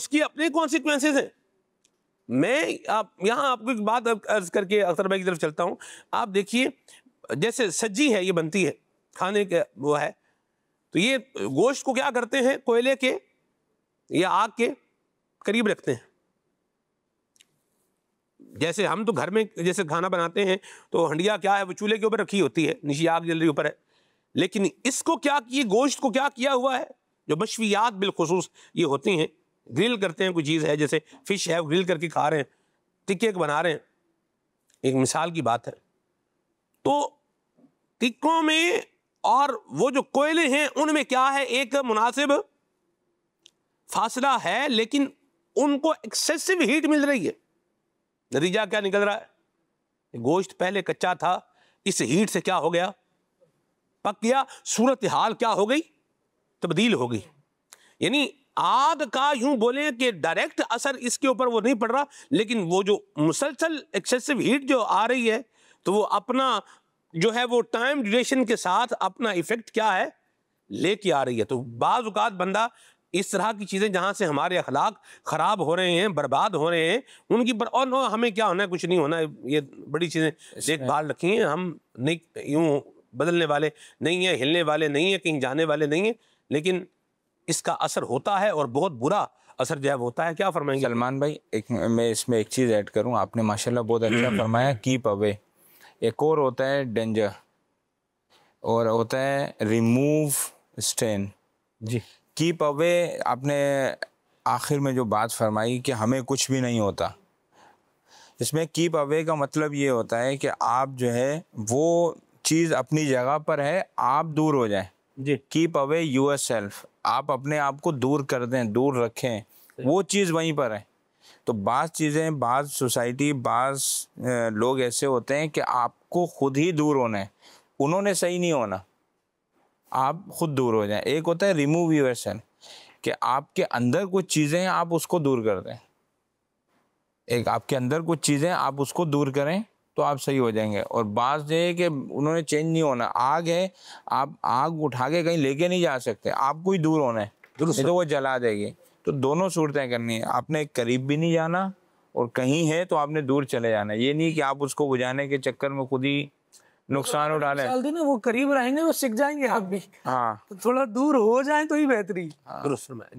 उसकी अपने कॉन्सिक्वेंसेज हैं मैं आप यहाँ आपको एक बात अर्ज करके अख्तर भाई की तरफ चलता हूँ आप देखिए जैसे सज्जी है ये बनती है खाने का वो है तो ये गोश्त को क्या करते हैं कोयले के या आग के करीब रखते हैं जैसे हम तो घर में जैसे खाना बनाते हैं तो हंडिया क्या है वो चूल्हे के ऊपर रखी होती है नीचे आग जल रही ऊपर है लेकिन इसको क्या किए गोश्त को क्या किया हुआ है जो मशवियात बिलखसूस ये होती हैं ग्रिल करते हैं कोई चीज़ है जैसे फ़िश है ग्रिल करके खा रहे हैं टिक्के बना रहे हैं एक मिसाल की बात है तो टिक्कों में और वो जो कोयले हैं उनमें क्या है एक मुनासिब फासला है लेकिन उनको एक्सेसिव हीट मिल रही है नतीजा क्या निकल रहा है गोश्त पहले कच्चा था इस हीट से क्या हो गया पक गया सूरत हाल क्या हो गई तब्दील हो गई यानी आग का यूं बोले कि डायरेक्ट असर इसके ऊपर वो नहीं पड़ रहा लेकिन वो जो मुसलसल एक्सेसिव हीट जो आ रही है तो वो अपना जो है वो टाइम ड्यूरेशन के साथ अपना इफेक्ट क्या है लेके आ रही है तो बाज़ात बंदा इस तरह की चीज़ें जहाँ से हमारे अखलाक ख़राब हो रहे हैं बर्बाद हो रहे हैं उनकी बर... और हमें क्या होना है कुछ नहीं होना है ये बड़ी चीज़ें देखभाल रखी हैं हम नहीं यूँ बदलने वाले नहीं हैं हिलने वाले नहीं हैं कहीं जाने वाले नहीं हैं लेकिन इसका असर होता है और बहुत बुरा असर जो है होता है क्या फरमाएंगे सलमान भाई एक मैं इसमें एक चीज़ ऐड करूँ आपने माशाल्लाह बहुत अच्छा फरमाया कीप अवे एक और होता है डेंजर और होता है रिमूव स्टेन जी कीप अवे आपने आखिर में जो बात फरमाई कि हमें कुछ भी नहीं होता इसमें कीप अवे का मतलब ये होता है कि आप जो है वो चीज़ अपनी जगह पर है आप दूर हो जाएं जी कीप अवे यूर सेल्फ आप अपने आप को दूर कर दें दूर रखें वो चीज़ वहीं पर है तो बाज़ चीज़ें बाज़ सोसाइटी बाज़ लोग ऐसे होते हैं कि आपको खुद ही दूर होना है उन्होंने सही नहीं होना आप खुद दूर हो जाएं एक होता है रिमूव यूर सेल्फ कि आपके अंदर कुछ चीज़ें हैं आप उसको दूर कर दें एक आपके अंदर कुछ चीज़ें आप उसको दूर करें तो आप सही हो जाएंगे और बात यह है कि उन्होंने चेंज नहीं होना आग है आप आग उठा के कहीं लेके नहीं जा सकते आपको ही दूर होना है नहीं तो वो जला देगी तो दोनों सूरतें करनी है आपने करीब भी नहीं जाना और कहीं है तो आपने दूर चले जाना ये नहीं कि आप उसको बुझाने के चक्कर में खुद ही नुकसान उठा लें ना वो करीब रहेंगे वो सीख जाएंगे आप भी हाँ तो थोड़ा दूर हो जाए तो ही बेहतरी हाँ।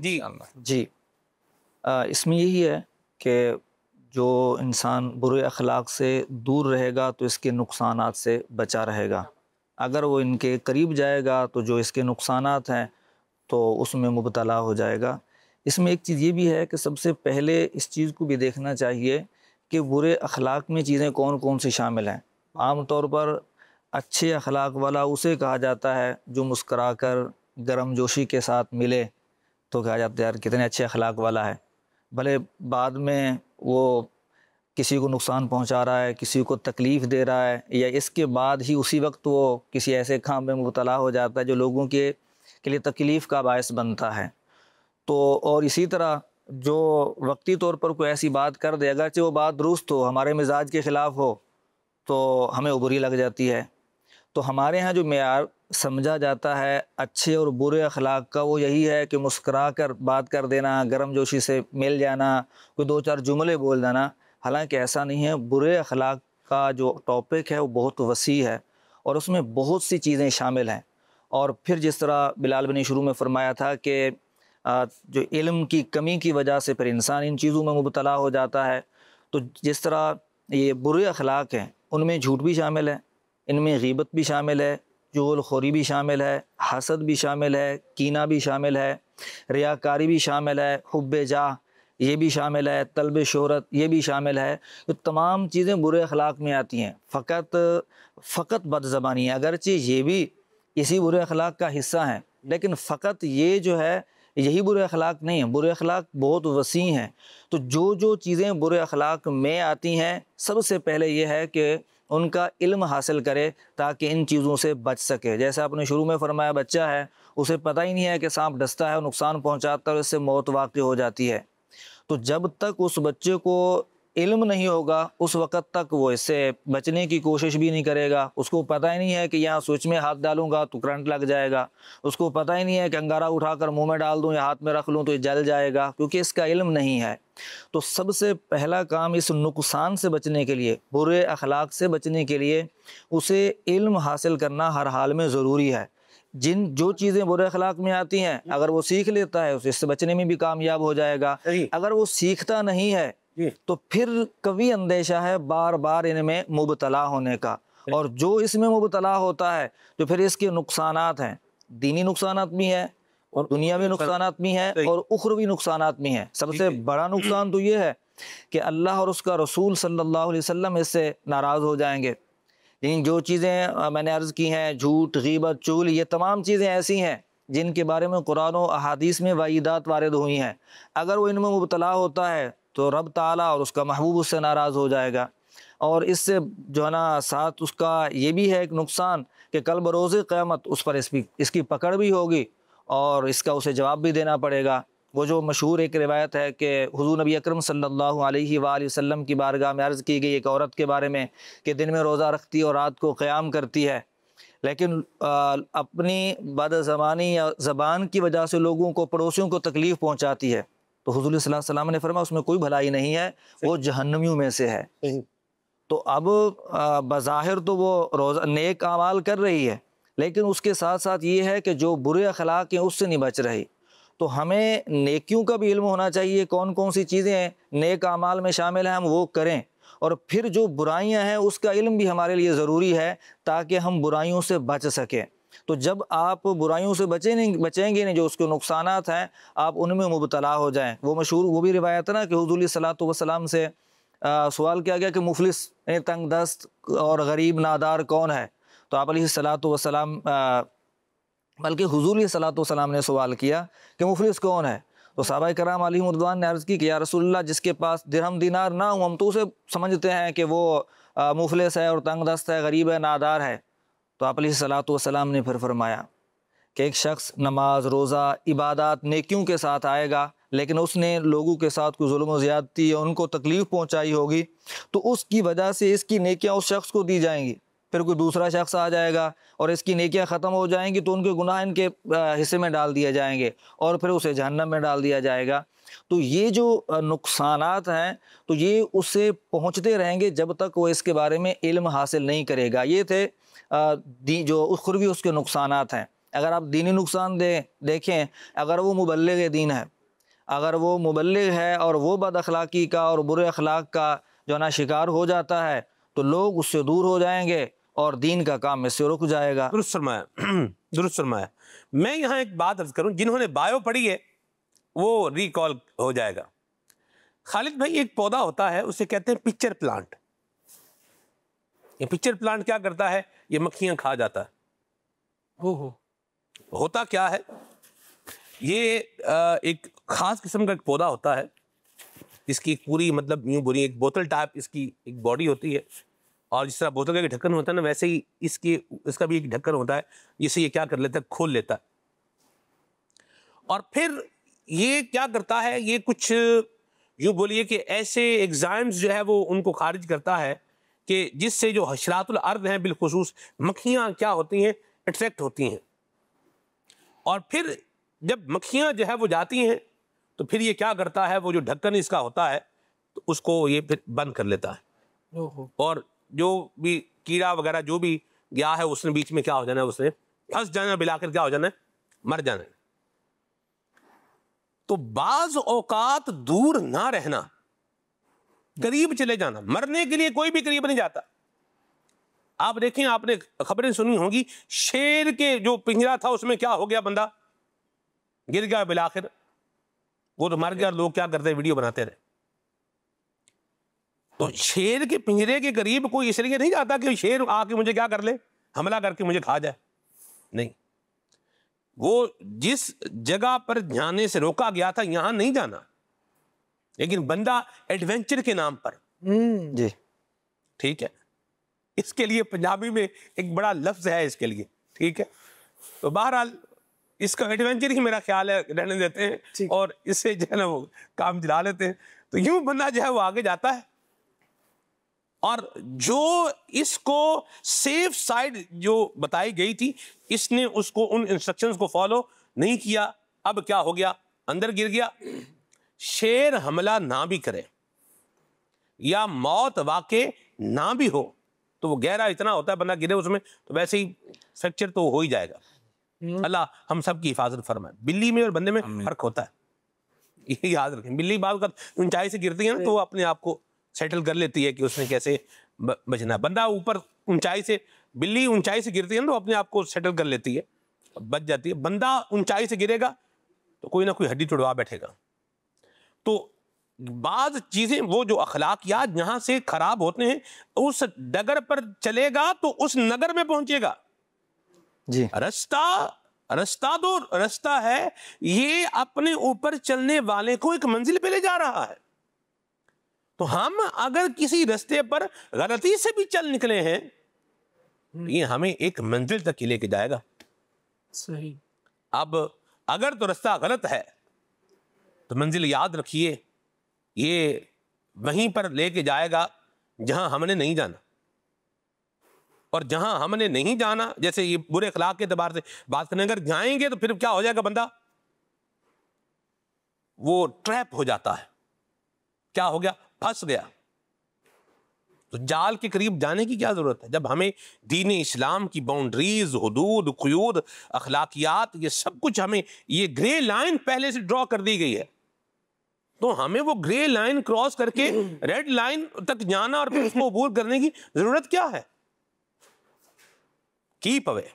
जी जी इसमें यही है कि जो इंसान बुरे अखलाक से दूर रहेगा तो इसके नुकसान से बचा रहेगा अगर वो इनके करीब जाएगा तो जो इसके नुकसान हैं तो उसमें मुबतला हो जाएगा इसमें एक चीज़ ये भी है कि सबसे पहले इस चीज़ को भी देखना चाहिए कि बुरे अखलाक में चीज़ें कौन कौन सी शामिल हैं आम तौर पर अच्छे अखलाक वाला उसे कहा जाता है जो मुस्करा कर गर्म जोशी के साथ मिले तो कहा जाता है यार कितने अच्छे अखलाक वाला है भले बाद में वो किसी को नुकसान पहुंचा रहा है किसी को तकलीफ़ दे रहा है या इसके बाद ही उसी वक्त वो किसी ऐसे काम में मुबला हो जाता है जो लोगों के के लिए तकलीफ़ का बायस बनता है तो और इसी तरह जो वक्ती तौर पर कोई ऐसी बात कर दे अगरचे वो बात दुरुस्त हो हमारे मिजाज के ख़िलाफ़ हो तो हमें उबरी लग जाती है तो हमारे यहाँ जो मैार समझा जाता है अच्छे और बुरे अखलाक का वो यही है कि मुस्करा कर बात कर देना गर्म जोशी से मिल जाना कोई दो चार जुमले बोल देना हालांकि ऐसा नहीं है बुरे अखलाक का जो टॉपिक है वो बहुत वसी है और उसमें बहुत सी चीज़ें शामिल हैं और फिर जिस तरह बिलाल बनी शुरू में फरमाया था कि जो इल्म की कमी की वजह से फिर इंसान इन चीज़ों में मुबतला हो जाता है तो जिस तरह ये बुरे अखलाक हैं उनमें झूठ भी शामिल है इनमें गीबत भी शामिल है चुगलखोरी भी शामिल है हसद भी शामिल है कीना भी शामिल है रियाकारी भी शामिल है हब जा ये भी शामिल है तलब शहरत ये भी शामिल है तो तमाम चीज़ें बुरे अखलाक में आती हैं फ़कत फ़कत बदज़बानी है अगरचे ये भी इसी बुरे अखलाक का हिस्सा हैं लेकिन फ़कत ये जो है यही बुरे अखलाक नहीं है बुरे अखलाक बहुत वसी हैं तो जो जो चीज़ें बुरे अखलाक में आती हैं सबसे पहले यह है कि उनका इल्म हासिल करे ताकि इन चीज़ों से बच सके जैसे आपने शुरू में फरमाया बच्चा है उसे पता ही नहीं है कि सांप डसता है नुकसान पहुंचाता है और इससे मौत वाक़ हो जाती है तो जब तक उस बच्चे को इल्म नहीं होगा उस वक़्त तक वो इससे बचने की कोशिश भी नहीं करेगा उसको पता ही नहीं है कि यहाँ स्विच में हाथ डालूंगा तो करंट लग जाएगा उसको पता ही नहीं है कि अंगारा उठाकर मुंह में डाल दूँ या हाथ में रख लूँ तो ये जल जाएगा क्योंकि इसका इल्म नहीं है तो सबसे पहला काम इस नुकसान से बचने के लिए बुरे अखलाक से बचने के लिए उसे इल्म हासिल करना हर हाल में ज़रूरी है जिन जो चीज़ें बुरे अखलाक में आती हैं अगर वो सीख लेता है उससे बचने में भी कामयाब हो जाएगा अगर वो सीखता नहीं है तो फिर कभी अंदेशा है बार बार इनमें मुबतला होने का और जो इसमें मुबतला होता है तो फिर इसके नुकसान हैं दीनी नुकसान भी हैं और दुनियावी नुकसान भी हैं और उखरवी नुकसान भी हैं सबसे बड़ा नुकसान तो ये है कि अल्लाह और उसका रसूल सल्लल्लाहु अलैहि वसल्लम इससे नाराज़ हो जाएंगे लेकिन जो चीज़ें मैंने अर्ज़ की हैं झूठ गीबत चूल ये तमाम चीज़ें ऐसी हैं जिनके बारे में कुरान अहादीस में वाहिदात वारद हुई हैं अगर वो इनमें मुबतला होता है तो रब ताला और उसका महबूब उससे नाराज़ हो जाएगा और इससे जो है ना साथ उसका ये भी है एक नुकसान कि कल बरोज़ क़्यामत उस पर इसकी इसकी पकड़ भी होगी और इसका उसे जवाब भी देना पड़ेगा वो जो मशहूर एक रिवायत है कि हुजूर नबी अकरम सल्लल्लाहु अलैहि वसल्लम की बारगाह में अर्ज़ की गई एक औरत के बारे में कि दिन में रोज़ा रखती और रात को क़्याम करती है लेकिन अपनी बदज़बानी या ज़बान की वजह से लोगों को पड़ोसियों को तकलीफ़ पहुँचाती है तो हजूल सलाम ने फरमाया उसमें कोई भलाई नहीं है वो जहनमियों में से है तो अब बज़ाहिर तो वो रोज़ नेक अमाल कर रही है लेकिन उसके साथ साथ ये है कि जो बुरे अखलाक हैं उससे नहीं बच रही तो हमें नेकियों का भी इल्म होना चाहिए कौन कौन सी चीज़ें नेक अमाल में शामिल हैं हम वो करें और फिर जो बुराइयां हैं उसका इल्म भी हमारे लिए ज़रूरी है ताकि हम बुराइयों से बच सकें तो जब आप बुराइयों से बचे नहीं बचेंगे नहीं जो उसके नुकसान हैं आप उनमें मुबतला हो जाएँ वो मशहूर वो भी रिवायत है ना कि हजूल सलात वसलाम से सवाल किया गया कि मुफलिस तंग दस्त और गरीब नादार कौन है तो आप सलात वसलाम बल्कि हजूल सलात वसलाम ने सवाल किया कि मुफलिस कौन है तो सबा कराम अली ने अर्ज़ की कि या रसुल्ला जिसके पास दिरहम दिनार ना हो हम तो उसे समझते हैं कि वो मुफलिस है और तंग दस्त है गरीब है नादार है तो आप सलात वसलाम ने फिर फरमाया कि एक शख्स नमाज रोज़ा इबादत नेकियों के साथ आएगा लेकिन उसने लोगों के साथ कोई जुल्म ज़्यादती या उनको तकलीफ़ पहुंचाई होगी तो उसकी वजह से इसकी नेकियां उस शख्स को दी जाएंगी फिर कोई दूसरा शख्स आ जाएगा और इसकी नेकियां ख़त्म हो जाएंगी तो उनके गुनाह इनके हिस्से में डाल दिए जाएंगे और फिर उसे जहन्नम में डाल दिया जाएगा तो ये जो नुकसान हैं तो ये उससे पहुँचते रहेंगे जब तक वो इसके बारे में इल्म हासिल नहीं करेगा ये थे दी जो खुरबी उसके नुकसान हैं अगर आप दीनी नुकसान दे देखें अगर वो मुबलग दीन है अगर वो मुबलग है और वो बद अखलाक़ी का और बुरे अखलाक का जो ना शिकार हो जाता है तो लोग उससे दूर हो जाएंगे और दीन का काम इससे रुक जाएगा दुरुस्त दुरुस्तरमा मैं यहाँ एक बात अर्ज करूँ जिन्होंने बायो पढ़ी है वो रिकॉल हो जाएगा खालिद भाई एक पौधा होता है उसे कहते हैं पिक्चर प्लांट ये पिक्चर प्लांट क्या करता है ये मक्खियां खा जाता है हो होता क्या है ये एक ख़ास किस्म का एक पौधा होता है इसकी पूरी मतलब यूं बुरी एक बोतल टाइप इसकी एक बॉडी होती है और जिस तरह बोतल का ढक्कन होता है ना वैसे ही इसके इसका भी एक ढक्कन होता है जिसे ये क्या कर लेता है खोल लेता है और फिर ये क्या करता है ये कुछ यूं बोलिए कि ऐसे एग्जाम्स जो है वो उनको खारिज करता है कि जिससे जो हशरातुल अर्द हैं बिलखसूस मक्खियाँ क्या होती हैं अट्रैक्ट होती हैं और फिर जब मक्खियाँ जो है वो जाती हैं तो फिर ये क्या करता है वो जो ढक्कन इसका होता है तो उसको ये फिर बंद कर लेता है और जो भी कीड़ा वगैरह जो भी गया है उसने बीच में क्या हो जाना है उसने फंस जाना बिलाकर क्या हो जाना है मर जाना है तो बाज औकात दूर ना रहना करीब चले जाना मरने के लिए कोई भी करीब नहीं जाता आप देखें आपने खबरें सुनी होंगी शेर के जो पिंजरा था उसमें क्या हो गया बंदा गिर गया बिलाखिर वो तो मर गया लोग क्या करते वीडियो बनाते रहे तो शेर के पिंजरे के करीब कोई इसलिए नहीं जाता कि शेर आके मुझे क्या कर ले हमला करके मुझे खा जाए नहीं वो जिस जगह पर जाने से रोका गया था यहां नहीं जाना लेकिन बंदा एडवेंचर के नाम पर हम्म, जी ठीक है इसके लिए पंजाबी में एक बड़ा लफ्ज है इसके लिए ठीक है तो बहरहाल इसका एडवेंचर ही मेरा ख्याल है रहने देते हैं और इससे जो है ना वो काम दिला लेते हैं तो यूं बंदा जो है वो आगे जाता है और जो इसको सेफ साइड जो बताई गई थी इसने उसको उन इंस्ट्रक्शंस को फॉलो नहीं किया अब क्या हो गया अंदर गिर गया शेर हमला ना भी करे या मौत वाके ना भी हो तो वो गहरा इतना होता है बंदा गिरे उसमें तो वैसे ही फ्रैक्चर तो हो ही जाएगा हम्म। अल्लाह हम सब की हिफाजत फरमाए बिल्ली में और बंदे में फर्क होता है ये याद रखें बिल्ली बाल का ऊंचाई से गिरती है ना तो वो अपने आप को सेटल कर लेती है कि उसने कैसे बचना बंदा ऊपर ऊंचाई से बिल्ली ऊंचाई से गिरती है ना तो अपने आप को सेटल कर लेती है बच जाती है बंदा ऊंचाई से गिरेगा तो कोई ना कोई हड्डी टुड़वा बैठेगा तो बाद चीज़ें वो जो अखलाकियात जहाँ से ख़राब होते हैं उस डगर पर चलेगा तो उस नगर में पहुँचेगा जी रास्ता रास्ता तो रास्ता है ये अपने ऊपर चलने वाले को एक मंजिल पे ले जा रहा है तो हम अगर किसी रास्ते पर गलती से भी चल निकले हैं ये हमें एक मंजिल तक ही लेके जाएगा सही अब अगर तो रास्ता गलत है तो मंजिल याद रखिए ये वहीं पर लेके जाएगा जहां हमने नहीं जाना और जहां हमने नहीं जाना जैसे ये बुरे अखलाक के अतबार से बात करें अगर जाएंगे तो फिर क्या हो जाएगा बंदा वो ट्रैप हो जाता है क्या हो गया फंस गया तो जाल के करीब जाने की क्या ज़रूरत है जब हमें दीन इस्लाम की बाउंड्रीज हदूद क्यूद अखलाकियात ये सब कुछ हमें ये ग्रे लाइन पहले से ड्रॉ कर दी गई है तो हमें वो ग्रे लाइन क्रॉस करके रेड लाइन तक जाना और फिर उसको अबूर करने की जरूरत क्या है कीप अवे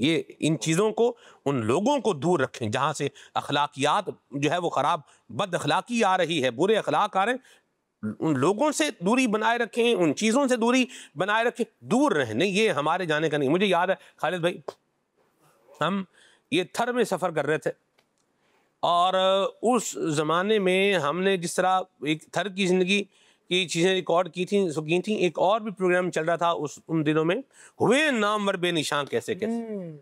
ये इन चीज़ों को उन लोगों को दूर रखें जहां से अखलाकियात जो है वो ख़राब बद अखलाकी आ रही है बुरे अखलाक आ रहे हैं उन लोगों से दूरी बनाए रखें उन चीज़ों से दूरी बनाए रखें दूर रहें नहीं ये हमारे जाने का नहीं मुझे याद है खालिद भाई हम ये थर में सफ़र कर रहे थे और उस ज़माने में हमने जिस तरह एक थर की ज़िंदगी की चीज़ें रिकॉर्ड की थी सो की थी एक और भी प्रोग्राम चल रहा था उस उन दिनों में हुए नामवर निशान कैसे कैसे हम्म।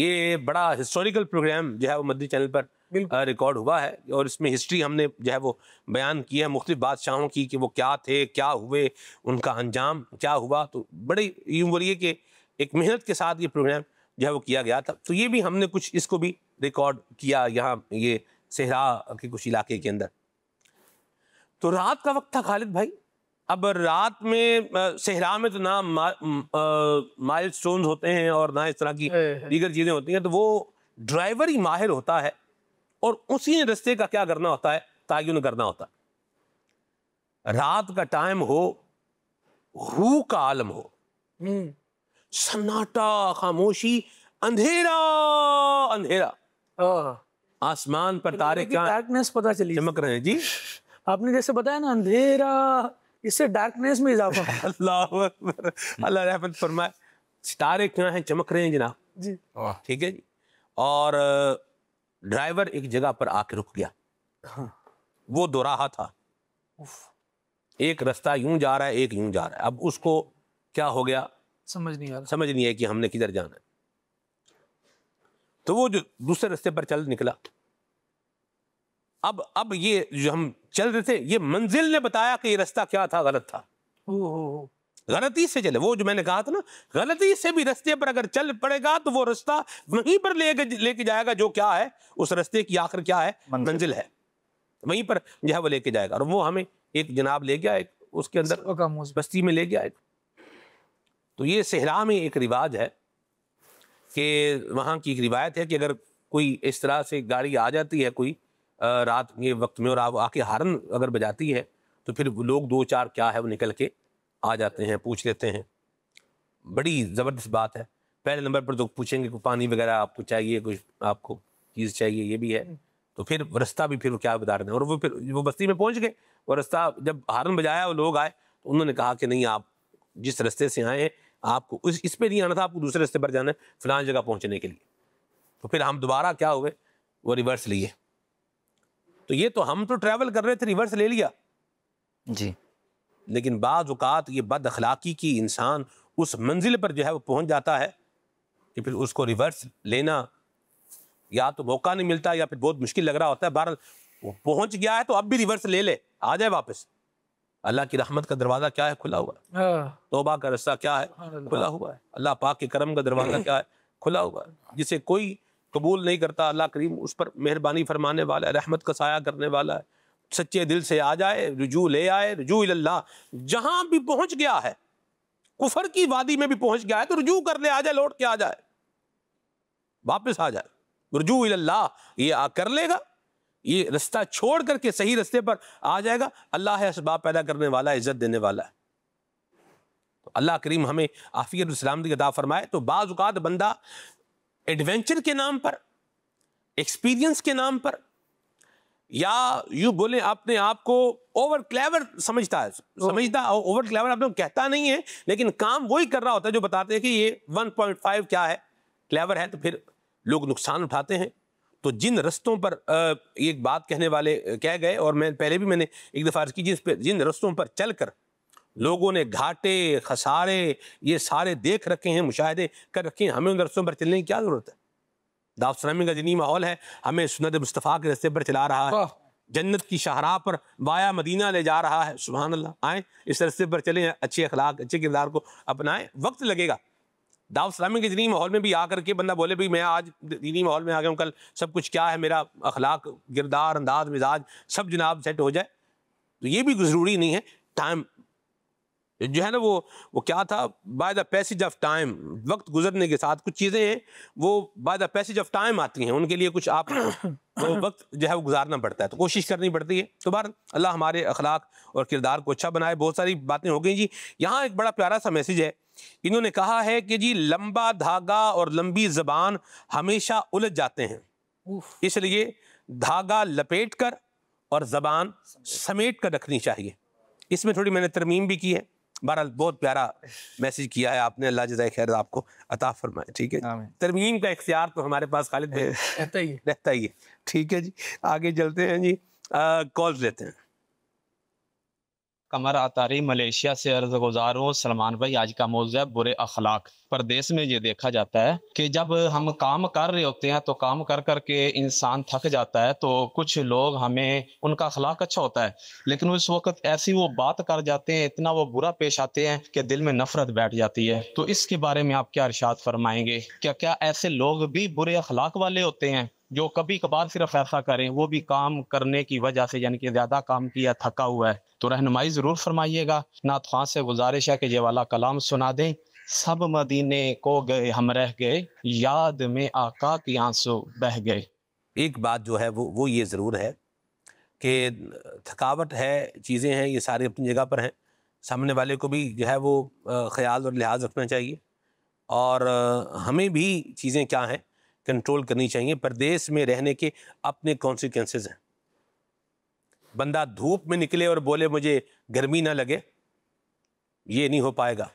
ये बड़ा हिस्टोरिकल प्रोग्राम जो है वो मध्य चैनल पर रिकॉर्ड हुआ है और इसमें हिस्ट्री हमने जो है वो बयान किया है मुख्तु बादशाहों की कि वो क्या थे क्या हुए उनका अंजाम क्या हुआ तो बड़े यूं बोलिए कि एक मेहनत के साथ ये प्रोग्राम जो है वो किया गया था तो ये भी हमने कुछ इसको भी रिकॉर्ड किया यहाँ ये सेहरा के कुछ इलाके के अंदर तो रात का वक्त था खालिद भाई अब रात में सेहरा में तो ना माइल स्टोन होते हैं और ना इस तरह की दीगर चीज़ें होती हैं तो वो ड्राइवर ही माहिर होता है और उसी रस्ते का क्या करना होता है तयन करना होता है रात का टाइम हो हु का आलम हो हम्म। सन्नाटा खामोशी अंधेरा अंधेरा हाँ। आसमान पर मतलब तारे क्या डार्कनेस पता चली चमक रहे हैं जी आपने जैसे बताया ना अंधेरा इससे डार्कनेस में इजाफा अल्लाह अल्लाह रहमत फरमाए सितारे क्या हैं चमक रहे हैं जनाब जी ठीक है जी और ड्राइवर एक जगह पर आके रुक गया हाँ। वो दोराहा था एक रास्ता यूं जा रहा है एक यूं जा रहा है अब उसको क्या हो गया समझ नहीं आ रहा समझ नहीं है कि हमने किधर जाना है तो वो जो दूसरे रास्ते पर चल निकला अब अब ये जो हम चल रहे थे ये मंजिल ने बताया कि ये रास्ता क्या था गलत था गलती से चले वो जो मैंने कहा था ना गलती से भी रास्ते पर अगर चल पड़ेगा तो वो रास्ता वहीं पर लेके लेके जाएगा जो क्या है उस रास्ते की आखिर क्या है मंजिल है वहीं पर जो है वो लेके जाएगा और वो हमें एक जनाब ले गया एक उसके अंदर बस्ती में ले गया एक तो ये सेहरा में एक रिवाज है कि वहाँ की एक रिवायत है कि अगर कोई इस तरह से गाड़ी आ जाती है कोई रात के वक्त में और आप आके हारन अगर बजाती है तो फिर लोग दो चार क्या है वो निकल के आ जाते हैं पूछ लेते हैं बड़ी ज़बरदस्त बात है पहले नंबर पर तो पूछेंगे कि पानी वगैरह आपको चाहिए कुछ आपको चीज़ चाहिए ये भी है तो फिर रास्ता भी फिर क्या बता रहे हैं और वो फिर वो बस्ती में पहुँच गए और रास्ता जब हारन बजाया वो लोग आए तो उन्होंने कहा कि नहीं आप जिस रास्ते से आए हैं आपको उस इस पर नहीं आना था आपको दूसरे रास्ते पर जाना है फिलहाल जगह पहुँचने के लिए तो फिर हम दोबारा क्या हुए वो रिवर्स लिए तो ये तो हम तो ट्रैवल कर रहे थे रिवर्स ले लिया जी लेकिन बाज़ अवकात ये बद अखलाक़ी की इंसान उस मंजिल पर जो है वो पहुँच जाता है कि फिर उसको रिवर्स लेना या तो मौका नहीं मिलता या फिर बहुत मुश्किल लग रहा होता है बहरहाल वो पहुँच गया है तो अब भी रिवर्स ले ले आ जाए वापस अल्लाह की रहमत का दरवाज़ा क्या है खुला हुआ है हाँ। तोबा का रास्ता क्या है खुला हुआ है अल्लाह पाक के करम का दरवाज़ा क्या है खुला हुआ है जिसे कोई कबूल नहीं करता अल्लाह करीम उस पर मेहरबानी फरमाने वाला है रहमत का साया करने वाला है सच्चे दिल से आ जाए रुजू ले आए रुजू अल्लाह जहाँ भी पहुँच गया है कुफर की वादी में भी पहुँच गया है तो रुजू कर ले आ जाए लौट के आ जाए वापस आ जाए रुजू अल्लाह ये आ कर लेगा ये रास्ता छोड़ करके सही रास्ते पर आ जाएगा अल्लाह है इसबाब पैदा करने वाला है इज़्ज़त देने वाला है तो अल्लाह करीम हमें आफ़ियत सलामती अदा फरमाए तो बाज़ात बंदा एडवेंचर के नाम पर एक्सपीरियंस के नाम पर या यू बोले अपने आप को ओवर क्लेवर समझता है समझता ओवर क्लेवर आप लोग कहता नहीं है लेकिन काम वही कर रहा होता है जो बताते हैं कि ये 1.5 क्या है क्लेवर है तो फिर लोग नुकसान उठाते हैं तो जिन रस्तों पर एक बात कहने वाले कह गए और मैं पहले भी मैंने एक दफ़ा अर्ज की जिस पर जिन रस्तों पर चल कर लोगों ने घाटे खसारे ये सारे देख रखे हैं मुशाहदे कर रखे हैं हमें उन रस्तों पर चलने की क्या ज़रूरत है दावसलामी का जिनी माहौल है हमें सुनत मुस्तफ़ा के रस्ते पर चला रहा है जन्नत की शाहरा पर वाया मदीना ले जा रहा है सुबह आए इस रस्ते पर चलें अच्छे अखलाक अच्छे किरदार को अपनाएं वक्त लगेगा दाव सलामी के दीनी माहौल में भी आकर के बंदा बोले भाई मैं आज दीनी माहौल में आ गया हूँ कल सब कुछ क्या है मेरा अखलाक किरदार अंदाज मिजाज सब जनाब सेट हो जाए तो ये भी ज़रूरी नहीं है टाइम जो है ना वो वो क्या था by the passage of time वक्त गुजरने के साथ कुछ चीज़ें हैं वो by the passage of time आती हैं उनके लिए कुछ आप वो वक्त जो है वो गुजारना पड़ता है तो कोशिश करनी पड़ती है तो बहर अल्लाह हमारे अखलाक और किरदार को अच्छा बनाए बहुत सारी बातें हो गई जी यहाँ एक बड़ा प्यारा सा मैसेज है इन्होंने कहा है कि जी लंबा धागा और लंबी जबान हमेशा उलझ जाते हैं इसलिए धागा लपेट कर और जबान समेट कर रखनी चाहिए इसमें थोड़ी मैंने तरमीम भी की है बहरहाल बहुत प्यारा मैसेज किया है आपने अल्लाह जजाय खैर आपको अता फरमाए ठीक है तरमीम का इख्तियार तो हमारे पास खालिद रहता ही रहता ही है ठीक है जी आगे चलते हैं जी कॉल्स लेते हैं कमर अतारी मलेशिया से अर्ज गुजार हूँ सलमान भाई आज का मौजूद है बुरे अखलाक परदेश में ये देखा जाता है कि जब हम काम कर रहे होते हैं तो काम कर कर के इंसान थक जाता है तो कुछ लोग हमें उनका अखलाक अच्छा होता है लेकिन उस वक्त ऐसी वो बात कर जाते हैं इतना वो बुरा पेश आते हैं कि दिल में नफरत बैठ जाती है तो इसके बारे में आप क्या अर्शात फरमाएंगे क्या क्या ऐसे लोग भी बुरे अखलाक वाले होते हैं जो कभी कभार सिर्फ ऐसा करें वो भी काम करने की वजह से यानी कि ज़्यादा काम किया थका हुआ है तो रहनुमाई ज़रूर फरमाइएगा नात खां से गुजारिश है कि ये वाला कलाम सुना दें सब मदीने को गए हम रह गए याद में आका की आंसू बह गए एक बात जो है वो वो ये ज़रूर है कि थकावट है चीज़ें हैं ये सारी अपनी जगह पर हैं सामने वाले को भी जो है वो ख्याल और लिहाज रखना चाहिए और हमें भी चीज़ें क्या हैं कंट्रोल करनी चाहिए परदेश में रहने के अपने कॉन्सिक्वेंसेज हैं बंदा धूप में निकले और बोले मुझे गर्मी ना लगे ये नहीं हो पाएगा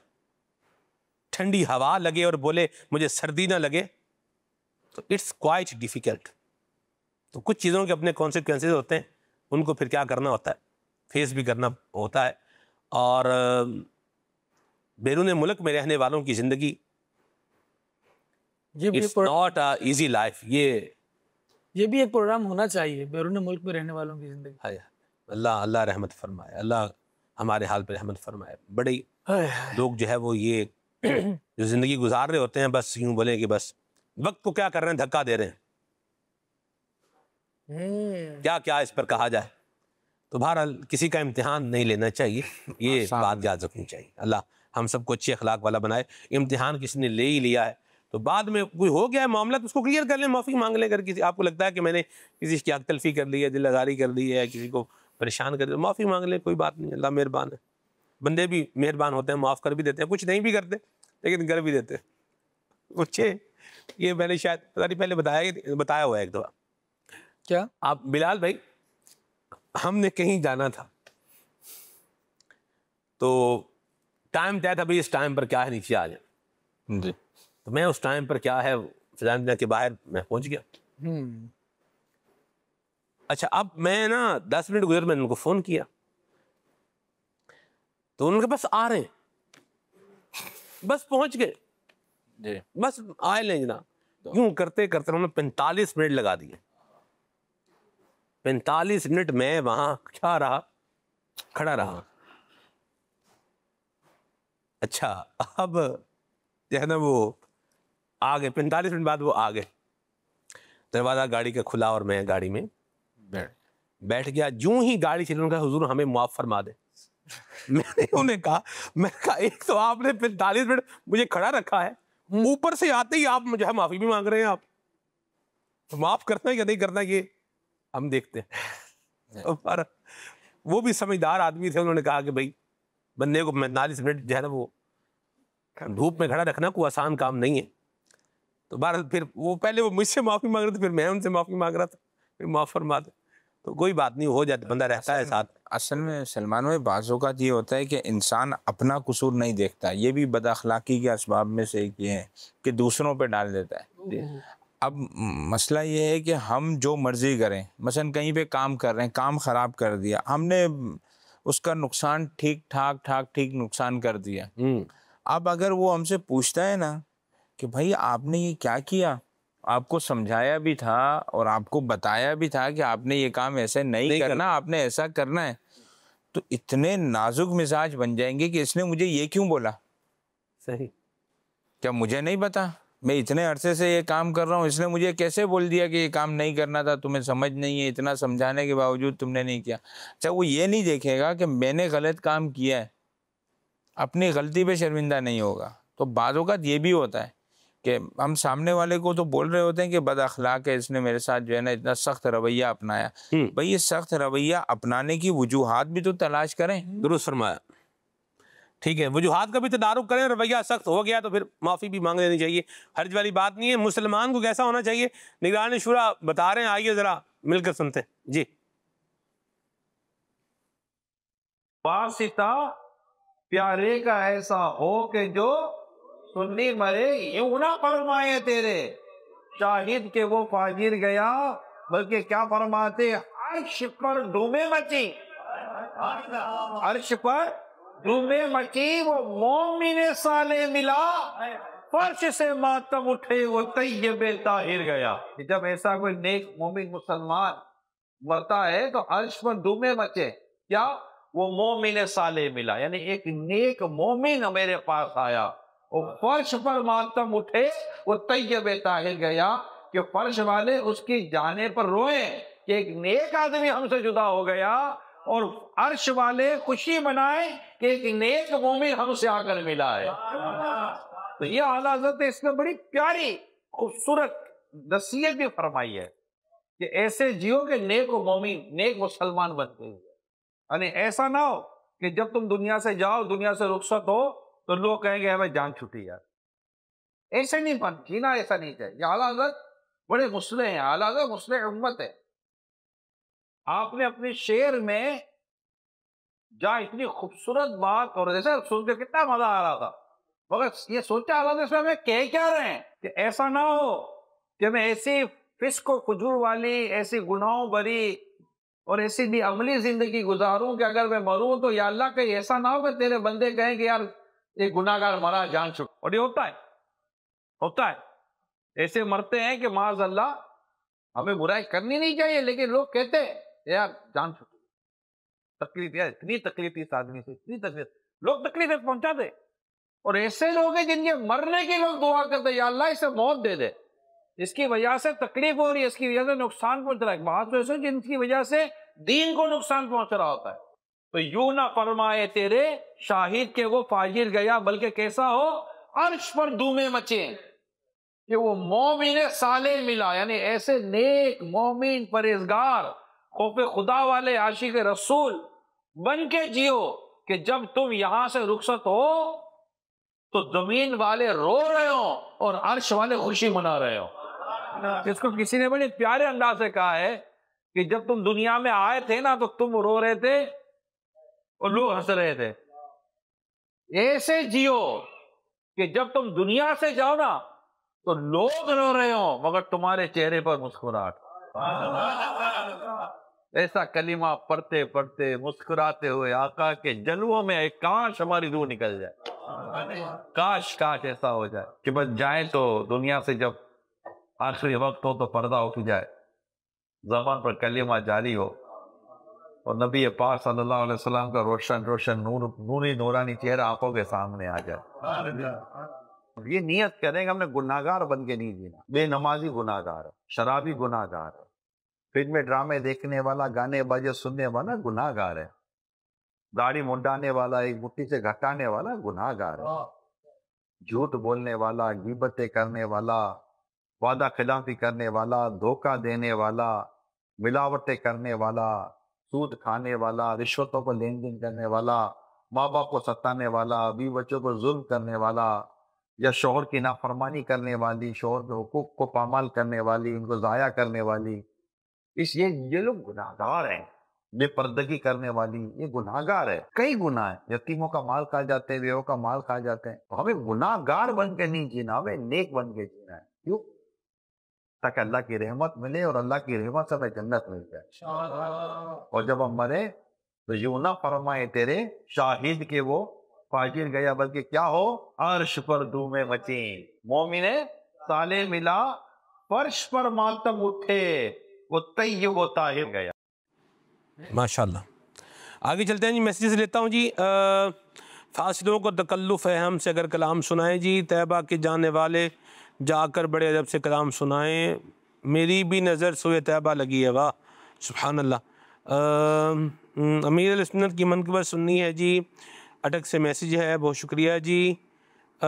ठंडी हवा लगे और बोले मुझे सर्दी ना लगे तो इट्स क्वाइट डिफ़िकल्ट तो कुछ चीज़ों के अपने कॉन्सिक्वेंसेज होते हैं उनको फिर क्या करना होता है फेस भी करना होता है और बैरून मुल्क में रहने वालों की ज़िंदगी ये भी नॉट अ इजी लाइफ ये ये भी एक प्रोग्राम होना चाहिए बैरून मुल्क में रहने वालों की ज़िंदगी अल्लाह अल्लाह रहमत फरमाए अल्लाह हमारे हाल पर रहमत फरमाए बड़े लोग जो है वो ये जो ज़िंदगी गुजार रहे होते हैं बस यूँ बोले कि बस वक्त को क्या कर रहे हैं धक्का दे रहे हैं हम्म। क्या क्या इस पर कहा जाए तो बहरहाल किसी का इम्तिहान नहीं लेना चाहिए ये हाँ, बात याद रखनी चाहिए अल्लाह हम सबको अच्छे अखलाक वाला बनाए इम्तिहान किसी ने ले ही लिया है तो बाद में कोई हो गया है मामला तो उसको क्लियर कर लें माफ़ी मांग लें अगर किसी आपको लगता है कि मैंने किसी की आग तलफी कर ली है दिल आज़ारी कर दी है किसी को परेशान कर दिया तो माफ़ी मांग लें कोई बात नहीं अल्लाह मेहरबान है बंदे भी मेहरबान होते हैं माफ़ कर भी देते हैं कुछ नहीं भी करते लेकिन कर भी देते अच्छे ये मैंने शायद पता नहीं पहले बताया बताया हुआ है एक दफ़ा क्या आप बिलाल भाई हमने कहीं जाना था तो टाइम तय था भाई इस टाइम पर क्या है नीचे आ जाए जी तो मैं उस टाइम पर क्या है फिजान दुनिया के बाहर मैं पहुंच गया हम्म। अच्छा अब मैं ना दस मिनट गुजर मैंने उनको फ़ोन किया तो उनके पास आ रहे हैं बस पहुंच गए बस आए लें जना क्यों तो- करते करते उन्होंने पैंतालीस मिनट लगा दिए पैंतालीस मिनट मैं वहां क्या रहा खड़ा रहा अच्छा अब जो है ना वो आ गए पैंतालीस मिनट बाद वो आ गए दरवाज़ा गाड़ी का खुला और मैं गाड़ी में बैठ बैठ गया जूं ही गाड़ी चली उनका हुजूर हमें मुआफ़ फरमा दे मैंने उन्हें कहा मैं कहा एक तो आपने पैंतालीस मिनट मुझे खड़ा रखा है ऊपर से आते ही आप मुझे माफ़ी भी मांग रहे हैं आप तो माफ़ करते हैं या नहीं करना ये हम देखते हैं तो पर वो भी समझदार आदमी थे उन्होंने कहा कि भाई बंदे को पैंतालीस मिनट जो है ना वो धूप में खड़ा रखना कोई आसान काम नहीं है तो बार फिर वो पहले वो मुझसे माफ़ी मांग रहे थे फिर मैं उनसे माफ़ी मांग रहा था फिर माफ़ फरमा दे तो कोई बात नहीं हो जाता बंदा रहता है साथ असल में सलमान में बाज़ों का ये होता है कि इंसान अपना कसूर नहीं देखता ये भी बदाखलाकी के इसबाब में से एक ये है कि दूसरों पर डाल देता है अब मसला ये है कि हम जो मर्ज़ी करें मसलन कहीं पे काम कर रहे हैं काम ख़राब कर दिया हमने उसका नुकसान ठीक ठाक ठाक ठीक नुकसान कर दिया हम्म। अब अगर वो हमसे पूछता है ना कि भाई आपने ये क्या किया आपको समझाया भी था और आपको बताया भी था कि आपने ये काम ऐसे नहीं, नहीं करना आपने ऐसा करना है तो इतने नाजुक मिजाज बन जाएंगे कि इसने मुझे ये क्यों बोला सही क्या मुझे नहीं पता मैं इतने अरसे से ये काम कर रहा हूँ इसने मुझे कैसे बोल दिया कि ये काम नहीं करना था तुम्हें समझ नहीं है इतना समझाने के बावजूद तुमने नहीं किया अच्छा वो ये नहीं देखेगा कि मैंने गलत काम किया है अपनी गलती पे शर्मिंदा नहीं होगा तो बाद ये भी होता है कि हम सामने वाले को तो बोल रहे होते हैं कि बद अखलाक है इसने मेरे साथ जो है ना इतना सख्त रवैया अपनाया हम्म। भाई ये सख्त रवैया अपनाने की वजूहत भी तो तलाश करें दुरुस्त फरमाया ठीक है वजूहत का भी तदारुक करें रवैया सख्त हो गया तो फिर माफ़ी भी मांग लेनी चाहिए हर्ज वाली बात नहीं है मुसलमान को कैसा होना चाहिए निगरानी शुरा बता रहे हैं आइए ज़रा मिलकर सुनते हैं जी वासिता प्यारे का ऐसा हो के जो सुन्नी मरे ये उना फरमाए तेरे शाहिद के वो फाजिर गया बल्कि क्या फरमाते अर्श पर डूबे मची अर्श पर डूबे मची वो मोमिन साले मिला फर्श से मातम उठे वो तय्यबे ताहिर गया जब ऐसा कोई नेक मोमिन मुसलमान मरता है तो अर्श पर डूबे मचे क्या वो मोमिन साले मिला यानी एक नेक मोमिन मेरे पास आया फर्श पर मातम उठे वो तैयबे ताहिर गया कि फर्श वाले उसकी जाने पर रोए कि एक नेक आदमी हमसे जुदा हो गया और अर्श वाले खुशी मनाए कि एक नेक मोमिन हमसे आकर मिला है तो ये आला हजरत इसमें बड़ी प्यारी खूबसूरत नसीहत भी फरमाई है कि ऐसे जियो के नेक मोमिन नेक मुसलमान बनते हुए ऐसा ना हो कि जब तुम दुनिया से जाओ दुनिया से रुख्सत हो तो लोग कहेंगे भाई जान छुट्टी यार ऐसे नहीं बन जीना ऐसा नहीं चाहिए हजरत बड़े मुसले हैं हजरत मुसले उम्मत है आपने अपने शेर में जहाँ इतनी खूबसूरत बात और जैसे सुनकर कितना मजा आ रहा था मगर ये सोचा आला इसमें हमें कह क्या रहे हैं कि ऐसा ना हो कि हमें ऐसी फिस्क खजूर वाली ऐसी गुनाहों भरी और ऐसी भी अमली जिंदगी गुजारूं कि अगर मैं मरूं तो या अल्लाह कहीं ऐसा ना हो कि तेरे बंदे कहें कि यार एक गुनागार मरा जान छुट और ये होता है होता है ऐसे मरते हैं कि माज अल्लाह हमें बुराई करनी नहीं चाहिए लेकिन लोग कहते हैं यार जान छुट तकलीफ यार इतनी तकलीफ इस आदमी से इतनी तकलीफ लोग पहुंचा पहुंचाते और ऐसे लोग हैं जिनके मरने के लोग दुआ करते या अल्लाह इसे मौत दे दे इसकी वजह से तकलीफ हो रही है इसकी वजह से नुकसान पहुंच रहा है तो ऐसे जिनकी वजह से दीन को नुकसान पहुंच रहा होता है तो यू ना फरमाए तेरे शाहिद के वो फाजिर गया बल्कि कैसा हो अर्श पर धूमे मचे कि वो मोमिन साले मिला यानी ऐसे नेक मोमिन परहेजगार खोफे खुदा वाले आशिक रसूल बन के जियो कि जब तुम यहां से रुखसत हो तो जमीन वाले रो रहे हो और अर्श वाले खुशी मना रहे हो इसको किसी ने बड़े प्यारे अंदाज से कहा है कि जब तुम दुनिया में आए थे ना तो तुम रो रहे थे और लोग हंस रहे थे ऐसे जियो कि जब तुम दुनिया से जाओ ना तो लोग रो रहे हो मगर तुम्हारे चेहरे पर मुस्कुराहट ऐसा कलिमा पढ़ते पढ़ते मुस्कुराते हुए आका के जलवों में एक काश हमारी रूह निकल जाए काश काश ऐसा हो जाए कि बस जाए तो दुनिया से जब आखिरी वक्त हो तो पर्दा उठ जाए जबान पर कलिमा जारी हो और नबी पाक सल्लल्लाहु अलैहि वसल्लम का रोशन रोशन नूर नूरी नूरानी चेहरा आंखों के सामने आ जाए ये नियत करें कि हमने गुनागार बन के नहीं जीना बेनमाजी गुनागार शराबी गुनागार फिल्म में ड्रामे देखने वाला गाने बाजे सुनने वाला गुनागार है दाढ़ी मुंडाने वाला एक मुट्ठी से घटाने वाला गुनागार है झूठ बोलने वाला गिबतें करने वाला वादा खिलाफी करने वाला धोखा देने वाला मिलावटें करने वाला सूद खाने वाला रिश्वतों को लेन देन करने वाला माँ बाप को सताने वाला अभी बच्चों को जुल्म करने वाला या शोहर की नाफरमानी करने वाली शोहर के हकूक को पामाल करने वाली उनको ज़ाया करने वाली इसलिए ये लोग गुनाहगार हैं बेपर्दगी करने वाली ये गुनाहगार है कई गुनाह है यतीमों का माल खा जाते हैं बेवों का माल खा जाते हैं तो हमें गुनाहगार बन के नहीं जीना हमें नेक बन के जीना है क्यों ताकि अल्लाह की रहमत मिले और अल्लाह की रहमत से हमें जन्नत मिल जाए और जब हम मरे तो यू ना फरमाए तेरे शाहिद के वो फाजिर गया बल्कि क्या हो अर्श पर धूमे मची मोमिन ताले मिला फर्श पर मातम उठे वो तय वो ताहिर गया माशाल्लाह आगे चलते हैं जी मैसेज लेता हूँ जी आ, फासलों को तकल्लुफ़ है हमसे अगर कलाम सुनाएं जी तैबा के जाने वाले जाकर बड़े अदब से कलाम सुनाए मेरी भी नज़र सोए तैबा लगी है वाह सुबहान अल्लाह अमीर सुन्नत की बात सुननी है जी अटक से मैसेज है बहुत शुक्रिया जी आ,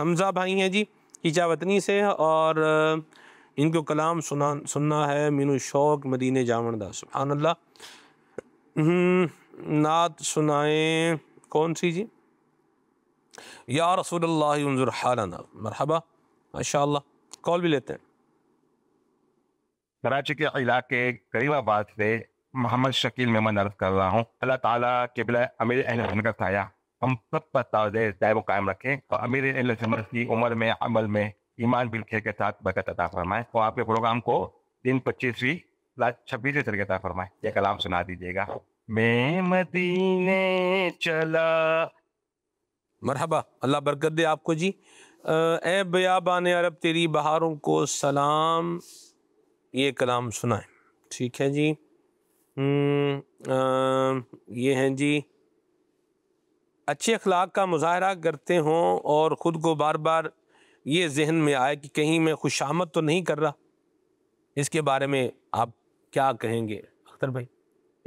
हमज़ा भाई हैं जी हिजा वतनी से और इनको कलाम सुना सुनना है मीनू शौक मदीने जामनदा सुबहान अल्लाह नात सुनाए कौन सी जी या रसूल हालाना मरहबा माशा कॉल भी लेते हैं कराची के इलाके करीमाबाद से मोहम्मद शकील में मैं कर रहा हूँ अल्लाह ताला के बिला अमीर अहल का साया हम सब पर ताज़ दायब कायम रखें और अमीर अहल की उम्र में अमल में ईमान बिलखे के साथ बरकत अदा फरमाएं और आपके प्रोग्राम को दिन पच्चीसवीं रात छब्बीसवें तरीके अता फरमाएं ये कलाम सुना दीजिएगा मैं मदीने चला मरहबा अल्लाह बरकत दे आपको जी ए बयाबान अरब तेरी बहारों को सलाम ये कलाम सुनाए ठीक है जी आ, हम्म, ये हैं जी अच्छे अखलाक का मुजाहरा करते हों और ख़ुद को बार बार ये जहन में आए कि कहीं मैं आमद तो नहीं कर रहा इसके बारे में आप क्या कहेंगे अख्तर भाई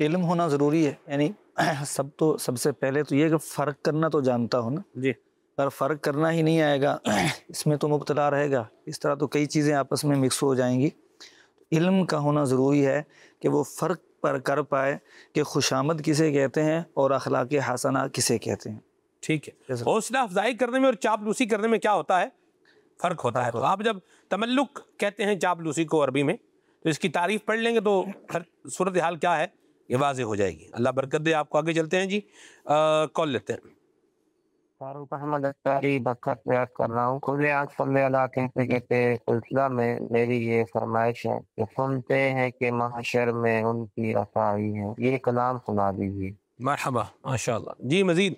इल्म होना ज़रूरी है यानी सब तो सबसे पहले तो ये कि फ़र्क करना तो जानता हो ना जी पर फ़र्क करना ही नहीं आएगा इसमें तो मुबतला रहेगा इस तरह तो कई चीज़ें आपस में मिक्स हो जाएंगी इल्म का होना ज़रूरी है कि वो फ़र्क पर कर पाए कि खुशामद किसे कहते हैं और अखलाक हसना किसे कहते हैं ठीक है हौसला अफजाई करने में और चापलूसी करने में क्या होता है फ़र्क होता है तो आप जब तमल्लुक कहते हैं चापलूसी को अरबी में तो इसकी तारीफ़ पढ़ लेंगे तो सूरत हाल क्या है ये वाजे हो जाएगी अल्लाह बरकत दे आपको आगे चलते हैं जी कॉल लेते हैं फारूक अहमद अख्तारी बखत याद कर रहा हूँ खुले आज पल्ले इलाके के सिलसिला में मेरी ये फरमाइश है कि सुनते हैं कि महाशर में उनकी असाई है ये कलाम सुना दीजिए मरहबा माशा जी मजीद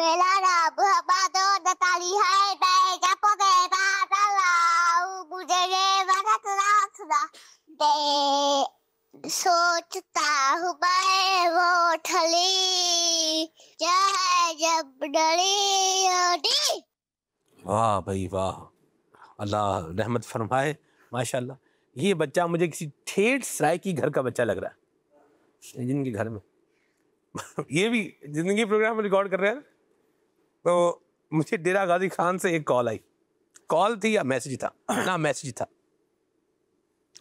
मेरा रब बादो दताली है बैगा पगे बादलाऊ मुझे ये वक्त रात दे सोचता हूँ मैं वो ठली चाहे जब डली वाह भाई वाह अल्लाह रहमत फरमाए माशाल्लाह ये बच्चा मुझे किसी ठेठ सराय की घर का बच्चा लग रहा है जिनके घर में ये भी जिंदगी प्रोग्राम रिकॉर्ड कर रहे हैं तो मुझे डेरा गाजी खान से एक कॉल आई कॉल थी या मैसेज था ना हाँ, मैसेज था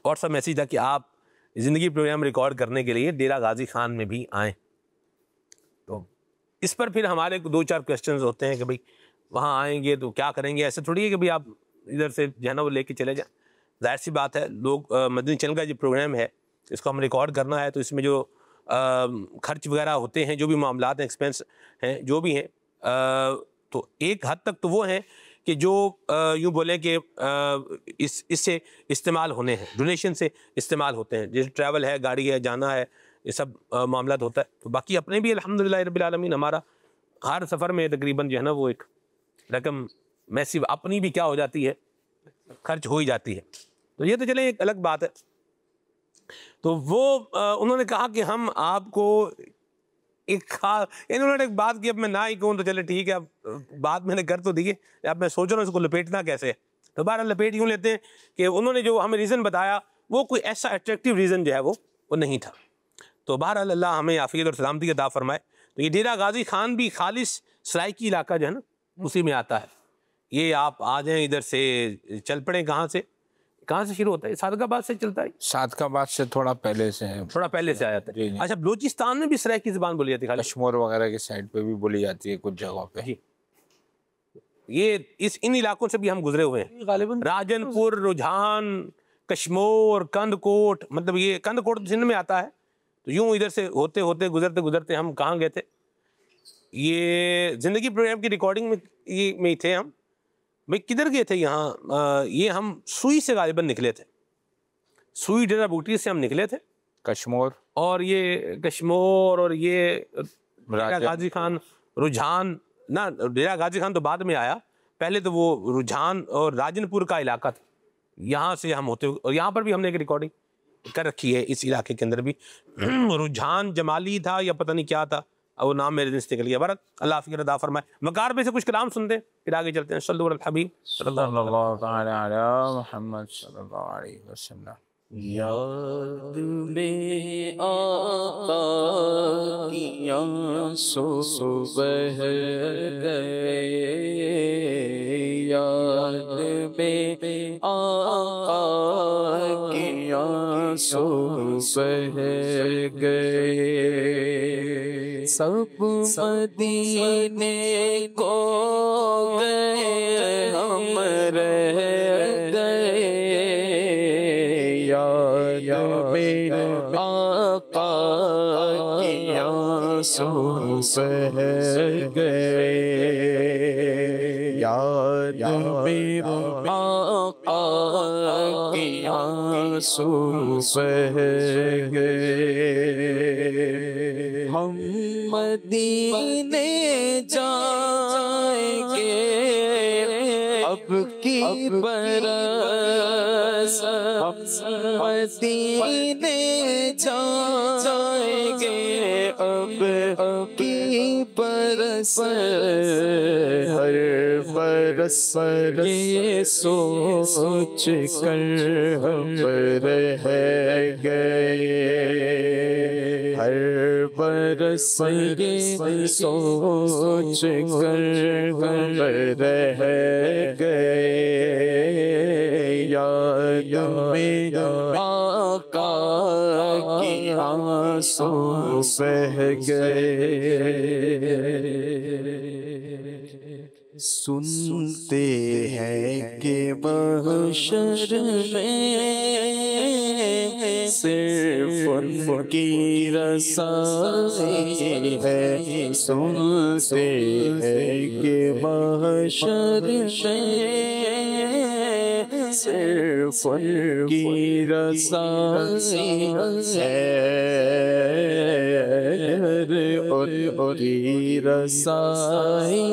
व्हाट्सअप मैसेज था कि आप ज़िंदगी प्रोग्राम रिकॉर्ड करने के लिए डेरा गाजी खान में भी आएँ तो इस पर फिर हमारे दो चार क्वेश्चन होते हैं कि भाई वहाँ आएंगे तो क्या करेंगे ऐसे थोड़ी है कि भाई आप इधर से जो है ना वो लेके चले जाएँ जाहिर सी बात है लोग मदनी चैनल का जो प्रोग्राम है इसको हम रिकॉर्ड करना है तो इसमें जो आ, खर्च वगैरह होते हैं जो भी मामला हैं एक्सपेंस हैं जो भी हैं तो एक हद तक तो वो हैं कि जो यूँ बोलें कि इस इससे इस्तेमाल होने हैं डोनेशन से इस्तेमाल होते हैं जैसे ट्रैवल है गाड़ी है जाना है ये सब मामला तो होता है तो बाकी अपने भी अलहमदिल्ला रबालमीन हमारा हर सफ़र में तकरीबन जो है ना वो एक रकम मैसी अपनी भी क्या हो जाती है खर्च हो ही जाती है तो ये तो चले एक अलग बात है तो वो उन्होंने कहा कि हम आपको एक खास इन्होंने एक बात की अब मैं ना ही कहूँ तो चले ठीक है अब बात मैंने कर तो दी है अब मैं सोच रहा हूँ इसको लपेटना कैसे तो बारह लपेट यूँ लेते हैं कि उन्होंने जो हमें रीज़न बताया वो कोई ऐसा अट्रैक्टिव रीज़न जो है वो वो नहीं था तो बहर अल्लाह हमें आफियत और सलामती के दा फरमाए तो ये डेरा गाजी खान भी खालिश सराइकी इलाका जो है ना उसी में आता है ये आप आ जाएँ इधर से चल पड़े कहाँ से कहाँ से शुरू होता है सादगाबाद से चलता है सादगाबाद से थोड़ा पहले से है थोड़ा पहले से आ जाता है अच्छा बलोचिस्तान में भी सराय की जबान बोली जाती है कश्मोर वगैरह के साइड पे भी बोली जाती है कुछ जगहों पे ये इस इन इलाकों से भी हम गुजरे हुए हैं तो राजनपुर रुझान कश्मोर कंदकोट मतलब ये कंदकोट तो सिंध में आता है तो यूं इधर से होते होते गुजरते गुजरते हम कहाँ गए थे ये ज़िंदगी प्रोग्राम की रिकॉर्डिंग में ये में ही थे हम भाई किधर गए थे यहाँ ये हम सुई से गालिबन निकले थे सुई डेरा बूटी से हम निकले थे कश्मोर और ये कश्मोर और ये डेरा गाजी खान रुझान ना डेरा गाजी खान तो बाद में आया पहले तो वो रुझान और राजनपुर का इलाका था यहाँ से हम होते हुए और यहाँ पर भी हमने एक रिकॉर्डिंग कर रखी है इस इलाके के अंदर भी रुझान जमाली था या पता नहीं क्या था और वो नाम मेरे दिन से निकल गया बरक अल्लाह आपकी रदा फरमाए वकार में से कुछ कलाम सुनते फिर आगे चलते हैं सल हबीब मोहम्मद याद में आका की आंसू सुबह गए याद में आका की आंसू बह गए सब मदीने को गए हम रह गए यार मेरे आका की सह गए यार मेरे आका की सह गए हम मदीने जाएंगे अब की बरस हम मदीने जाएंगे अब की बरस हर बरस ये सोच कर हम रह गए हर बरस ये सोच कर हम रह गए याद में आका की आंसू गए सुनते हैं के बहुशर में सिर्फ की रसाई है सुनते हैं के बहुशर में सिर्फ की रसाई है उनकी रसाई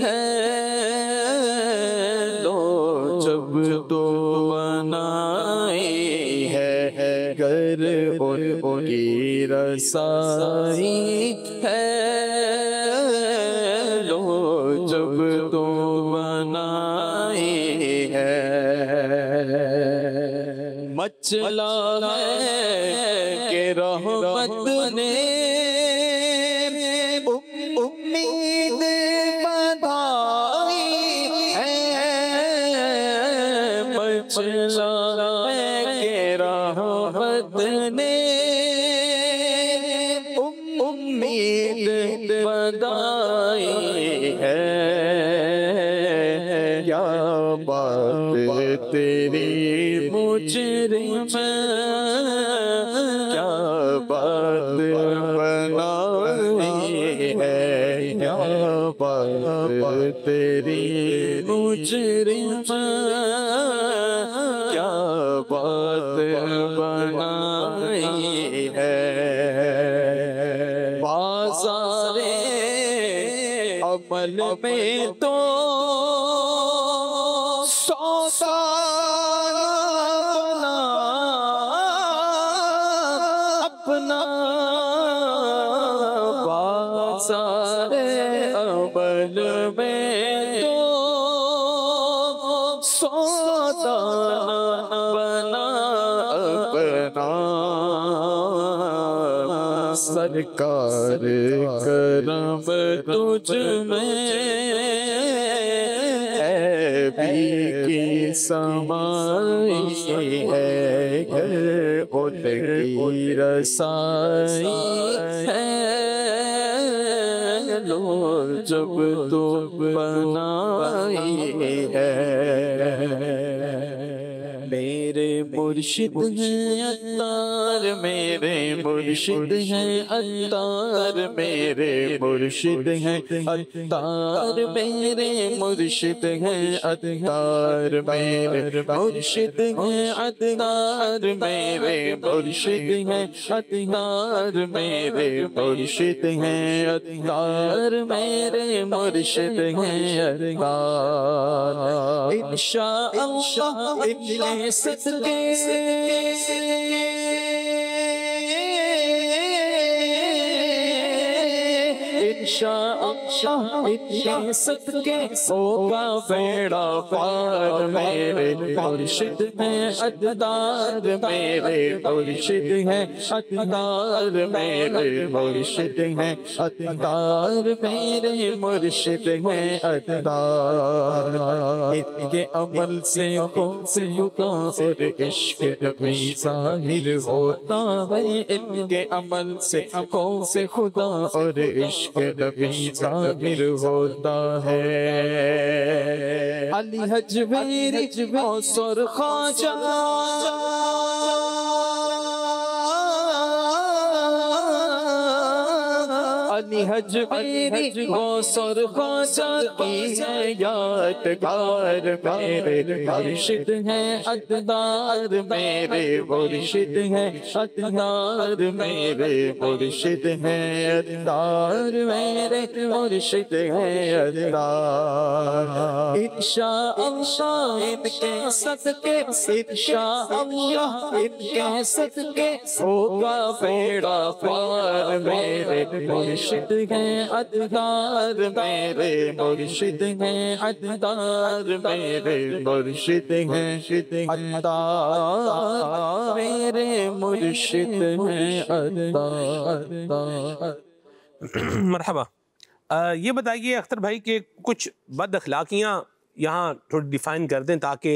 है लो जब तो बनाई है घर उनकी रसाई है लो जब तो बनाई है मचला के रहो तुझ में की समाई है घर की रसाई है लो जब तुम बनाई है मुर्शिद है अतार मेरे मुर्शिद है अतार मेरे मुर्शिद है अतार मेरे मुर्शिद है अतार मेरे मुर्शिद है अतार मेरे मुर्शिद है अतार मेरे मुर्शिद है अतार मेरे मुर्शिद है अतार इंशा अल्लाह इतने dancing, dancing, dancing. शाह सत के सोगा बेड़ा पार मेरे मुर्शिद है अदार मेरे मुर्शिद है अदार मेरे मुर्शिद है अदार मेरे मुर्शिद है अदार इनके अमल से कौन से और इश्क में जाहिर होता है इनके अमल से कौन से खुदा और इश्क भी जाहिर होता है अली हजवेरी और खाजा अली हज मेरी गौसर गौसा जाती है यादगार मेरे मुर्शिद है अदनार मेरे मुर्शिद है अदनार मेरे मुर्शिद है अदनार मेरे मुर्शिद है अदनार इच्छा अंशा इनके सदके इच्छा अंशा इनके सदके होगा पेड़ा पार मेरे मुर्शिद मुर्शिद हैं अदार मेरे मुर्शिद हैं अदार मेरे मुर्शिद हैं अदार मेरे मुर्शिद हैं अदार मरहबा ये बताइए अख्तर भाई के कुछ बद अखलाकियाँ यहाँ थोड़ी डिफाइन कर दें ताकि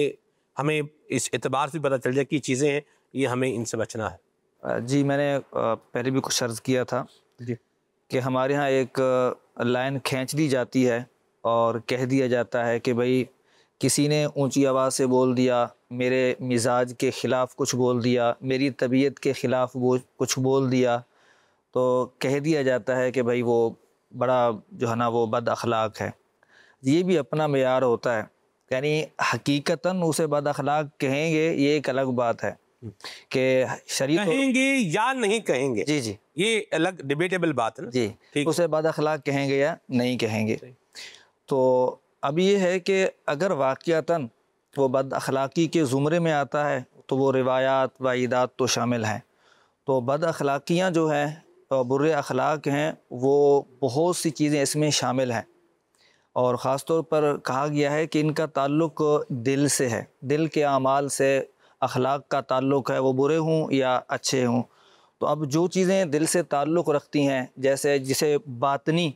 हमें इस एतबार से पता चल जाए कि चीज़ें हैं ये हमें इनसे बचना है जी मैंने पहले भी कुछ अर्ज़ किया था जी कि हमारे यहाँ एक लाइन खींच दी जाती है और कह दिया जाता है कि भाई किसी ने ऊंची आवाज़ से बोल दिया मेरे मिजाज के ख़िलाफ़ कुछ बोल दिया मेरी तबीयत के ख़िलाफ़ वो कुछ बोल दिया तो कह दिया जाता है कि भाई वो बड़ा जो है ना वो बद अखलाक है ये भी अपना मैार होता है यानी हकीकता उसे बद अखलाक कहेंगे ये एक अलग बात है हम्म। कि शरीर तो कहेंगे या नहीं कहेंगे जी जी ये अलग डिबेटेबल बात है जी ठीक उसे बाद अखलाक कहेंगे या नहीं कहेंगे तो अब ये है कि अगर वाक़ता वो बद अखलाक़ी के ज़ुमरे में आता है तो वो रिवायात वाइदात तो शामिल हैं तो बद अखलाकियाँ जो हैं बुरे अखलाक हैं वो बहुत सी चीज़ें इसमें शामिल हैं और ख़ास तौर पर कहा गया है कि इनका ताल्लुक दिल से है दिल के अमाल से अखलाक का ताल्लुक है वो बुरे हों या अच्छे हों तो अब जो चीज़ें दिल से ताल्लुक़ रखती हैं जैसे जिसे बातनी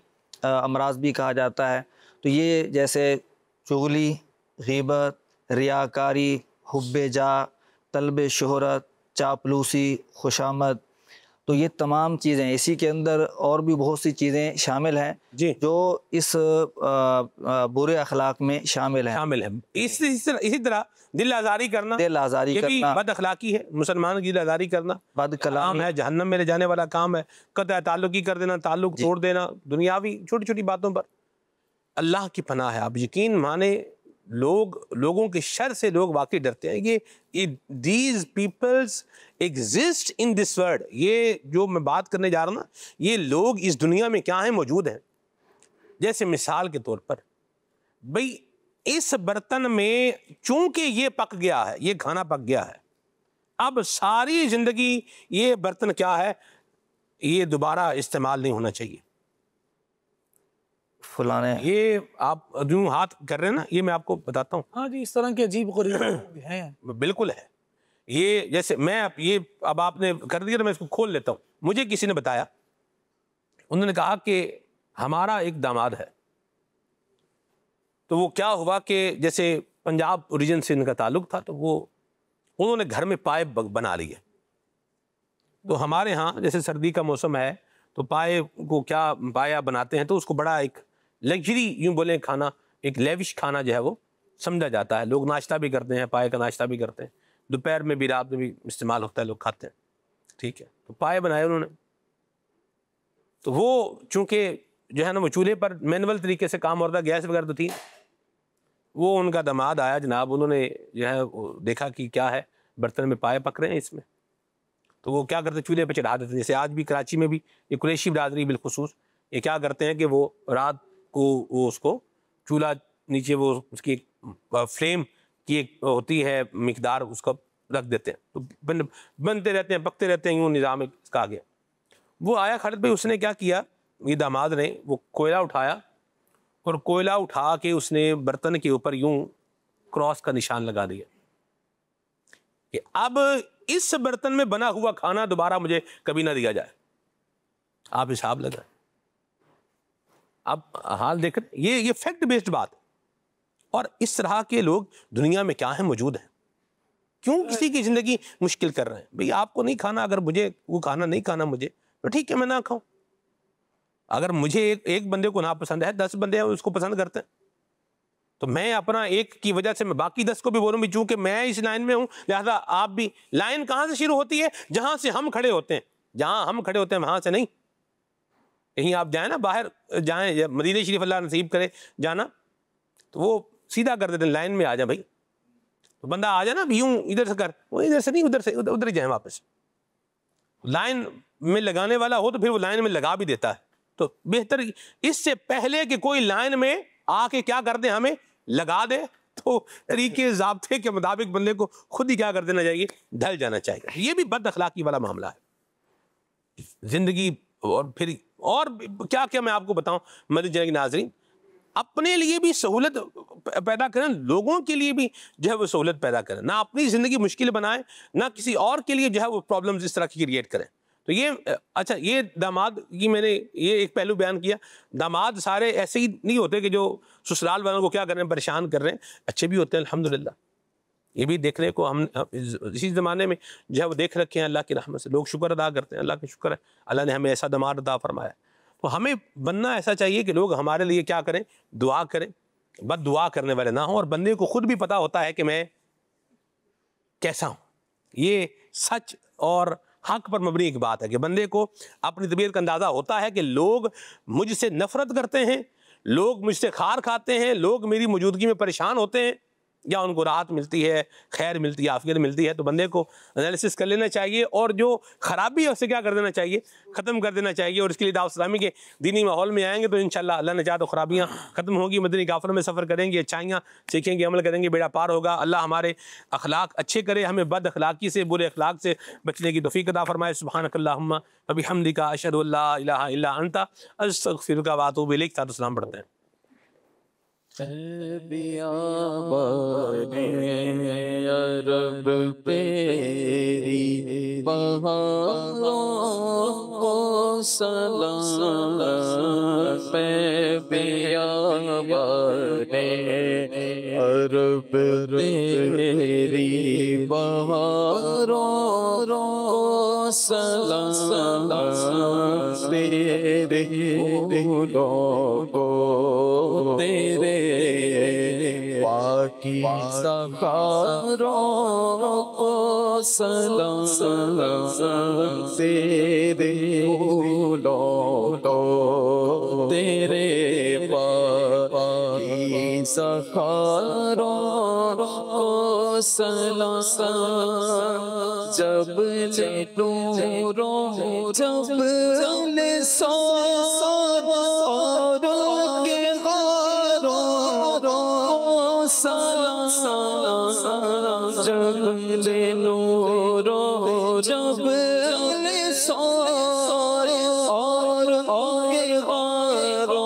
अमराज भी कहा जाता है तो ये जैसे चुगली गीबत रियाकारी हब जा तलब शहरत चापलूसी खुशामद तो ये तमाम चीज़ें इसी के अंदर और भी बहुत सी चीज़ें शामिल हैं जो इस आ, आ, बुरे अखलाक में शामिल हैं शामिल हैं इस, इस इसी तरह दिल आजारी करना दिल आजारी करना बद अखलाकी है मुसलमान की दिल आजारी करना बद कलाम है जहन्नम में ले जाने वाला काम है कत ताल्लुकी कर देना ताल्लुक तोड़ देना दुनियावी छोटी छोटी बातों पर अल्लाह की पनाह है आप यकीन माने लोग लोगों के शर से लोग वाकई डरते हैं ये these peoples exist in this world ये जो मैं बात करने जा रहा ना ये लोग इस दुनिया में क्या हैं मौजूद हैं जैसे मिसाल के तौर पर भाई इस बर्तन में चूंकि ये पक गया है ये खाना पक गया है अब सारी जिंदगी ये बर्तन क्या है ये दोबारा इस्तेमाल नहीं होना चाहिए फुलाने ये आप जो हाथ कर रहे हैं ना ये मैं आपको बताता हूँ हाँ जी इस तरह के अजीब है बिल्कुल है ये जैसे मैं आप ये अब आपने कर दिया तो मैं इसको खोल लेता हूँ मुझे किसी ने बताया उन्होंने कहा कि हमारा एक दामाद है तो वो क्या हुआ कि जैसे पंजाब रीजन से इनका ताल्लुक था तो वो उन्होंने घर में पाए बना लिए तो हमारे यहाँ जैसे सर्दी का मौसम है तो पाए को क्या पाया बनाते हैं तो उसको बड़ा एक लग्जरी यूँ बोले खाना एक लेविश खाना जो है वो समझा जाता है लोग नाश्ता भी करते हैं पाए का नाश्ता भी करते हैं दोपहर में भी रात में भी इस्तेमाल होता है लोग खाते हैं ठीक है तो पाए बनाए उन्होंने तो वो चूँकि जो है ना वो चूल्हे पर मैनुअल तरीके से काम होता गैस वगैरह तो थी वो उनका दमाद आया जनाब उन्होंने जो है देखा कि क्या है बर्तन में पाए पक रहे हैं इसमें तो वो क्या करते चूल्हे पर चढ़ा देते जैसे आज भी कराची में भी ये कुरेशी बरदरी बिलखसूस ये क्या करते हैं कि वो रात को वो उसको चूल्हा नीचे वो उसकी एक फ्लेम की एक होती है मकदार उसको रख देते हैं तो बन बनते रहते हैं पकते रहते हैं यूँ निज़ाम इसका आ गया वो आया खालिद भाई उसने क्या किया ये दामाद ने वो कोयला उठाया और कोयला उठा के उसने बर्तन के ऊपर यूं क्रॉस का निशान लगा दिया कि अब इस बर्तन में बना हुआ खाना दोबारा मुझे कभी ना दिया जाए आप हिसाब लगा अब हाल देख रहे ये ये फैक्ट बेस्ड बात और इस तरह के लोग दुनिया में क्या है मौजूद हैं क्यों किसी की ज़िंदगी मुश्किल कर रहे हैं भाई आपको नहीं खाना अगर मुझे वो खाना नहीं खाना मुझे तो ठीक है मैं ना खाऊं अगर मुझे एक एक बंदे को ना पसंद है दस बंदे हैं उसको पसंद करते हैं तो मैं अपना एक की वजह से मैं बाकी दस को भी बोलूँ भी चूंकि मैं इस लाइन में हूँ लिहाजा आप भी लाइन कहाँ से शुरू होती है जहाँ से हम खड़े होते हैं जहाँ हम खड़े होते हैं वहाँ से नहीं कहीं आप जाए ना बाहर जाए मदीन शरीफ अल्लाह नसीब करे जाना तो वो सीधा कर देते हैं लाइन में आ जाए भाई तो बंदा आ जाए ना यूं इधर से कर वो इधर से नहीं उधर से उधर उधर जाए वापस लाइन में लगाने वाला हो तो फिर वो लाइन में लगा भी देता है तो बेहतर इससे पहले कि कोई लाइन में आके क्या कर दे हमें लगा दे तो तरीके जबते के मुताबिक बंदे को खुद ही क्या कर देना चाहिए ढल जाना चाहिए ये भी बद अखलाकी वाला मामला है जिंदगी और फिर और क्या क्या मैं आपको बताऊं मदद जन नाजरीन अपने लिए भी सहूलत पैदा करें लोगों के लिए भी जो है वो सहूलत पैदा करें ना अपनी ज़िंदगी मुश्किल बनाएं ना किसी और के लिए जो है वो प्रॉब्लम्स इस तरह की क्रिएट करें तो ये अच्छा ये दामाद की मैंने ये एक पहलू बयान किया दामाद सारे ऐसे ही नहीं होते कि जो ससुराल वालों को क्या कर रहे हैं परेशान कर रहे हैं अच्छे भी होते हैं अलहमदिल्ला ये भी देखने को हम इसी ज़माने में जो है वो देख रखे हैं अल्लाह की रहमत से लोग शुक्र अदा करते हैं अल्लाह का शुक्र है अल्लाह ने हमें ऐसा दमाद अदा फरमाया तो हमें बनना ऐसा चाहिए कि लोग हमारे लिए क्या करें दुआ करें बद दुआ करने वाले ना हों और बंदे को खुद भी पता होता है कि मैं कैसा हूँ ये सच और हक पर मबनी एक बात है कि बंदे को अपनी तबीयत का अंदाज़ा होता है कि लोग मुझसे नफरत करते हैं लोग मुझसे खार खाते हैं लोग मेरी मौजूदगी में परेशान होते हैं या उनको राहत मिलती है खैर मिलती है आफियत मिलती है तो बंदे को एनालिसिस कर लेना चाहिए और जो ख़राबी है उसे क्या कर देना चाहिए ख़त्म कर देना चाहिए और इसके लिए दाऊ इस्लामी के दीनी माहौल में आएंगे तो इन अल्लाह ने चाह तो ख़राबियाँ ख़त्म होगी मदनी काफर में सफ़र करेंगे अच्छाइयाँ सीखेंगे अमल करेंगे बेड़ा पार होगा अल्लाह हमारे अखलाक अच्छे करे हमें बद अखलाकी से बुरे अखलाक से बचने की तोफ़ी अदा फरमाए सुबहानकल्ला अभी हमदी का अशद अल्लाह अंता अस्तफ़िर का लिखता तो सलाम पढ़ते हैं अरब तेरी बहारों को सलाम पे बिया अरब तेरी बहारों सलाम तेरे तेरे पाकी सखारों को सलाम सलाम तेरे तेरे पाकी सखारों को सलाम जब ले लूँ जब ने सौर के हारो सारा सारा जब ने नूरो जब ने सौर और के हारो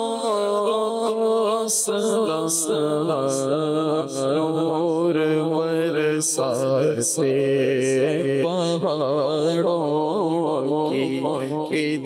सारा सारा और वर सा से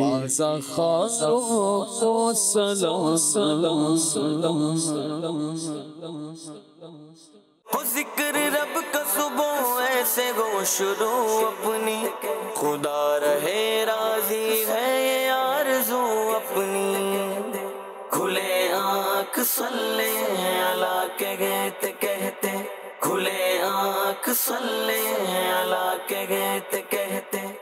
हो जिक्र रब का सुबह ऐसे गो शुरू अपनी खुदा रहे राजी है जो अपनी खुले आंख सल्ले अला कहते कहते खुले आंख सल्ले अला कहते कहते